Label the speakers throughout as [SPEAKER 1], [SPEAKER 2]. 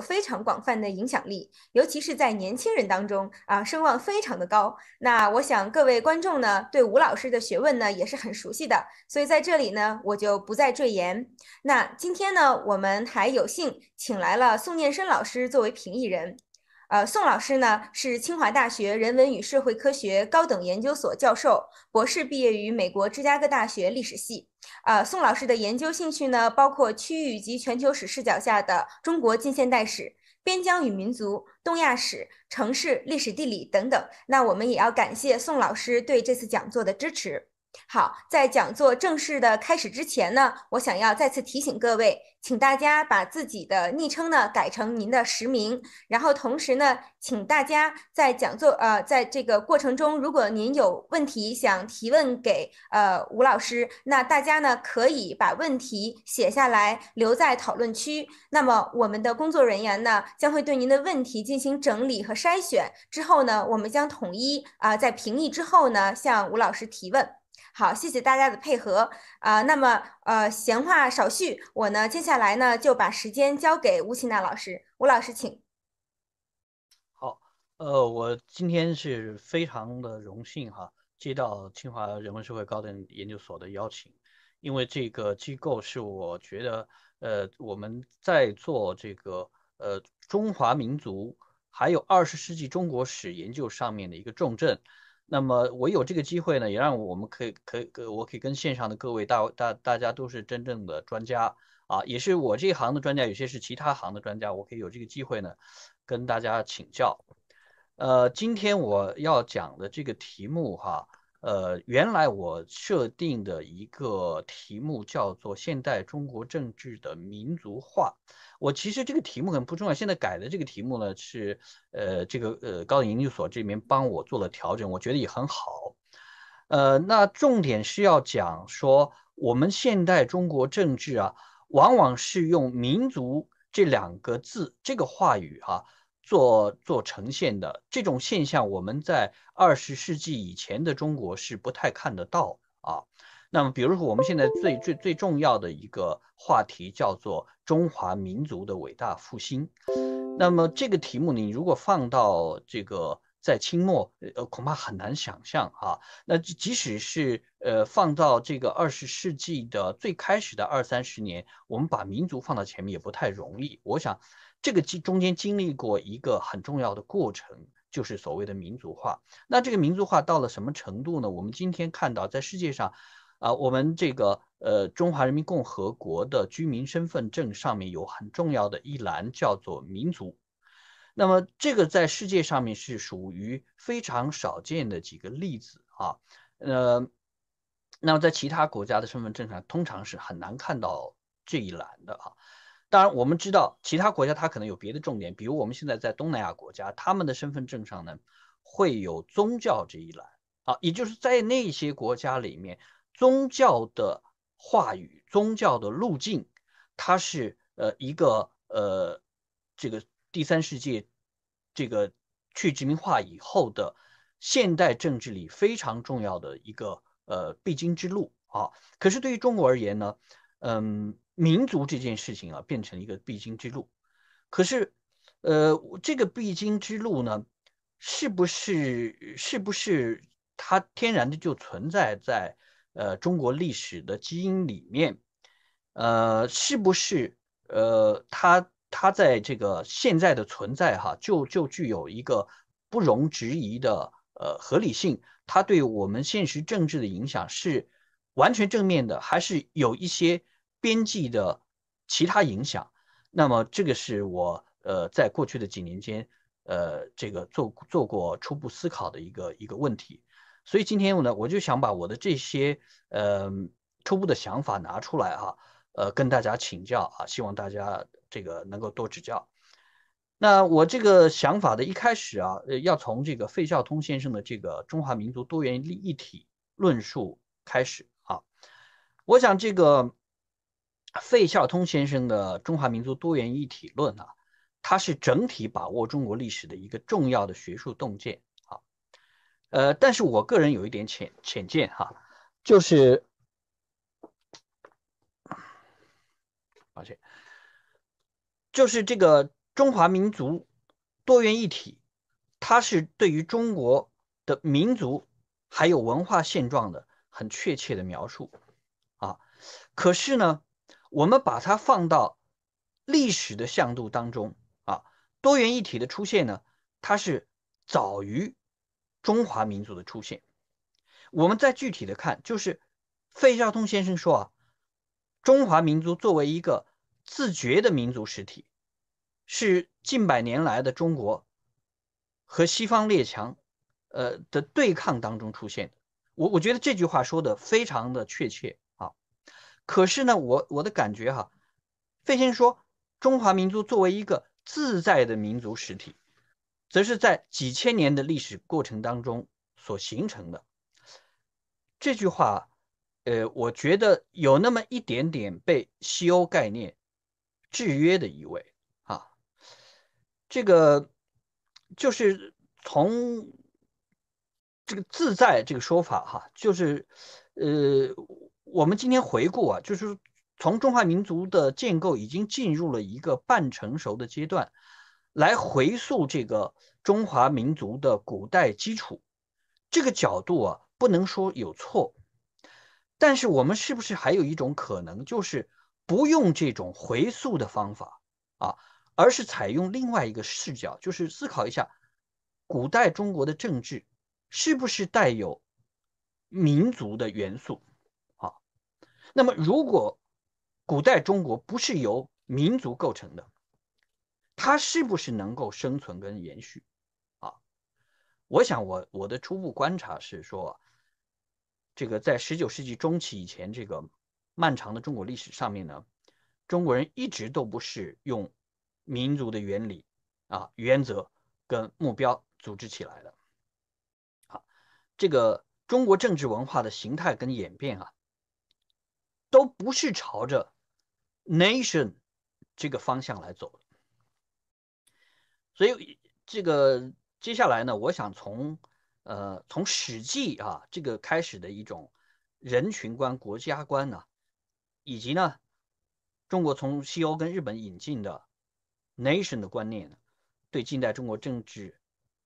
[SPEAKER 1] 非常广泛的影响力，尤其是在年轻人当中啊，声望非常的高。那我想各位观众呢，对吴老师的学问呢也是很熟悉的，所以在这里呢，我就不再赘言。那今天呢，我们还有幸请来了宋念生老师作为评议人。呃，宋老师呢是清华大学人文与社会科学高等研究所教授，博士毕业于美国芝加哥大学历史系。呃，宋老师的研究兴趣呢包括区域及全球史视角下的中国近现代史、边疆与民族、东亚史、城市历史地理等等。那我们也要感谢宋老师对这次讲座的支持。好，在讲座正式的开始之前呢，我想要再次提醒各位，请大家把自己的昵称呢改成您的实名，然后同时呢，请大家在讲座呃在这个过程中，如果您有问题想提问给呃吴老师，那大家呢可以把问题写下来留在讨论区，那么我们的工作人员呢将会对您的问题进行整理和筛选，之后呢我们将统一啊在评议之后呢向吴老师提问。好，谢谢大家的配合啊。那么，呃，闲话少叙，我呢接下来呢就把时间交给吴奇娜老师。吴老师，请。
[SPEAKER 2] 好，呃，我今天是非常的荣幸哈，接到清华人文社会高等研究所的邀请，因为这个机构是我觉得呃我们在做这个呃中华民族还有二十世纪中国史研究上面的一个重镇。那么我有这个机会呢，也让我们可以、可以、我可以跟线上的各位大、大、大家都是真正的专家啊，也是我这行的专家，有些是其他行的专家，我可以有这个机会呢，跟大家请教。呃，今天我要讲的这个题目哈。呃，原来我设定的一个题目叫做“现代中国政治的民族化”，我其实这个题目很不重要。现在改的这个题目呢，是呃，这个呃，高等研究所这边帮我做了调整，我觉得也很好。呃，那重点是要讲说，我们现代中国政治啊，往往是用“民族”这两个字这个话语啊。做做呈现的这种现象，我们在二十世纪以前的中国是不太看得到啊。那么，比如说我们现在最最最重要的一个话题叫做中华民族的伟大复兴，那么这个题目你如果放到这个在清末，呃，恐怕很难想象啊。那即使是呃放到这个二十世纪的最开始的二三十年，我们把民族放到前面也不太容易。我想。这个经中间经历过一个很重要的过程，就是所谓的民族化。那这个民族化到了什么程度呢？我们今天看到，在世界上，啊，我们这个呃中华人民共和国的居民身份证上面有很重要的一栏叫做民族。那么这个在世界上面是属于非常少见的几个例子啊。呃，那么在其他国家的身份证上，通常是很难看到这一栏的啊。当然，我们知道其他国家它可能有别的重点，比如我们现在在东南亚国家，他们的身份证上呢会有宗教这一栏。啊，也就是在那些国家里面，宗教的话语、宗教的路径，它是呃一个呃这个第三世界这个去殖民化以后的现代政治里非常重要的一个呃必经之路啊。可是对于中国而言呢，嗯。民族这件事情啊，变成一个必经之路。可是，呃，这个必经之路呢，是不是是不是它天然的就存在在呃中国历史的基因里面？呃，是不是呃它它在这个现在的存在哈，就就具有一个不容置疑的呃合理性？它对我们现实政治的影响是完全正面的，还是有一些？边际的其他影响，那么这个是我呃在过去的几年间呃这个做做过初步思考的一个一个问题，所以今天我呢我就想把我的这些呃初步的想法拿出来啊呃跟大家请教啊，希望大家这个能够多指教。那我这个想法的一开始啊，要从这个费孝通先生的这个中华民族多元一体论述开始啊，我想这个。费孝通先生的《中华民族多元一体论》啊，它是整体把握中国历史的一个重要的学术洞见啊。呃，但是我个人有一点浅浅见哈，就是，抱歉，就是这个中华民族多元一体，它是对于中国的民族还有文化现状的很确切的描述啊。可是呢。我们把它放到历史的向度当中啊，多元一体的出现呢，它是早于中华民族的出现。我们再具体的看，就是费孝通先生说啊，中华民族作为一个自觉的民族实体，是近百年来的中国和西方列强呃的对抗当中出现的。我我觉得这句话说的非常的确切。可是呢，我我的感觉哈，费心说，中华民族作为一个自在的民族实体，则是在几千年的历史过程当中所形成的。这句话，呃，我觉得有那么一点点被西欧概念制约的意味啊。这个就是从这个自在这个说法哈，就是呃。我们今天回顾啊，就是从中华民族的建构已经进入了一个半成熟的阶段，来回溯这个中华民族的古代基础，这个角度啊，不能说有错。但是我们是不是还有一种可能，就是不用这种回溯的方法啊，而是采用另外一个视角，就是思考一下，古代中国的政治是不是带有民族的元素？那么，如果古代中国不是由民族构成的，它是不是能够生存跟延续？啊，我想我我的初步观察是说，这个在十九世纪中期以前，这个漫长的中国历史上面呢，中国人一直都不是用民族的原理啊、原则跟目标组织起来的。啊，这个中国政治文化的形态跟演变啊。都不是朝着 nation 这个方向来走的，所以这个接下来呢，我想从呃从史记啊这个开始的一种人群观、国家观呢，以及呢中国从西欧跟日本引进的 nation 的观念，对近代中国政治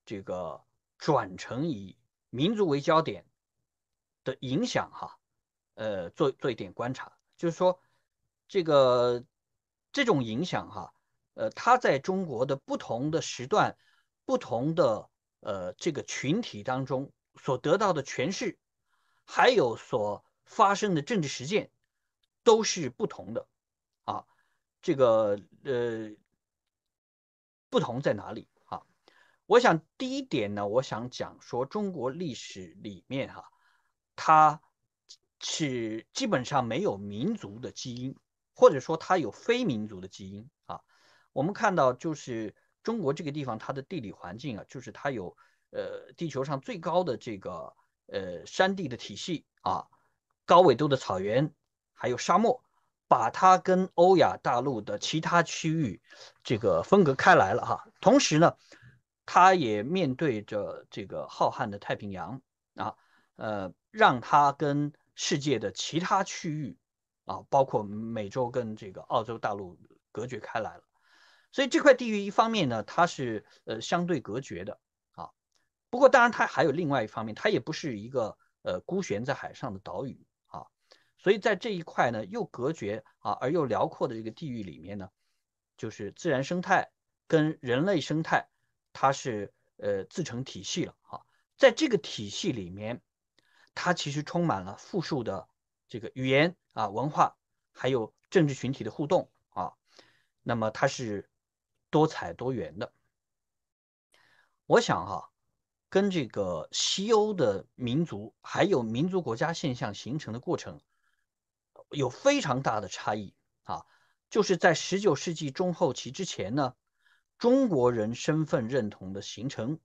[SPEAKER 2] 这个转成以民族为焦点的影响哈。呃，做做一点观察，就是说，这个这种影响哈，呃，它在中国的不同的时段、不同的呃这个群体当中所得到的诠释，还有所发生的政治实践，都是不同的啊。这个呃，不同在哪里啊？我想第一点呢，我想讲说中国历史里面哈，它。是基本上没有民族的基因，或者说它有非民族的基因啊。我们看到就是中国这个地方，它的地理环境啊，就是它有呃地球上最高的这个呃山地的体系啊，高纬度的草原，还有沙漠，把它跟欧亚大陆的其他区域这个分隔开来了哈。同时呢，它也面对着这个浩瀚的太平洋啊，呃，让它跟世界的其他区域啊，包括美洲跟这个澳洲大陆隔绝开来了，所以这块地域一方面呢，它是呃相对隔绝的啊，不过当然它还有另外一方面，它也不是一个呃孤悬在海上的岛屿啊，所以在这一块呢又隔绝啊而又辽阔的这个地域里面呢，就是自然生态跟人类生态它是呃自成体系了哈，在这个体系里面。它其实充满了复数的这个语言啊、文化，还有政治群体的互动啊，那么它是多彩多元的。我想哈，跟这个西欧的民族还有民族国家现象形成的过程有非常大的差异啊，就是在十九世纪中后期之前呢，中国人身份认同的形成。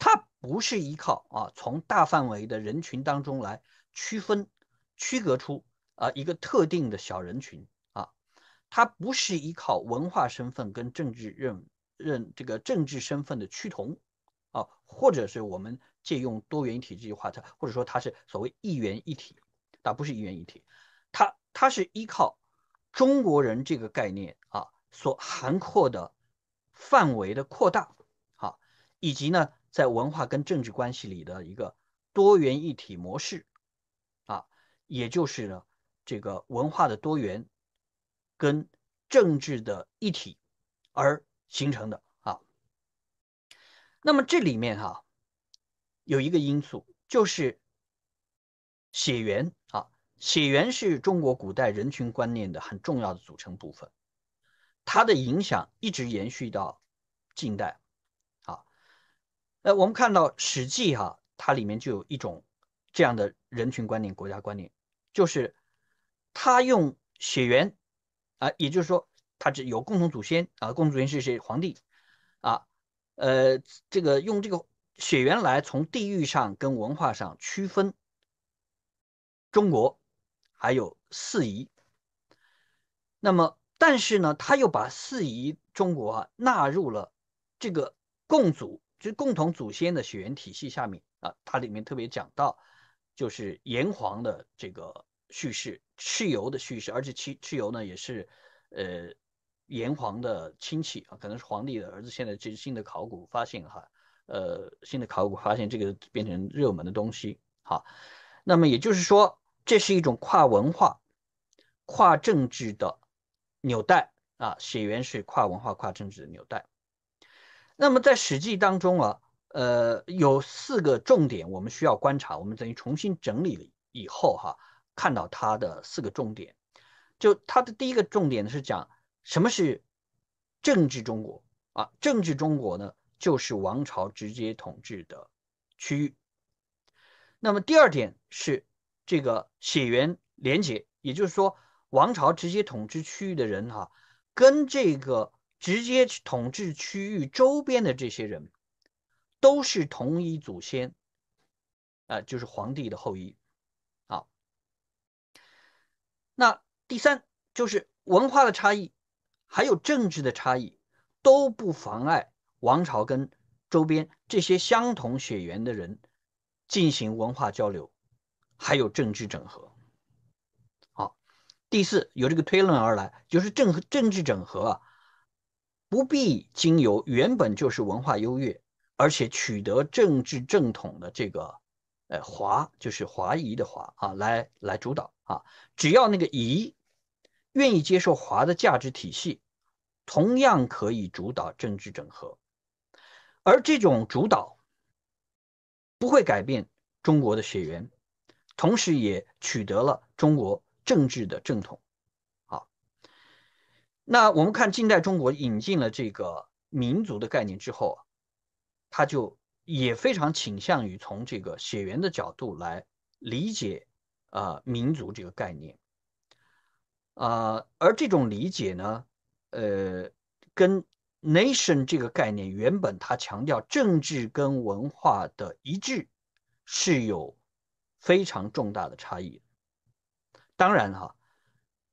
[SPEAKER 2] 它不是依靠啊，从大范围的人群当中来区分、区隔出啊一个特定的小人群啊，它不是依靠文化身份跟政治认认这个政治身份的趋同啊，或者是我们借用多元一体这句话，它或者说它是所谓一元一体，它不是一元一体，它它是依靠中国人这个概念啊所涵括的范围的扩大啊，以及呢。在文化跟政治关系里的一个多元一体模式啊，也就是呢这个文化的多元跟政治的一体而形成的啊。那么这里面哈有一个因素就是血缘啊，血缘是中国古代人群观念的很重要的组成部分，它的影响一直延续到近代。呃，我们看到《史记》哈，它里面就有一种这样的人群观念、国家观念，就是他用血缘啊，也就是说，他只有共同祖先啊，共同祖先是谁？皇帝啊，呃，这个用这个血缘来从地域上跟文化上区分中国还有四夷。那么，但是呢，他又把四夷中国啊纳入了这个共祖。就共同祖先的血缘体系下面啊，它里面特别讲到，就是炎黄的这个叙事，蚩尤的叙事，而且蚩蚩尤呢也是，呃，炎黄的亲戚啊，可能是皇帝的儿子。现在这新的考古发现哈，呃，新的考古发现这个变成热门的东西。好，那么也就是说，这是一种跨文化、跨政治的纽带啊，血缘是跨文化、跨政治的纽带。那么在《史记》当中啊，呃，有四个重点我们需要观察。我们等于重新整理了以后哈，看到它的四个重点。就它的第一个重点呢是讲什么是政治中国啊？政治中国呢就是王朝直接统治的区域。那么第二点是这个血缘连结，也就是说王朝直接统治区域的人哈，跟这个。直接去统治区域周边的这些人都是同一祖先，啊，就是皇帝的后裔，啊。那第三就是文化的差异，还有政治的差异都不妨碍王朝跟周边这些相同血缘的人进行文化交流，还有政治整合。好，第四由这个推论而来，就是政政治整合啊。不必经由原本就是文化优越，而且取得政治正统的这个，呃，华就是华夷的华啊，来来主导啊。只要那个夷愿意接受华的价值体系，同样可以主导政治整合。而这种主导不会改变中国的血缘，同时也取得了中国政治的正统。那我们看近代中国引进了这个民族的概念之后，他就也非常倾向于从这个血缘的角度来理解啊民族这个概念，啊，而这种理解呢，呃，跟 nation 这个概念原本它强调政治跟文化的一致是有非常重大的差异。当然哈。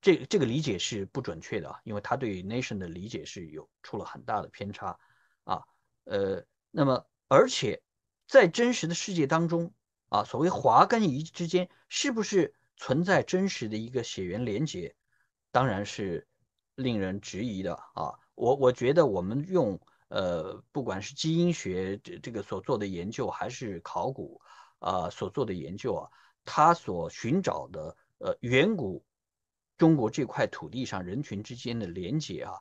[SPEAKER 2] 这这个理解是不准确的啊，因为他对 nation 的理解是有出了很大的偏差，啊，呃，那么而且在真实的世界当中啊，所谓华跟夷之间是不是存在真实的一个血缘连接，当然是令人质疑的啊。我我觉得我们用呃，不管是基因学这个所做的研究，还是考古啊所做的研究啊，他所寻找的呃远古。中国这块土地上人群之间的连结啊，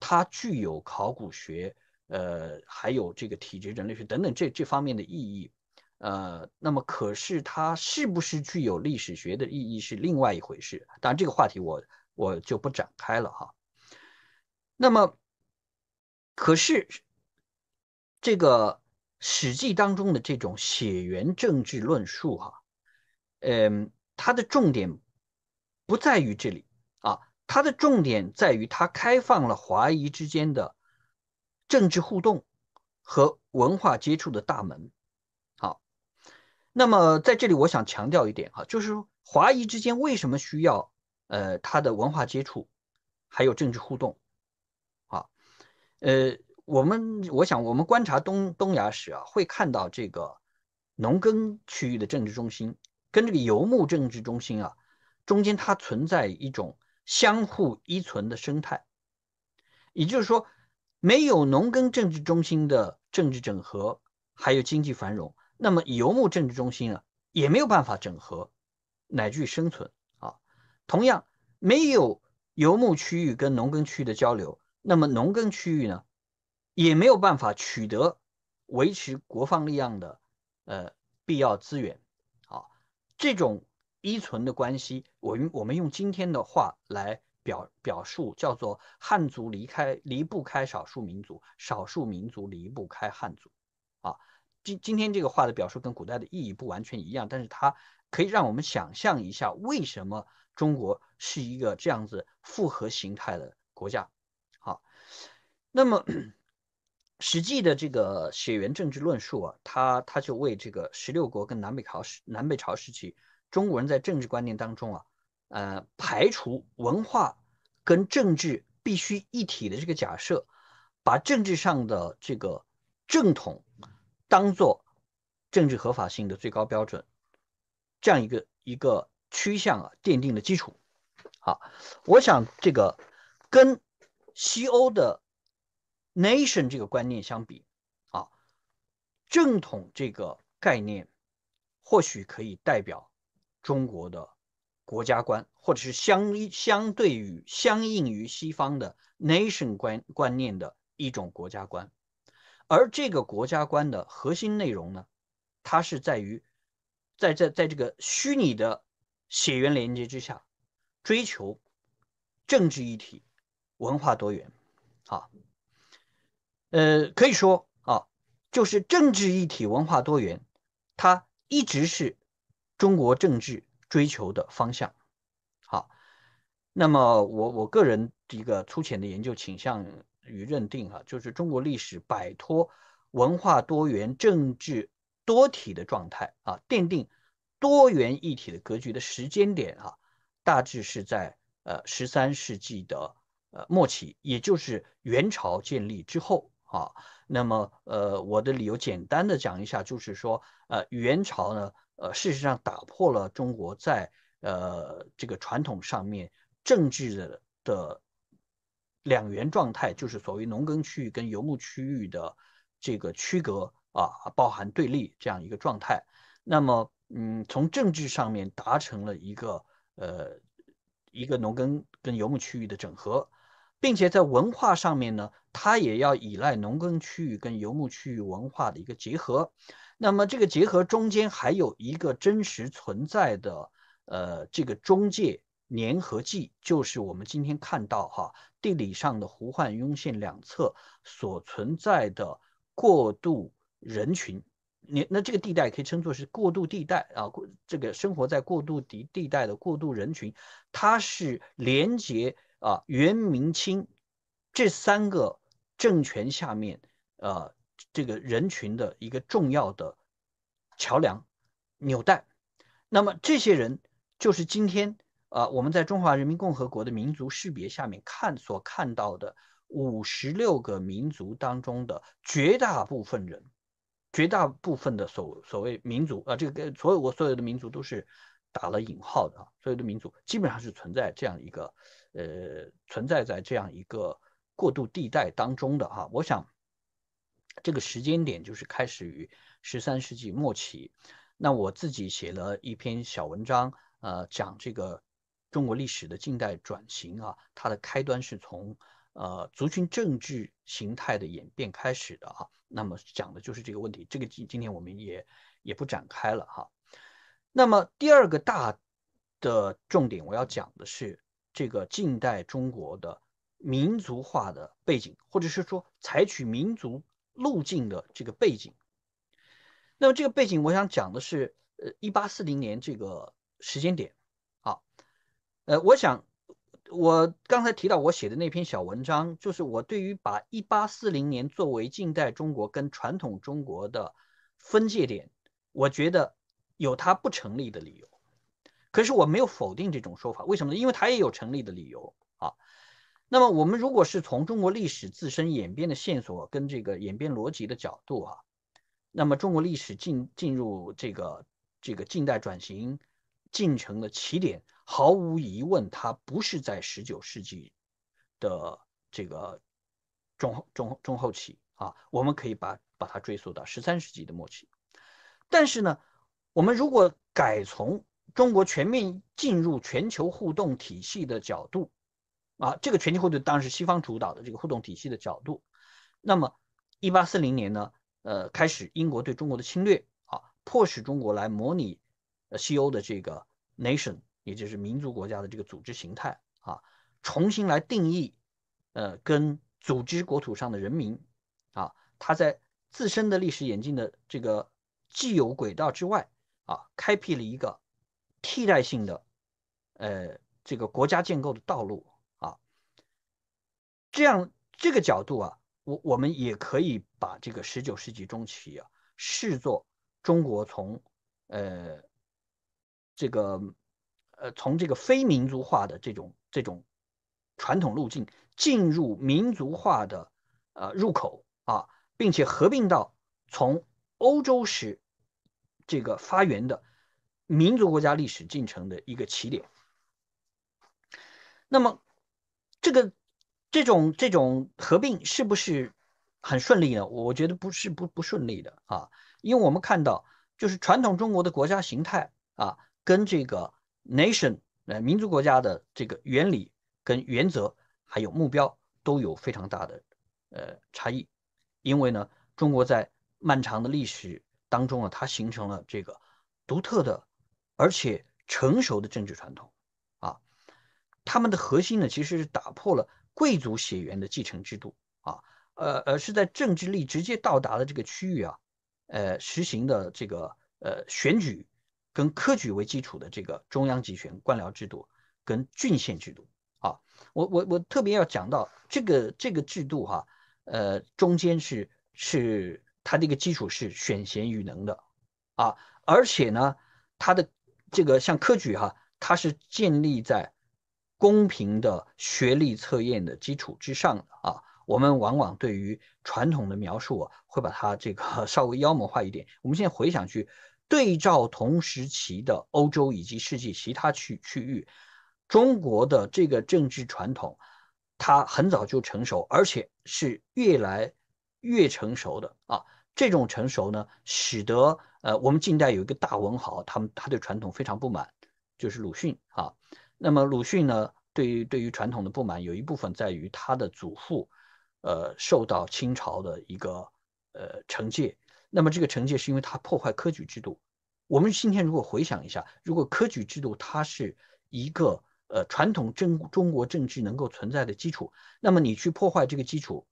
[SPEAKER 2] 它具有考古学、呃，还有这个体质人类学等等这这方面的意义，呃，那么可是它是不是具有历史学的意义是另外一回事，当然这个话题我我就不展开了哈。那么，可是这个《史记》当中的这种写原政治论述哈，嗯，它的重点。不在于这里，啊，它的重点在于它开放了华裔之间的政治互动和文化接触的大门。好，那么在这里我想强调一点哈，就是华裔之间为什么需要呃它的文化接触，还有政治互动啊？呃，我们我想我们观察东东亚史啊，会看到这个农耕区域的政治中心跟这个游牧政治中心啊。中间它存在一种相互依存的生态，也就是说，没有农耕政治中心的政治整合，还有经济繁荣，那么游牧政治中心呢也没有办法整合，乃至于生存啊。同样，没有游牧区域跟农耕区域的交流，那么农耕区域呢也没有办法取得维持国防力量的呃必要资源啊。这种。依存的关系，我用我们用今天的话来表表述，叫做汉族离开离不开少数民族，少数民族离不开汉族，啊，今今天这个话的表述跟古代的意义不完全一样，但是它可以让我们想象一下，为什么中国是一个这样子复合形态的国家？好，那么 实际的这个血缘政治论述啊，它它就为这个十六国跟南北朝时南北朝时期。中国人在政治观念当中啊，呃，排除文化跟政治必须一体的这个假设，把政治上的这个正统当做政治合法性的最高标准，这样一个一个趋向啊，奠定了基础。好，我想这个跟西欧的 nation 这个观念相比啊，正统这个概念或许可以代表。中国的国家观，或者是相相对于相应于西方的 nation 观观念的一种国家观，而这个国家观的核心内容呢，它是在于，在在在这个虚拟的血缘连接之下，追求政治一体、文化多元。好，呃，可以说啊，就是政治一体、文化多元，它一直是。中国政治追求的方向，好，那么我我个人的一个粗浅的研究倾向于认定哈，就是中国历史摆脱文化多元、政治多体的状态啊，奠定多元一体的格局的时间点哈，大致是在呃十三世纪的呃末期，也就是元朝建立之后啊。那么呃，我的理由简单的讲一下，就是说呃，元朝呢。呃，事实上打破了中国在呃这个传统上面政治的的两元状态，就是所谓农耕区域跟游牧区域的这个区隔啊，包含对立这样一个状态。那么，嗯，从政治上面达成了一个呃一个农耕跟游牧区域的整合，并且在文化上面呢，它也要依赖农耕区域跟游牧区域文化的一个结合。那么这个结合中间还有一个真实存在的，呃，这个中介粘合剂，就是我们今天看到哈，地理上的胡焕庸线两侧所存在的过渡人群。你那这个地带可以称作是过渡地带啊，过这个生活在过渡地地带的过渡人群，它是连接啊元、明、清这三个政权下面，呃。这个人群的一个重要的桥梁纽带，那么这些人就是今天啊，我们在中华人民共和国的民族识别下面看所看到的五十六个民族当中的绝大部分人，绝大部分的所所谓民族啊，这个所有我所有的民族都是打了引号的啊，所有的民族基本上是存在这样一个呃存在在这样一个过渡地带当中的哈，我想。这个时间点就是开始于十三世纪末期，那我自己写了一篇小文章，呃，讲这个中国历史的近代转型啊，它的开端是从呃族群政治形态的演变开始的啊。那么讲的就是这个问题，这个今今天我们也也不展开了哈。那么第二个大的重点我要讲的是这个近代中国的民族化的背景，或者是说采取民族。路径的这个背景，那么这个背景，我想讲的是，呃，一八四零年这个时间点，好，呃，我想我刚才提到我写的那篇小文章，就是我对于把一八四零年作为近代中国跟传统中国的分界点，我觉得有它不成立的理由，可是我没有否定这种说法，为什么呢？因为它也有成立的理由，好。那么，我们如果是从中国历史自身演变的线索跟这个演变逻辑的角度啊，那么中国历史进进入这个这个近代转型进程的起点，毫无疑问，它不是在十九世纪的这个中中中后期啊，我们可以把把它追溯到十三世纪的末期。但是呢，我们如果改从中国全面进入全球互动体系的角度。啊，这个全球互动当时西方主导的这个互动体系的角度，那么一八四零年呢，呃，开始英国对中国的侵略啊，迫使中国来模拟西欧的这个 nation，也就是民族国家的这个组织形态啊，重新来定义，呃，跟组织国土上的人民啊，它在自身的历史演进的这个既有轨道之外啊，开辟了一个替代性的呃这个国家建构的道路。这样，这个角度啊，我我们也可以把这个十九世纪中期啊，视作中国从呃这个呃从这个非民族化的这种这种传统路径进入民族化的呃入口啊，并且合并到从欧洲时这个发源的民族国家历史进程的一个起点。那么这个。这种这种合并是不是很顺利呢？我觉得不是不不顺利的啊，因为我们看到，就是传统中国的国家形态啊，跟这个 nation 呃民族国家的这个原理、跟原则还有目标都有非常大的呃差异。因为呢，中国在漫长的历史当中啊，它形成了这个独特的而且成熟的政治传统啊，他们的核心呢其实是打破了。贵族血缘的继承制度啊，呃，而是在政治力直接到达的这个区域啊，呃，实行的这个呃选举跟科举为基础的这个中央集权官僚制度跟郡县制度啊，我我我特别要讲到这个这个制度哈，呃，中间是是它这个基础是选贤与能的啊，而且呢，它的这个像科举哈，它是建立在。公平的学历测验的基础之上啊，我们往往对于传统的描述啊，会把它这个 稍微妖魔化一点。我们现在回想去对照同时期的欧洲以及世界其他区区域，中国的这个政治传统，它很早就成熟，而且是越来越成熟的啊。这种成熟呢，使得呃，我们近代有一个大文豪，他们他对传统非常不满，就是鲁迅啊。那么鲁迅呢？对于对于传统的不满，有一部分在于他的祖父，呃，受到清朝的一个呃惩戒。那么这个惩戒是因为他破坏科举制度。我们今天如果回想一下，如果科举制度它是一个呃传统政中国政治能够存在的基础，那么你去破坏这个基础，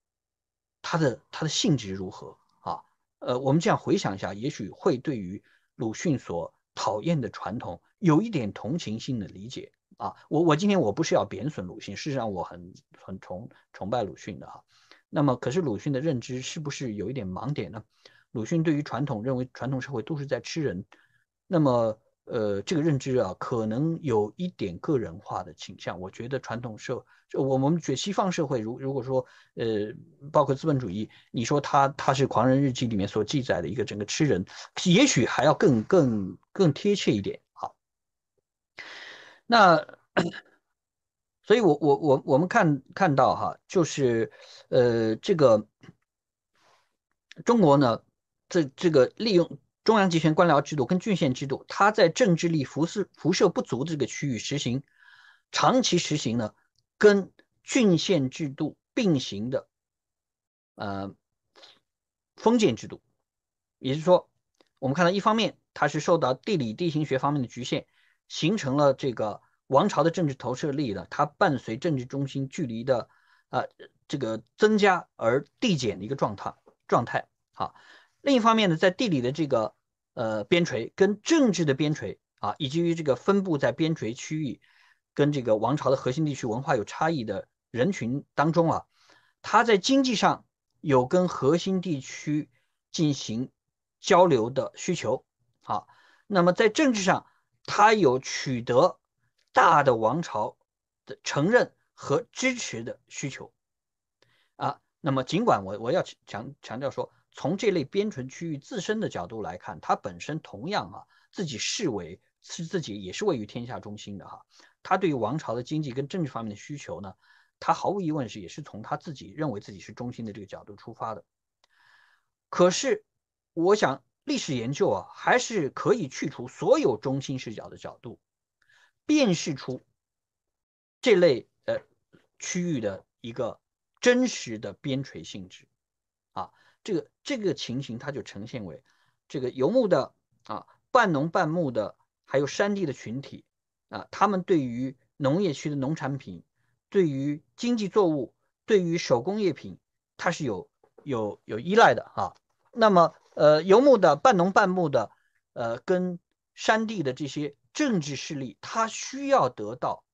[SPEAKER 2] 它的它的性质如何啊？呃，我们这样回想一下，也许会对于鲁迅所讨厌的传统有一点同情性的理解。啊，我我今天我不是要贬损鲁迅，事实上我很很崇崇拜鲁迅的哈。那么，可是鲁迅的认知是不是有一点盲点呢？鲁迅对于传统认为传统社会都是在吃人，那么呃这个认知啊，可能有一点个人化的倾向。我觉得传统社就我们学西方社会，如如果说呃包括资本主义，你说他他是《狂人日记》里面所记载的一个整个吃人，也许还要更更更贴切一点。那，所以，我我我我们看看到哈，就是，呃，这个中国呢，这这个利用中央集权官僚制度跟郡县制度，它在政治力辐射辐射不足这个区域实行，长期实行呢，跟郡县制度并行的，呃，封建制度，也就是说，我们看到一方面它是受到地理地形学方面的局限。形成了这个王朝的政治投射力的，它伴随政治中心距离的，呃，这个增加而递减的一个状态状态。好，另一方面呢，在地理的这个呃边陲跟政治的边陲啊，以及于这个分布在边陲区域跟这个王朝的核心地区文化有差异的人群当中啊，它在经济上有跟核心地区进行交流的需求。好，那么在政治上。他有取得大的王朝的承认和支持的需求，啊，那么尽管我我要强强调说，从这类边陲区域自身的角度来看，它本身同样啊，自己视为是自己也是位于天下中心的哈，它对于王朝的经济跟政治方面的需求呢，它毫无疑问是也是从他自己认为自己是中心的这个角度出发的，可是我想。历史研究啊，还是可以去除所有中心视角的角度，辨识出这类呃区域的一个真实的边陲性质啊。这个这个情形，它就呈现为这个游牧的啊、半农半牧的，还有山地的群体啊，他们对于农业区的农产品、对于经济作物、对于手工业品，它是有有有依赖的啊。那么。呃，游牧的、半农半牧的，呃，跟山地的这些政治势力，他需要得到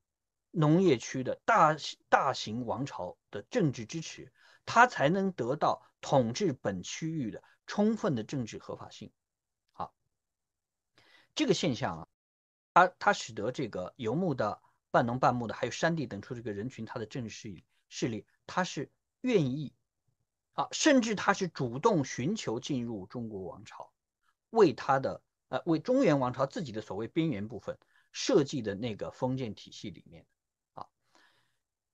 [SPEAKER 2] 农业区的大大型王朝的政治支持，他才能得到统治本区域的充分的政治合法性。好，这个现象啊，它它使得这个游牧的、半农半牧的，还有山地等出这个人群，他的政治势力势力，他是愿意。啊，甚至他是主动寻求进入中国王朝，为他的呃，为中原王朝自己的所谓边缘部分设计的那个封建体系里面啊。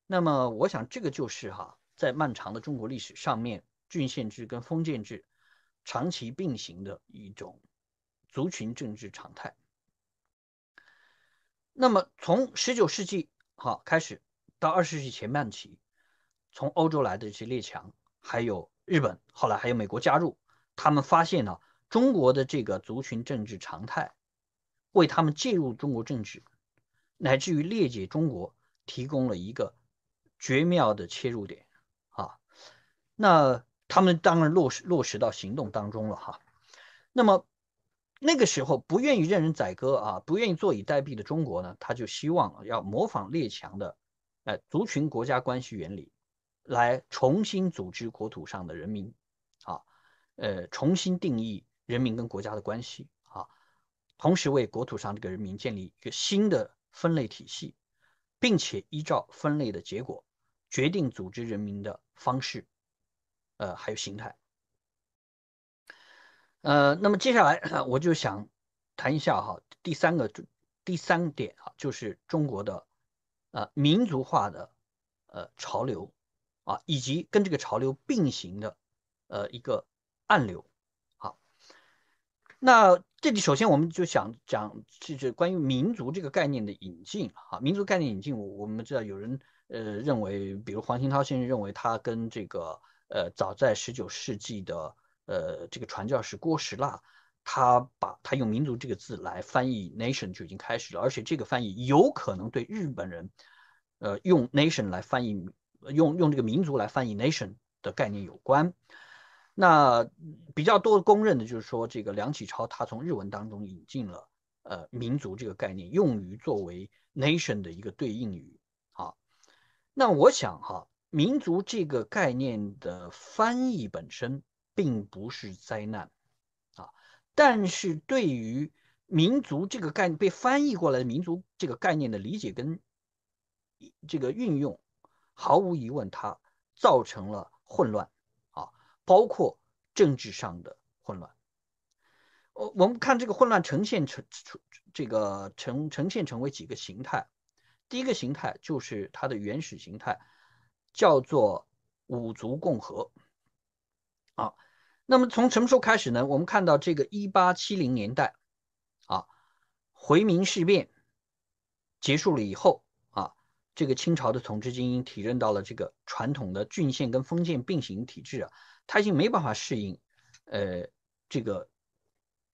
[SPEAKER 2] 那么，我想这个就是哈，在漫长的中国历史上面，郡县制跟封建制长期并行的一种族群政治常态。那么，从十九世纪好开始到二十世纪前半期，从欧洲来的这些列强。还有日本，后来还有美国加入，他们发现了中国的这个族群政治常态，为他们介入中国政治，乃至于裂解中国，提供了一个绝妙的切入点啊。那他们当然落实落实到行动当中了哈。那么那个时候不愿意任人宰割啊，不愿意坐以待毙的中国呢，他就希望要模仿列强的哎族群国家关系原理。来重新组织国土上的人民，啊，呃，重新定义人民跟国家的关系啊，同时为国土上这个人民建立一个新的分类体系，并且依照分类的结果决定组织人民的方式，呃，还有形态。呃，那么接下来我就想谈一下哈，第三个就第三点啊，就是中国的呃民族化的呃潮流。啊，以及跟这个潮流并行的，呃，一个暗流。好，那这里首先我们就想讲，就是关于民族这个概念的引进。好，民族概念引进，我我们知道有人呃认为，比如黄兴涛先生认为，他跟这个呃早在十九世纪的呃这个传教士郭石腊，他把他用“民族”这个字来翻译 “nation” 就已经开始了，而且这个翻译有可能对日本人，呃，用 “nation” 来翻译。用用这个民族来翻译 nation 的概念有关，那比较多公认的，就是说这个梁启超他从日文当中引进了呃民族这个概念，用于作为 nation 的一个对应语啊。那我想哈，民族这个概念的翻译本身并不是灾难啊，但是对于民族这个概念被翻译过来的民族这个概念的理解跟这个运用。毫无疑问，它造成了混乱啊，包括政治上的混乱。我我们看这个混乱呈现成出这个呈呈现成为几个形态。第一个形态就是它的原始形态，叫做五族共和啊。那么从什么时候开始呢？我们看到这个一八七零年代啊，回民事变结束了以后。这个清朝的统治精英体认到了这个传统的郡县跟封建并行体制啊，他已经没办法适应，呃，这个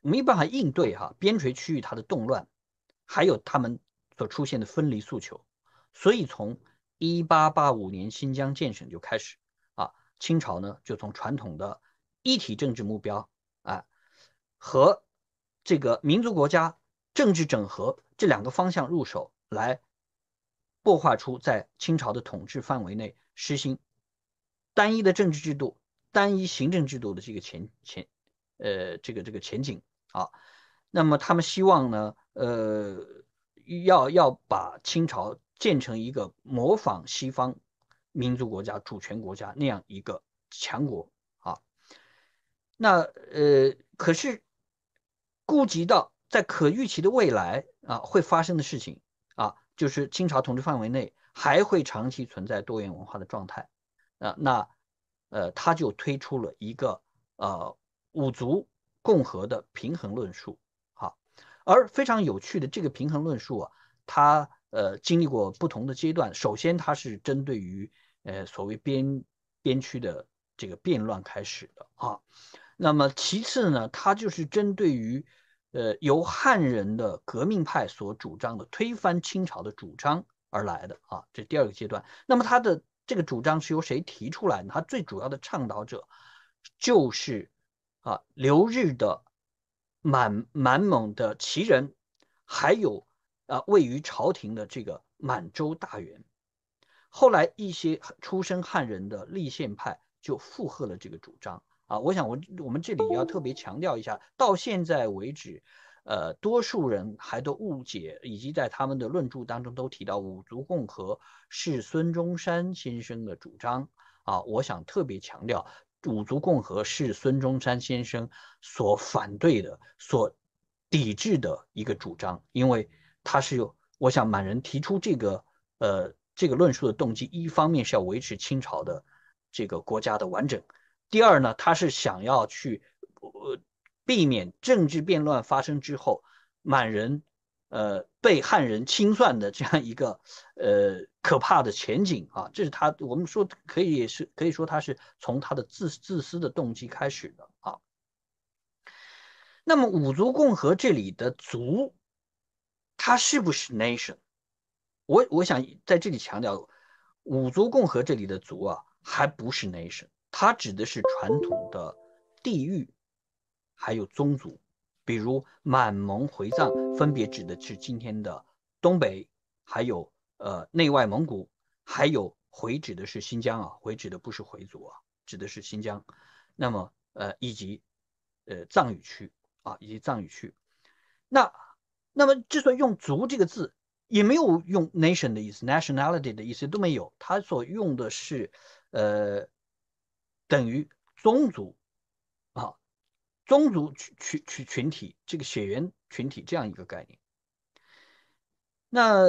[SPEAKER 2] 没办法应对哈边陲区域它的动乱，还有他们所出现的分离诉求，所以从一八八五年新疆建省就开始啊，清朝呢就从传统的一体政治目标啊和这个民族国家政治整合这两个方向入手来。破画出在清朝的统治范围内实行单一的政治制度、单一行政制度的这个前前呃这个这个前景啊，那么他们希望呢呃要要把清朝建成一个模仿西方民族国家、主权国家那样一个强国啊，那呃可是顾及到在可预期的未来啊会发生的事情。就是清朝统治范围内还会长期存在多元文化的状态，啊，那，呃，他就推出了一个呃五族共和的平衡论述，好，而非常有趣的这个平衡论述啊，它呃经历过不同的阶段，首先它是针对于呃所谓边边区的这个变乱开始的啊，那么其次呢，它就是针对于。呃，由汉人的革命派所主张的推翻清朝的主张而来的啊，这第二个阶段。那么他的这个主张是由谁提出来呢？他最主要的倡导者就是啊，留日的满满蒙的旗人，还有啊，位于朝廷的这个满洲大员。后来一些出身汉人的立宪派就附和了这个主张。啊，我想我我们这里要特别强调一下，到现在为止，呃，多数人还都误解，以及在他们的论著当中都提到五族共和是孙中山先生的主张。啊，我想特别强调，五族共和是孙中山先生所反对的、所抵制的一个主张，因为他是有，我想满人提出这个呃这个论述的动机，一方面是要维持清朝的这个国家的完整。第二呢，他是想要去，呃，避免政治变乱发生之后，满人，呃，被汉人清算的这样一个，呃，可怕的前景啊。这是他，我们说可以是可以说他是从他的自自私的动机开始的啊。那么五族共和这里的族，它是不是 nation？我我想在这里强调，五族共和这里的族啊，还不是 nation。它指的是传统的地域，还有宗族，比如满蒙回藏，分别指的是今天的东北，还有呃内外蒙古，还有回指的是新疆啊，回指的不是回族啊，指的是新疆。那么呃以及呃藏语区啊，以及藏语区。那那么就算用族这个字，也没有用 nation 的意思，nationality 的意思都没有，它所用的是呃。等于宗族啊，宗族群群群群体，这个血缘群体这样一个概念。那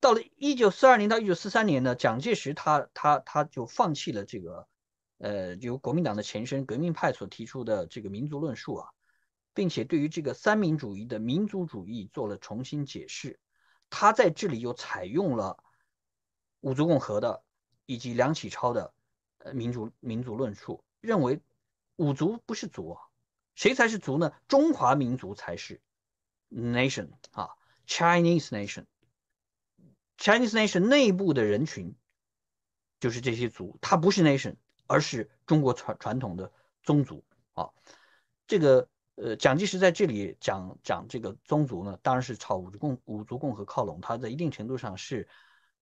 [SPEAKER 2] 到了一九四二年到一九四三年呢，蒋介石他他他就放弃了这个，呃，由国民党的前身革命派所提出的这个民族论述啊，并且对于这个三民主义的民族主义做了重新解释。他在这里又采用了五族共和的，以及梁启超的。民族民族论述认为五族不是族，谁才是族呢？中华民族才是 nation 啊，Chinese nation，Chinese nation 内部的人群就是这些族，它不是 nation，而是中国传传统的宗族啊。这个呃，蒋介石在这里讲讲这个宗族呢，当然是朝五族共五族共和靠拢，他在一定程度上是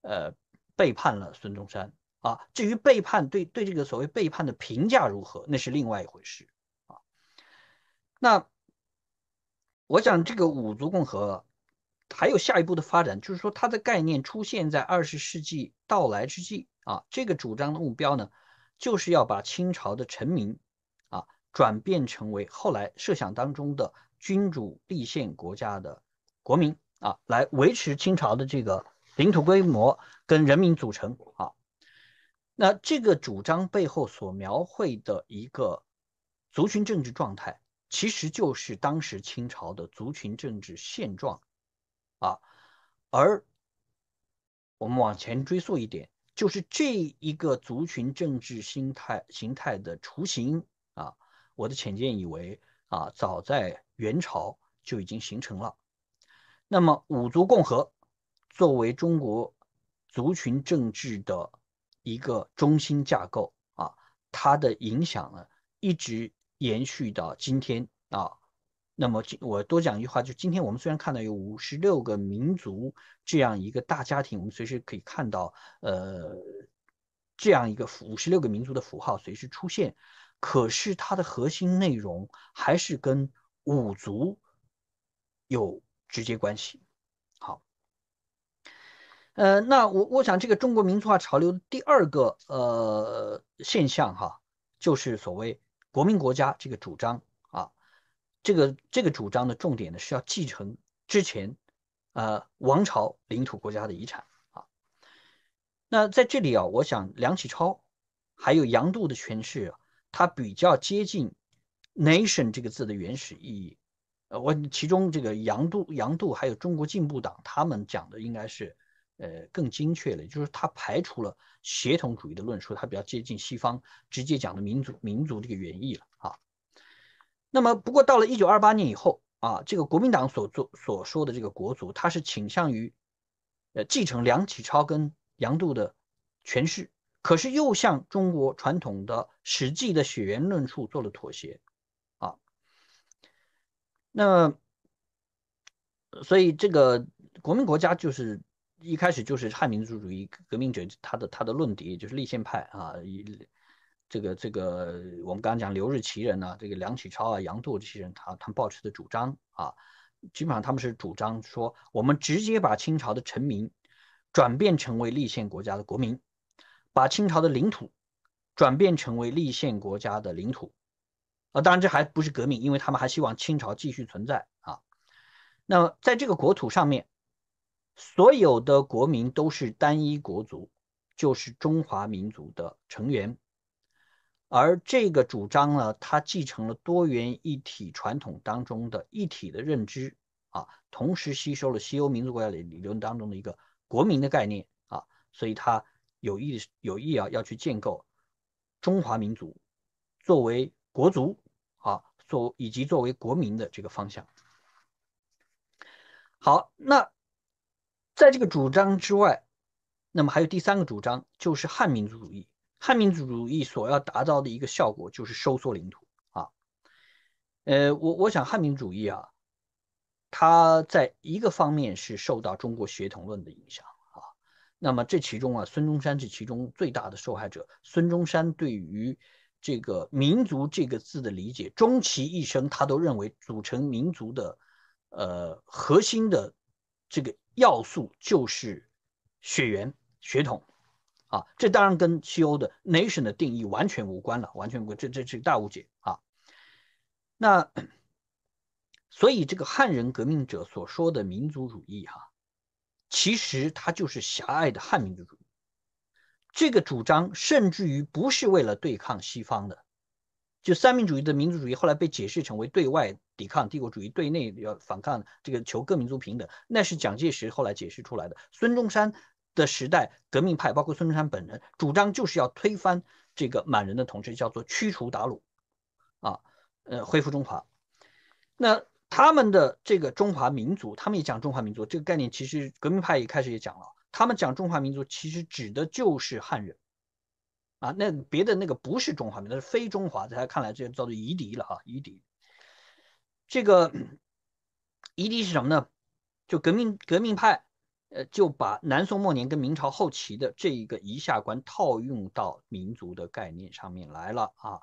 [SPEAKER 2] 呃背叛了孙中山。啊，至于背叛，对对这个所谓背叛的评价如何，那是另外一回事啊。那我想，这个五族共和还有下一步的发展，就是说它的概念出现在二十世纪到来之际啊。这个主张的目标呢，就是要把清朝的臣民啊，转变成为后来设想当中的君主立宪国家的国民啊，来维持清朝的这个领土规模跟人民组成啊。那这个主张背后所描绘的一个族群政治状态，其实就是当时清朝的族群政治现状啊。而我们往前追溯一点，就是这一个族群政治心态形态的雏形啊。我的浅见以为啊，早在元朝就已经形成了。那么五族共和作为中国族群政治的。一个中心架构啊，它的影响呢一直延续到今天啊。那么今我多讲一句话，就今天我们虽然看到有五十六个民族这样一个大家庭，我们随时可以看到呃这样一个五十六个民族的符号随时出现，可是它的核心内容还是跟五族有直接关系。好。呃，那我我想，这个中国民族化潮流的第二个呃现象哈，就是所谓国民国家这个主张啊，这个这个主张的重点呢是要继承之前呃王朝领土国家的遗产啊。那在这里啊，我想梁启超还有杨度的诠释，他比较接近 nation 这个字的原始意义。呃，我其中这个杨度杨度还有中国进步党，他们讲的应该是。呃，更精确了，就是他排除了协同主义的论述，他比较接近西方直接讲的民族民族这个原意了啊。那么，不过到了一九二八年以后啊，这个国民党所做所说的这个国族，他是倾向于呃继承梁启超跟杨度的诠释，可是又向中国传统的《史记》的血缘论述做了妥协啊。那所以这个国民国家就是。一开始就是汉民族主义革命者，他的他的论敌就是立宪派啊，一这个这个我们刚刚讲留日奇人呢，这个梁启超啊、杨度这些人，他他们抱持的主张啊，基本上他们是主张说，我们直接把清朝的臣民转变成为立宪国家的国民，把清朝的领土转变成为立宪国家的领土啊，当然这还不是革命，因为他们还希望清朝继续存在啊。那么在这个国土上面。所有的国民都是单一国族，就是中华民族的成员，而这个主张呢，它继承了多元一体传统当中的“一体”的认知啊，同时吸收了西欧民族国家理理论当中的一个国民的概念啊，所以它有意有意啊要去建构中华民族作为国族啊，作以及作为国民的这个方向。好，那。在这个主张之外，那么还有第三个主张，就是汉民族主义。汉民族主义所要达到的一个效果，就是收缩领土啊。呃，我我想，汉民族主义啊，它在一个方面是受到中国血统论的影响啊。那么这其中啊，孙中山这其中最大的受害者。孙中山对于这个民族这个字的理解，终其一生，他都认为组成民族的，呃，核心的。这个要素就是血缘、血统啊，这当然跟西欧的 nation 的定义完全无关了，完全无关，这这是大误解啊。那所以这个汉人革命者所说的民族主义哈，其实它就是狭隘的汉民族主义，这个主张甚至于不是为了对抗西方的。就三民主义的民族主义，后来被解释成为对外抵抗帝国主义，对内要反抗这个求各民族平等，那是蒋介石后来解释出来的。孙中山的时代革命派，包括孙中山本人主张就是要推翻这个满人的统治，叫做驱除鞑虏，啊，呃，恢复中华。那他们的这个中华民族，他们也讲中华民族这个概念，其实革命派一开始也讲了，他们讲中华民族其实指的就是汉人。啊，那别的那个不是中华民族，那是非中华，在他看来这就叫做夷狄了哈，夷狄。这个夷狄是什么呢？就革命革命派，呃，就把南宋末年跟明朝后期的这一个夷夏观套用到民族的概念上面来了啊，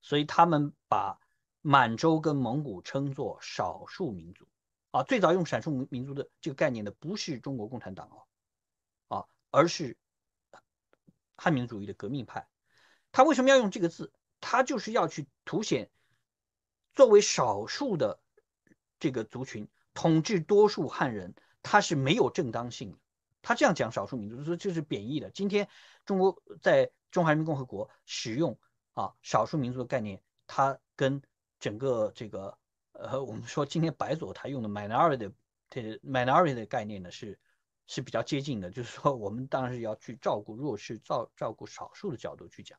[SPEAKER 2] 所以他们把满洲跟蒙古称作少数民族啊。最早用少数民族的这个概念的不是中国共产党啊，啊，而是。汉民主义的革命派，他为什么要用这个字？他就是要去凸显作为少数的这个族群统治多数汉人，他是没有正当性的。他这样讲少数民族，说这是贬义的。今天中国在中华人民共和国使用啊少数民族的概念，它跟整个这个呃，我们说今天白左他用的 minority，minority 的概念呢是。是比较接近的，就是说，我们当然是要去照顾弱势、照照顾少数的角度去讲，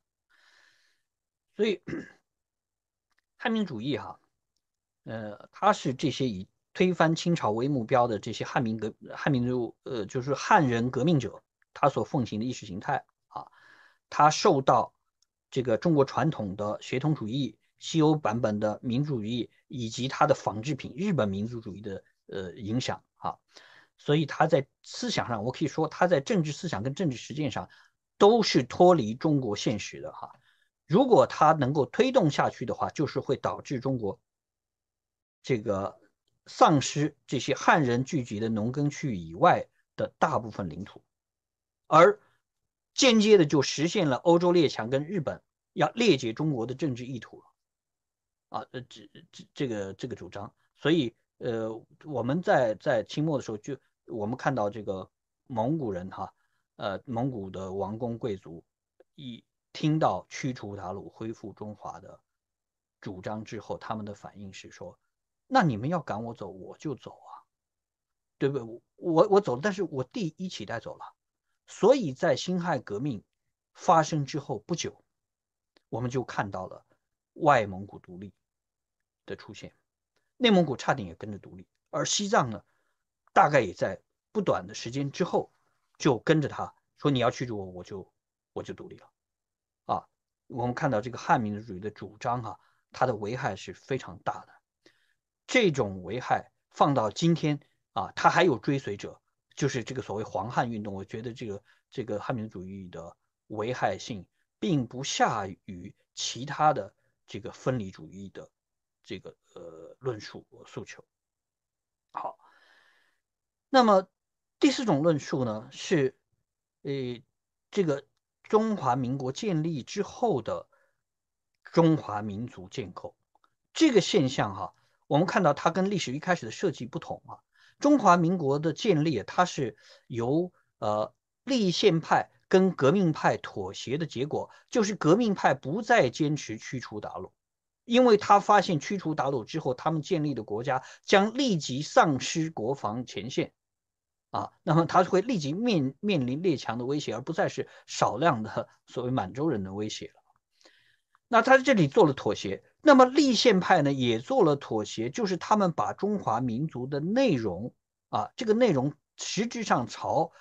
[SPEAKER 2] 所以 汉民主义哈，呃，它是这些以推翻清朝为目标的这些汉民革、汉民族，呃，就是汉人革命者，他所奉行的意识形态啊，它受到这个中国传统的协同主义、西欧版本的民族主义以及它的仿制品日本民族主义的呃影响啊。所以他在思想上，我可以说他在政治思想跟政治实践上，都是脱离中国现实的哈。如果他能够推动下去的话，就是会导致中国这个丧失这些汉人聚集的农耕区以外的大部分领土，而间接的就实现了欧洲列强跟日本要列解中国的政治意图啊。这这这个这个主张，所以。呃，我们在在清末的时候，就我们看到这个蒙古人哈，呃，蒙古的王公贵族一听到驱除鞑虏、恢复中华的主张之后，他们的反应是说：“那你们要赶我走，我就走啊，对不？对？我我走了，但是我弟一起带走了。”所以在辛亥革命发生之后不久，我们就看到了外蒙古独立的出现。内蒙古差点也跟着独立，而西藏呢，大概也在不短的时间之后就跟着他说：“你要驱逐我，我就我就独立了。”啊，我们看到这个汉民族主义的主张哈，它的危害是非常大的。这种危害放到今天啊，它还有追随者，就是这个所谓“黄汉”运动。我觉得这个这个汉民族主义的危害性并不下于其他的这个分离主义的。这个呃论述和诉求，好，那么第四种论述呢是，呃，这个中华民国建立之后的中华民族建构这个现象哈，我们看到它跟历史一开始的设计不同啊，中华民国的建立，它是由呃立宪派跟革命派妥协的结果，就是革命派不再坚持驱除鞑虏。因为他发现驱除鞑虏之后，他们建立的国家将立即丧失国防前线，啊，那么他会立即面面临列强的威胁，而不再是少量的所谓满洲人的威胁了。那他这里做了妥协，那么立宪派呢也做了妥协，就是他们把中华民族的内容啊，这个内容实质上朝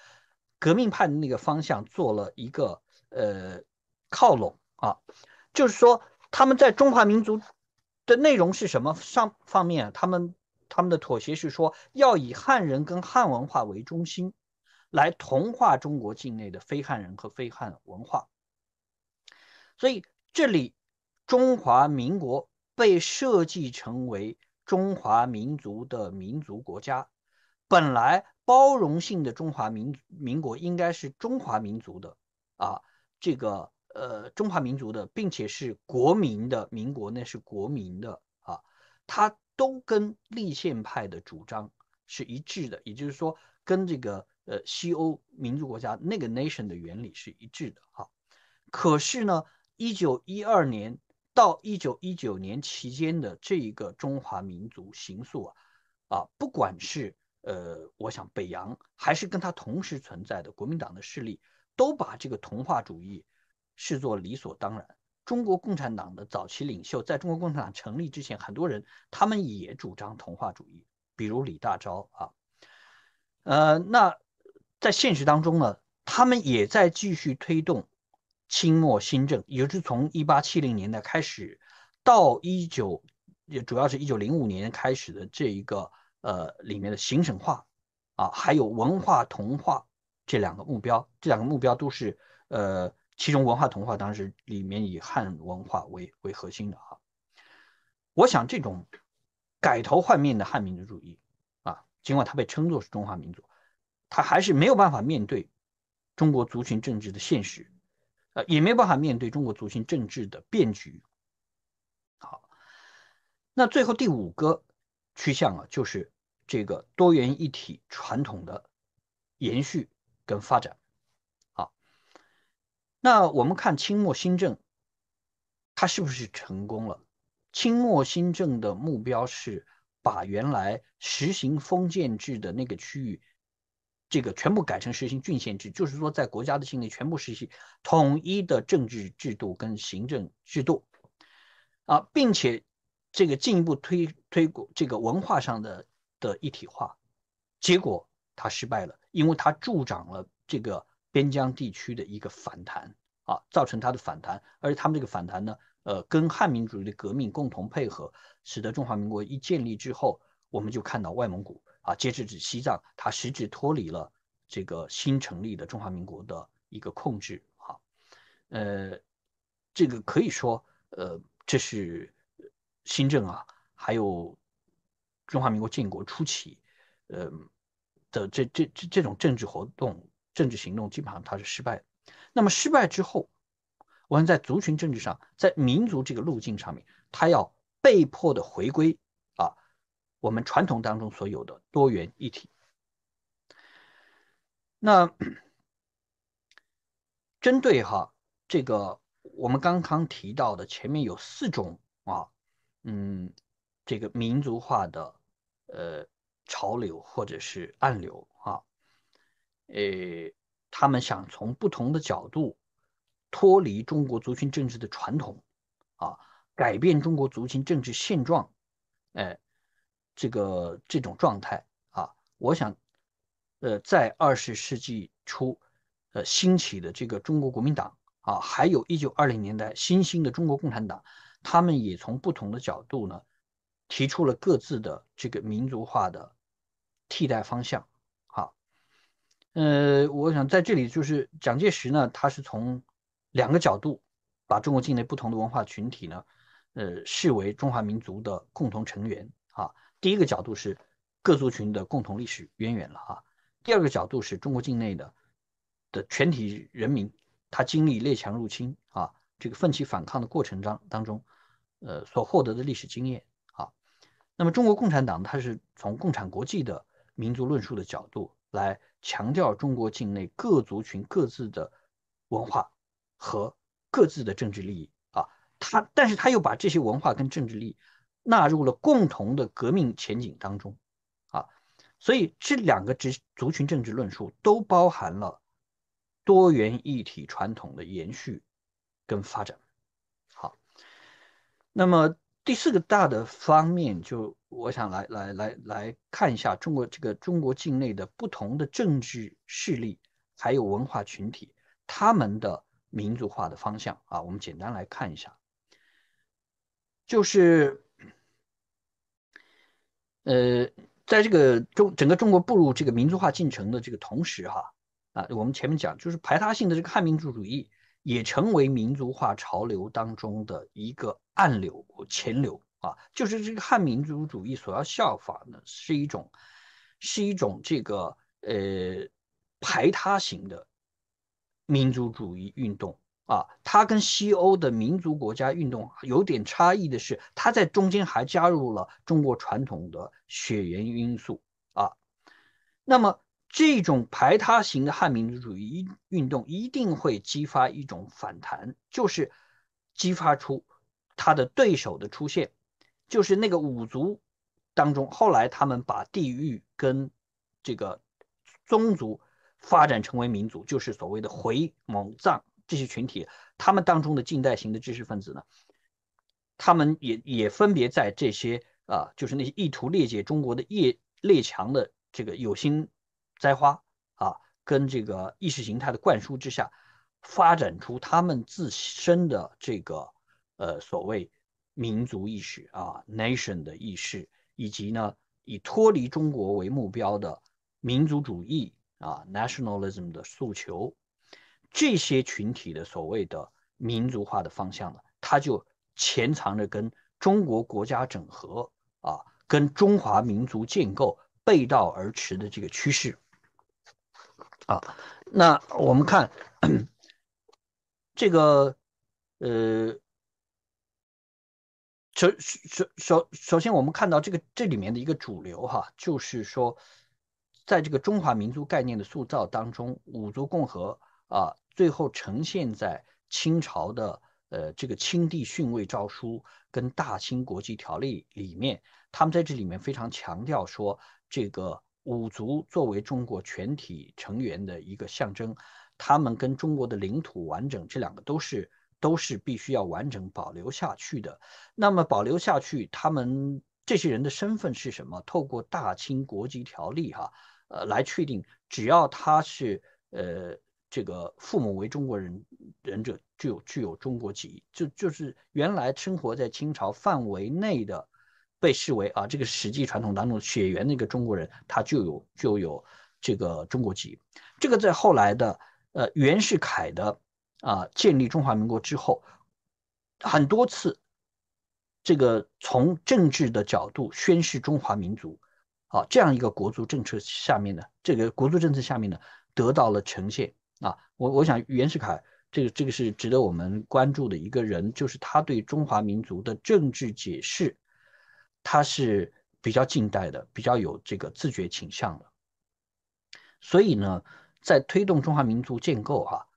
[SPEAKER 2] 革命派的那个方向做了一个呃靠拢啊，就是说。他们在中华民族的内容是什么上方面，他们他们的妥协是说要以汉人跟汉文化为中心，来同化中国境内的非汉人和非汉文化。所以这里中华民国被设计成为中华民族的民族国家，本来包容性的中华民民国应该是中华民族的啊这个。呃，中华民族的，并且是国民的，民国那是国民的啊，它都跟立宪派的主张是一致的，也就是说，跟这个呃西欧民族国家那个 nation 的原理是一致的哈。可是呢，一九一二年到一九一九年期间的这一个中华民族行诉啊，啊，不管是呃，我想北洋，还是跟它同时存在的国民党的势力，都把这个同化主义。视作理所当然。中国共产党的早期领袖，在中国共产党成立之前，很多人他们也主张同化主义，比如李大钊啊，呃，那在现实当中呢，他们也在继续推动清末新政，也就是从一八七零年代开始到一九，也主要是一九零五年开始的这一个呃里面的行省化啊，还有文化同化这两个目标，这两个目标都是呃。其中文化同化当时里面以汉文化为为核心的啊，我想这种改头换面的汉民族主义啊，尽管它被称作是中华民族，它还是没有办法面对中国族群政治的现实，呃，也没有办法面对中国族群政治的变局。好，那最后第五个趋向啊，就是这个多元一体传统的延续跟发展。那我们看清末新政，它是不是成功了？清末新政的目标是把原来实行封建制的那个区域，这个全部改成实行郡县制，就是说在国家的境内全部实行统一的政治制度跟行政制度，啊，并且这个进一步推推广这个文化上的的一体化，结果它失败了，因为它助长了这个。边疆地区的一个反弹啊，造成它的反弹，而且他们这个反弹呢，呃，跟汉民族的革命共同配合，使得中华民国一建立之后，我们就看到外蒙古啊，截止至西藏，它实质脱离了这个新成立的中华民国的一个控制啊，呃，这个可以说，呃，这是新政啊，还有中华民国建国初期，呃的这这这这种政治活动。政治行动基本上它是失败的，那么失败之后，我们在族群政治上，在民族这个路径上面，它要被迫的回归啊，我们传统当中所有的多元一体。那 针对哈这个我们刚刚提到的，前面有四种啊，嗯，这个民族化的呃潮流或者是暗流啊。呃，他们想从不同的角度脱离中国族群政治的传统啊，改变中国族群政治现状，哎，这个这种状态啊，我想，呃，在二十世纪初，呃兴起的这个中国国民党啊，还有一九二零年代新兴的中国共产党，他们也从不同的角度呢，提出了各自的这个民族化的替代方向。呃，我想在这里就是蒋介石呢，他是从两个角度把中国境内不同的文化群体呢，呃，视为中华民族的共同成员啊。第一个角度是各族群的共同历史渊源了啊。第二个角度是中国境内的的全体人民，他经历列强入侵啊，这个奋起反抗的过程当当中，呃，所获得的历史经验啊。那么中国共产党它是从共产国际的民族论述的角度来。强调中国境内各族群各自的文化和各自的政治利益啊，他但是他又把这些文化跟政治利益纳入了共同的革命前景当中啊，所以这两个支族群政治论述都包含了多元一体传统的延续跟发展。好，那么。第四个大的方面，就我想来来来来看一下中国这个中国境内的不同的政治势力，还有文化群体，他们的民族化的方向啊，我们简单来看一下，就是，呃，在这个中整个中国步入这个民族化进程的这个同时，哈，啊，我们前面讲就是排他性的这个汉民族主义。也成为民族化潮流当中的一个暗流、潜流啊，就是这个汉民族主义所要效仿的是一种，是一种这个呃排他型的民族主义运动啊。它跟西欧的民族国家运动有点差异的是，它在中间还加入了中国传统的血缘因素啊。那么。这种排他型的汉民族主义运动一定会激发一种反弹，就是激发出他的对手的出现，就是那个五族当中，后来他们把地域跟这个宗族发展成为民族，就是所谓的回蒙藏这些群体，他们当中的近代型的知识分子呢，他们也也分别在这些啊，就是那些意图裂解中国的列列强的这个有心。栽花啊，跟这个意识形态的灌输之下，发展出他们自身的这个呃所谓民族意识啊，nation 的意识，以及呢以脱离中国为目标的民族主义啊，nationalism 的诉求，这些群体的所谓的民族化的方向呢，它就潜藏着跟中国国家整合啊，跟中华民族建构背道而驰的这个趋势。啊，那我们看这个，呃，首首首首先，我们看到这个这里面的一个主流哈，就是说，在这个中华民族概念的塑造当中，五族共和啊，最后呈现在清朝的呃这个清帝逊位诏书跟《大清国际条例》里面，他们在这里面非常强调说这个。五族作为中国全体成员的一个象征，他们跟中国的领土完整这两个都是都是必须要完整保留下去的。那么保留下去，他们这些人的身份是什么？透过《大清国籍条例》哈，呃，来确定，只要他是呃这个父母为中国人人者，具有具有中国籍，就就是原来生活在清朝范围内的。被视为啊，这个史记传统当中血缘的一个中国人，他就有就有这个中国籍。这个在后来的呃袁世凯的啊建立中华民国之后，很多次这个从政治的角度宣示中华民族啊这样一个国族政策下面的这个国族政策下面的得到了呈现啊。我我想袁世凯这个这个是值得我们关注的一个人，就是他对中华民族的政治解释。它是比较近代的，比较有这个自觉倾向的，所以呢，在推动中华民族建构哈，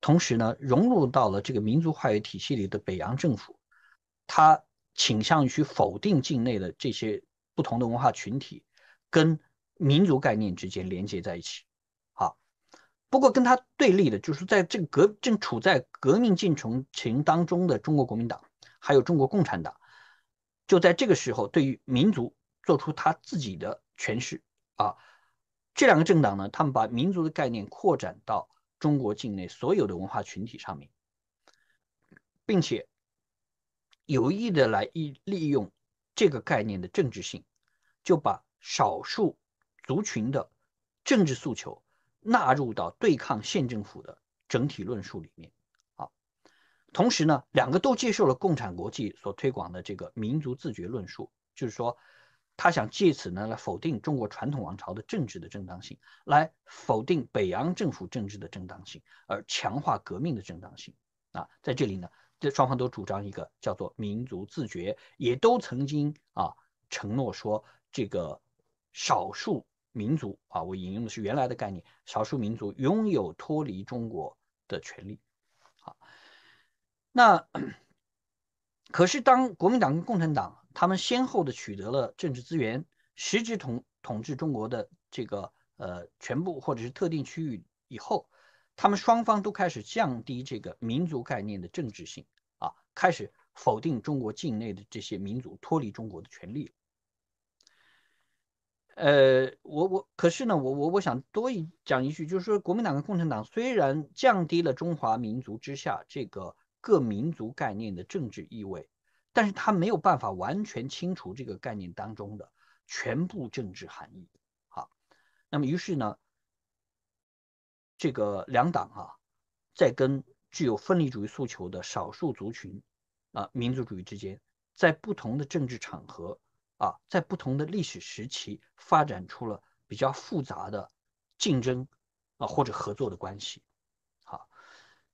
[SPEAKER 2] 同时呢，融入到了这个民族话语体系里的北洋政府，它倾向于去否定境内的这些不同的文化群体跟民族概念之间连接在一起。啊，不过跟它对立的就是在这个革正处在革命进程情当中的中国国民党，还有中国共产党。就在这个时候，对于民族做出他自己的诠释啊，这两个政党呢，他们把民族的概念扩展到中国境内所有的文化群体上面，并且有意的来利利用这个概念的政治性，就把少数族群的政治诉求纳入到对抗县政府的整体论述里面。同时呢，两个都接受了共产国际所推广的这个民族自觉论述，就是说，他想借此呢来否定中国传统王朝的政治的正当性，来否定北洋政府政治的正当性，而强化革命的正当性。啊，在这里呢，这双方都主张一个叫做民族自觉，也都曾经啊承诺说，这个少数民族啊，我引用的是原来的概念，少数民族拥有脱离中国的权利。好。那 可是，当国民党跟共产党他们先后的取得了政治资源，实质统统治中国的这个呃全部或者是特定区域以后，他们双方都开始降低这个民族概念的政治性啊，开始否定中国境内的这些民族脱离中国的权利。呃，我我可是呢，我我我想多一讲一句，就是说国民党跟共产党虽然降低了中华民族之下这个。各民族概念的政治意味，但是他没有办法完全清除这个概念当中的全部政治含义。好，那么于是呢，这个两党啊，在跟具有分离主义诉求的少数族群啊、民族主义之间，在不同的政治场合啊，在不同的历史时期，发展出了比较复杂的竞争啊或者合作的关系。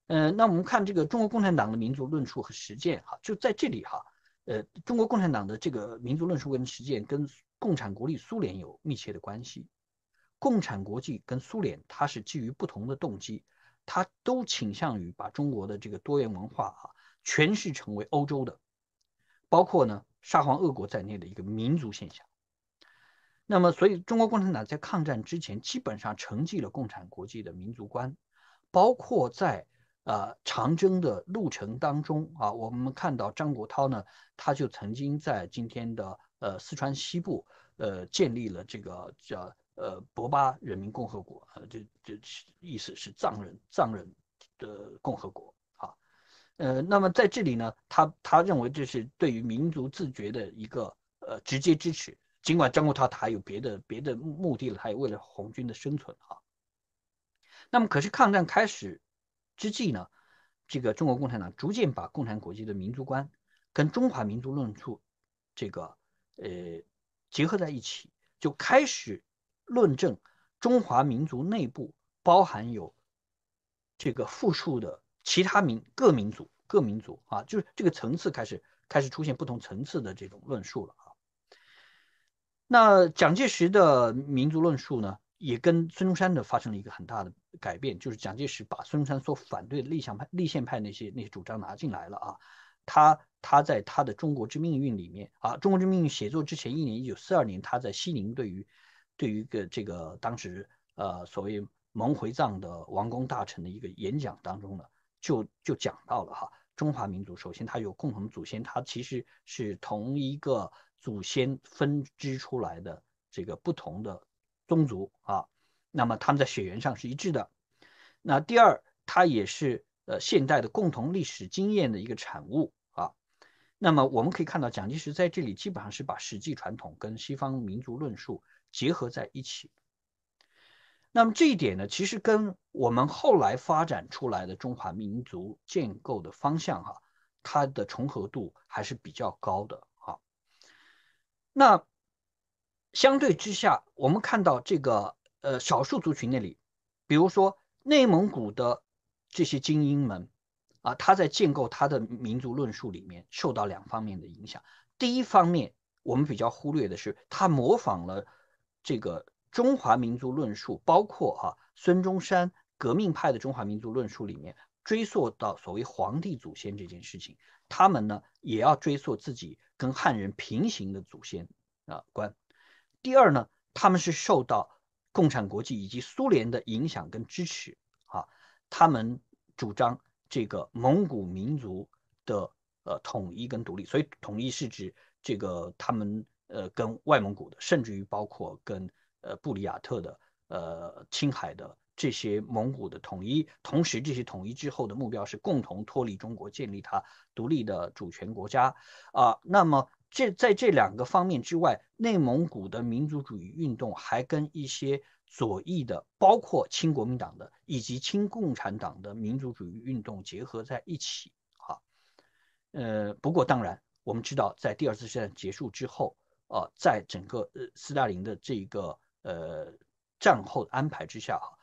[SPEAKER 2] 呃，那我们看这个中国共产党的民族论述和实践哈，就在这里哈，呃，中国共产党的这个民族论述跟实践跟共产国际、苏联有密切的关系。共产国际跟苏联它是基于不同的动机，它都倾向于把中国的这个多元文化啊诠释成为欧洲的，包括呢沙皇俄国在内的一个民族现象。那么，所以中国共产党在抗战之前基本上承继了共产国际的民族观，包括在。呃，长征的路程当中啊，我们看到张国焘呢，他就曾经在今天的呃四川西部，呃，建立了这个叫呃博巴人民共和国，呃，这这是意思是藏人藏人的共和国啊。呃，那么在这里呢，他他认为这是对于民族自觉的一个呃直接支持。尽管张国焘他还有别的别的目的了，他也为了红军的生存啊。那么可是抗战开始。之际呢，这个中国共产党逐渐把共产国际的民族观跟中华民族论述这个呃结合在一起，就开始论证中华民族内部包含有这个复数的其他民各民族各民族啊，就是这个层次开始开始出现不同层次的这种论述了啊。那蒋介石的民族论述呢？也跟孙中山的发生了一个很大的改变，就是蒋介石把孙中山所反对的立宪派、立宪派那些那些主张拿进来了啊。他他在他的《中国之命运》里面啊，《中国之命运》写作之前一年，一九四二年，他在西宁对于对于一个这个当时呃所谓蒙回藏的王公大臣的一个演讲当中呢，就就讲到了哈，中华民族首先它有共同祖先，它其实是同一个祖先分支出来的这个不同的。宗族啊，那么他们在血缘上是一致的。那第二，它也是呃现代的共同历史经验的一个产物啊。那么我们可以看到，蒋介石在这里基本上是把实际传统跟西方民族论述结合在一起。那么这一点呢，其实跟我们后来发展出来的中华民族建构的方向哈，它的重合度还是比较高的啊。那。相对之下，我们看到这个呃少数族群那里，比如说内蒙古的这些精英们，啊，他在建构他的民族论述里面受到两方面的影响。第一方面，我们比较忽略的是，他模仿了这个中华民族论述，包括哈孙中山革命派的中华民族论述里面，追溯到所谓皇帝祖先这件事情，他们呢也要追溯自己跟汉人平行的祖先啊观。第二呢，他们是受到共产国际以及苏联的影响跟支持啊，他们主张这个蒙古民族的呃统一跟独立，所以统一是指这个他们呃跟外蒙古的，甚至于包括跟呃布里亚特的、呃青海的这些蒙古的统一，同时这些统一之后的目标是共同脱离中国，建立他独立的主权国家啊，那么。这在这两个方面之外，内蒙古的民族主义运动还跟一些左翼的，包括亲国民党的以及亲共产党的民族主义运动结合在一起。哈，呃，不过当然，我们知道，在第二次世界结束之后，呃，在整个斯大林的这一个呃战后安排之下，哈，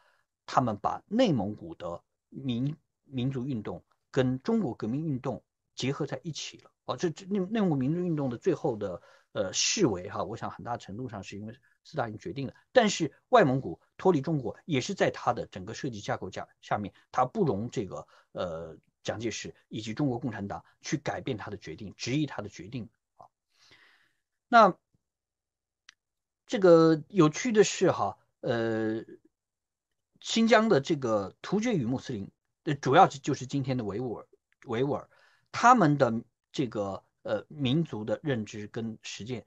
[SPEAKER 2] 他们把内蒙古的民民族运动跟中国革命运动结合在一起了。哦，这这内内蒙古民族运动的最后的呃视为哈，我想很大程度上是因为斯大林决定的。但是外蒙古脱离中国也是在他的整个设计架构下下面，他不容这个呃蒋介石以及中国共产党去改变他的决定，质疑他的决定。那这个有趣的是哈，呃，新疆的这个突厥语穆斯林，呃，主要就是今天的维吾尔维吾尔，他们的。这个呃民族的认知跟实践，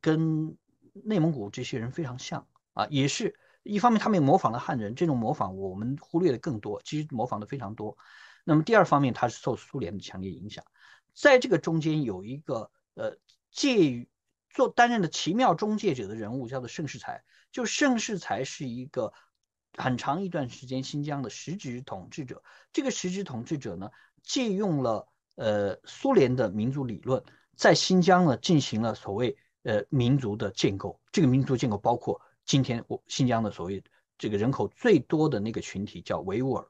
[SPEAKER 2] 跟内蒙古这些人非常像啊，也是一方面他们模仿了汉人，这种模仿我们忽略的更多，其实模仿的非常多。那么第二方面，他是受苏联的强烈影响，在这个中间有一个呃介于做担任的奇妙中介者的人物，叫做盛世才。就盛世才是一个很长一段时间新疆的实职统治者，这个实职统治者呢借用了。呃，苏联的民族理论在新疆呢进行了所谓呃民族的建构，这个民族建构包括今天我新疆的所谓这个人口最多的那个群体叫维吾尔，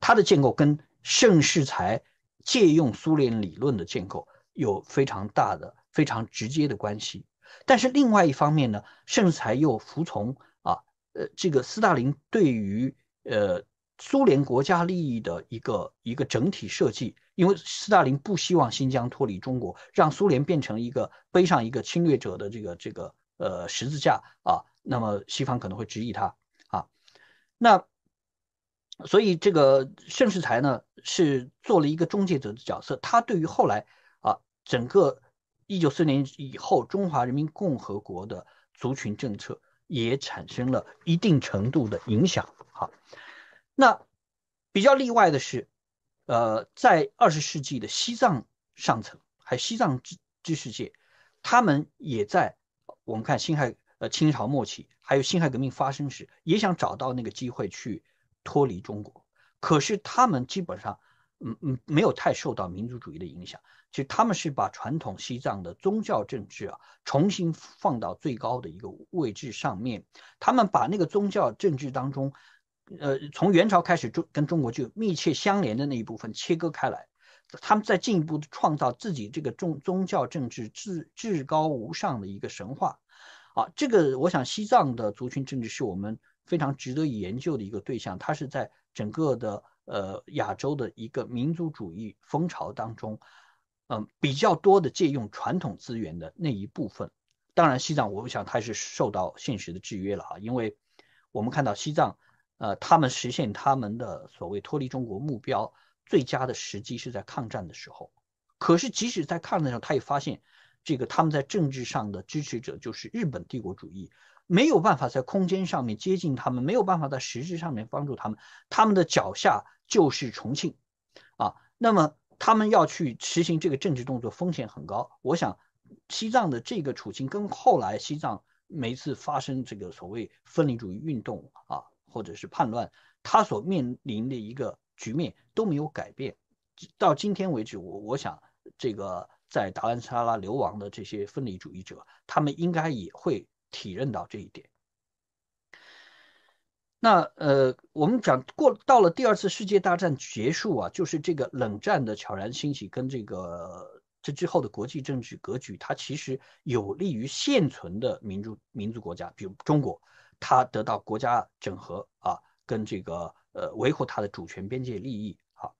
[SPEAKER 2] 它的建构跟盛世才借用苏联理论的建构有非常大的、非常直接的关系。但是另外一方面呢，盛世才又服从啊，呃，这个斯大林对于呃苏联国家利益的一个一个整体设计。因为斯大林不希望新疆脱离中国，让苏联变成一个背上一个侵略者的这个这个呃十字架啊，那么西方可能会质疑他啊，那所以这个盛世才呢是做了一个中介者的角色，他对于后来啊整个一九四零以后中华人民共和国的族群政策也产生了一定程度的影响。好，那比较例外的是。呃，在二十世纪的西藏上层，还西藏之之世界，他们也在我们看辛亥呃清朝末期，还有辛亥革命发生时，也想找到那个机会去脱离中国。可是他们基本上，嗯嗯，没有太受到民族主义的影响。其实他们是把传统西藏的宗教政治啊，重新放到最高的一个位置上面。他们把那个宗教政治当中。呃，从元朝开始，中跟中国就密切相连的那一部分切割开来，他们在进一步创造自己这个宗宗教政治至至高无上的一个神话。啊，这个我想西藏的族群政治是我们非常值得研究的一个对象。它是在整个的呃亚洲的一个民族主义风潮当中，嗯，比较多的借用传统资源的那一部分。当然，西藏我想它是受到现实的制约了啊，因为我们看到西藏。呃，他们实现他们的所谓脱离中国目标最佳的时机是在抗战的时候。可是即使在抗战的时候，他也发现，这个他们在政治上的支持者就是日本帝国主义，没有办法在空间上面接近他们，没有办法在实质上面帮助他们。他们的脚下就是重庆，啊，那么他们要去实行这个政治动作，风险很高。我想西藏的这个处境跟后来西藏每次发生这个所谓分离主义运动啊。或者是叛乱，他所面临的一个局面都没有改变。到今天为止，我我想，这个在达兰萨拉流亡的这些分离主义者，他们应该也会体认到这一点。那呃，我们讲过，到了第二次世界大战结束啊，就是这个冷战的悄然兴起，跟这个这之后的国际政治格局，它其实有利于现存的民族民族国家，比如中国。它得到国家整合啊，跟这个呃维护它的主权边界利益啊，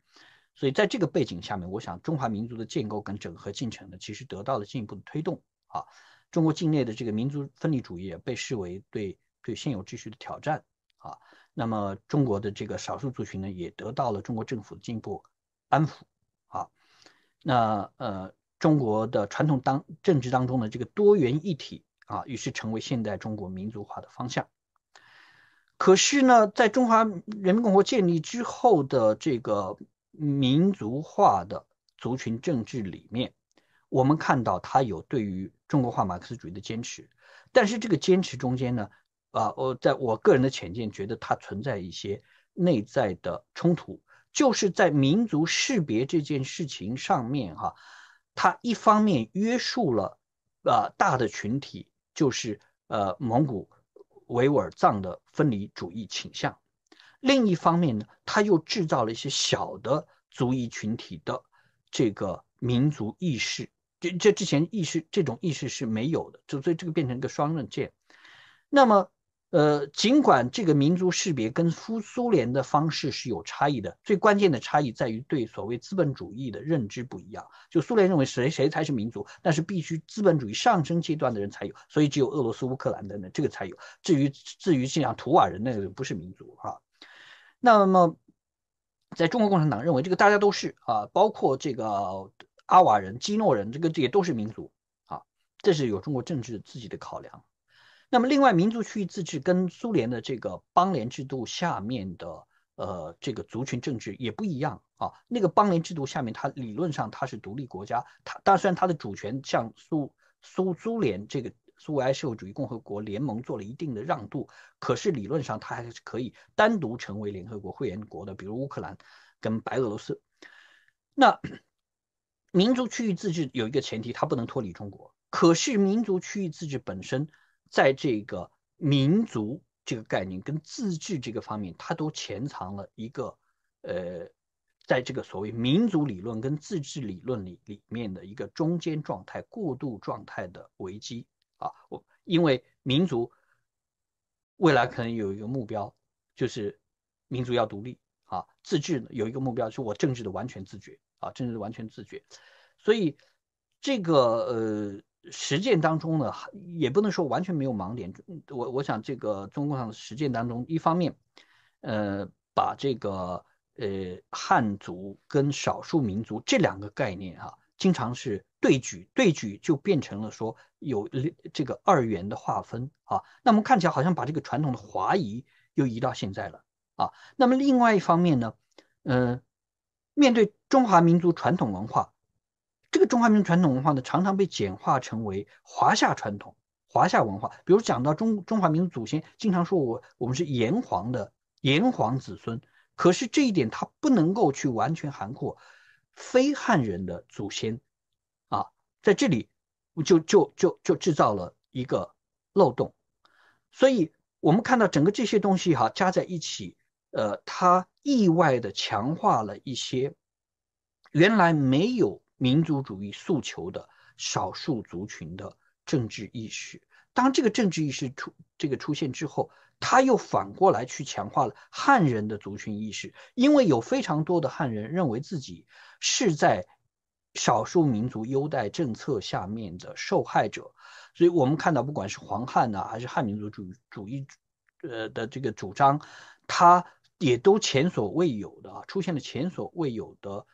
[SPEAKER 2] 所以在这个背景下面，我想中华民族的建构跟整合进程呢，其实得到了进一步的推动啊。中国境内的这个民族分离主义被视为对对现有秩序的挑战啊。那么中国的这个少数族群呢，也得到了中国政府的进一步安抚啊。那呃，中国的传统当政治当中的这个多元一体。啊，于是成为现代中国民族化的方向。可是呢，在中华人民共和国建立之后的这个民族化的族群政治里面，我们看到它有对于中国化马克思主义的坚持，但是这个坚持中间呢，啊，我在我个人的浅见，觉得它存在一些内在的冲突，就是在民族识别这件事情上面，哈，它一方面约束了啊大的群体。就是呃，蒙古、维吾尔、藏的分离主义倾向。另一方面呢，他又制造了一些小的族裔群体的这个民族意识。这这之前意识这种意识是没有的，就所以这个变成一个双刃剑。那么。呃，尽管这个民族识别跟苏苏联的方式是有差异的，最关键的差异在于对所谓资本主义的认知不一样。就苏联认为谁谁才是民族，但是必须资本主义上升阶段的人才有，所以只有俄罗斯、乌克兰等等这个才有。至于至于像图瓦人那个不是民族哈。那么，在中国共产党认为这个大家都是啊，包括这个阿瓦人、基诺人，这个这也都是民族啊。这是有中国政治自己的考量。那么，另外，民族区域自治跟苏联的这个邦联制度下面的呃这个族群政治也不一样啊。那个邦联制度下面，它理论上它是独立国家，它虽然，它的主权向苏苏苏联这个苏维埃社会主义共和国联盟做了一定的让渡，可是理论上它还是可以单独成为联合国会员国的，比如乌克兰跟白俄罗斯。那民族区域自治有一个前提，它不能脱离中国。可是民族区域自治本身。在这个民族这个概念跟自治这个方面，它都潜藏了一个，呃，在这个所谓民族理论跟自治理论里里面的一个中间状态、过渡状态的危机啊。我因为民族未来可能有一个目标，就是民族要独立啊；自治呢有一个目标，是我政治的完全自觉啊，政治的完全自觉。所以这个呃。实践当中呢，也不能说完全没有盲点。我我想这个中共上的实践当中，一方面，呃，把这个呃汉族跟少数民族这两个概念哈，经常是对举，对举就变成了说有这个二元的划分啊。那么看起来好像把这个传统的华夷又移到现在了啊。那么另外一方面呢，呃，面对中华民族传统文化。这个中华民族传统文化呢，常常被简化成为华夏传统、华夏文化。比如讲到中中华民族祖先，经常说我我们是炎黄的炎黄子孙。可是这一点他不能够去完全涵括非汉人的祖先啊，在这里就就就就制造了一个漏洞。所以我们看到整个这些东西哈加在一起，呃，它意外的强化了一些原来没有。民族主义诉求的少数族群的政治意识，当这个政治意识出这个出现之后，他又反过来去强化了汉人的族群意识，因为有非常多的汉人认为自己是在少数民族优待政策下面的受害者，所以我们看到，不管是黄汉呐，还是汉民族主主义，呃的这个主张，它也都前所未有的啊，出现了前所未有的。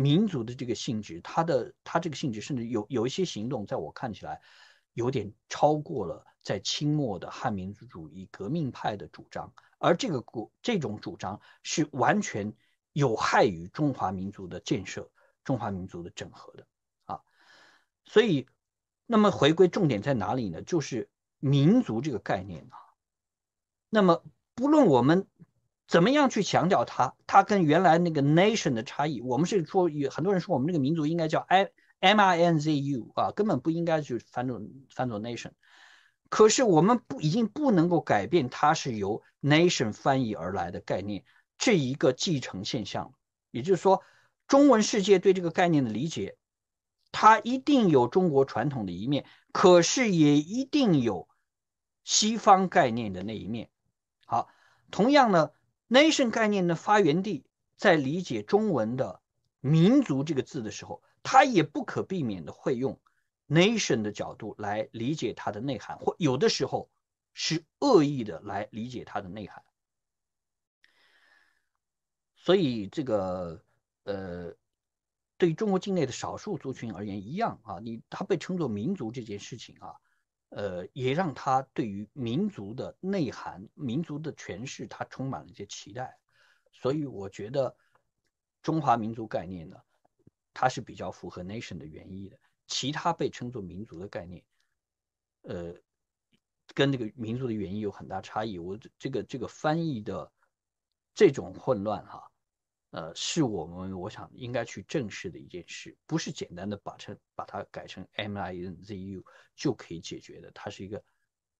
[SPEAKER 2] 民族的这个性质，它的它这个性质，甚至有有一些行动，在我看起来，有点超过了在清末的汉民族主义革命派的主张，而这个国这种主张是完全有害于中华民族的建设、中华民族的整合的啊。所以，那么回归重点在哪里呢？就是民族这个概念啊。那么不论我们。怎么样去强调它？它跟原来那个 nation 的差异。我们是说，很多人说我们这个民族应该叫 i m i n z u 啊，根本不应该去翻作翻作 nation。可是我们不已经不能够改变它是由 nation 翻译而来的概念这一个继承现象。也就是说，中文世界对这个概念的理解，它一定有中国传统的一面，可是也一定有西方概念的那一面。好，同样呢。nation 概念的发源地，在理解中文的“民族”这个字的时候，它也不可避免的会用 nation 的角度来理解它的内涵，或有的时候是恶意的来理解它的内涵。所以，这个呃，对中国境内的少数族群而言，一样啊，你它被称作民族这件事情啊。呃，也让他对于民族的内涵、民族的诠释，他充满了一些期待。所以我觉得，中华民族概念呢，它是比较符合 nation 的原意的。其他被称作民族的概念，呃，跟这个民族的原意有很大差异。我这个这个翻译的这种混乱哈。呃，是我们我想应该去正视的一件事，不是简单的把成把它改成 M I N Z U 就可以解决的，它是一个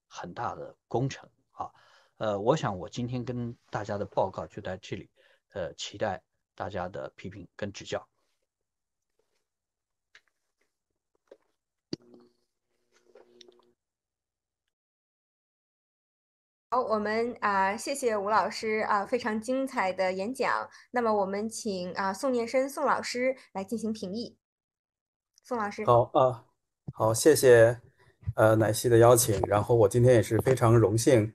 [SPEAKER 2] 很大的工程啊。呃，我想我今天跟大家的报告就在这里，呃，期待大家的批评跟指教。
[SPEAKER 1] 好，我们啊，谢谢吴老师啊，非常精彩的演讲。那么我们请啊，宋念生宋老师来进行评议。宋老师，好
[SPEAKER 3] 啊，好，谢谢呃，奶昔的邀请。然后我今天也是非常荣幸，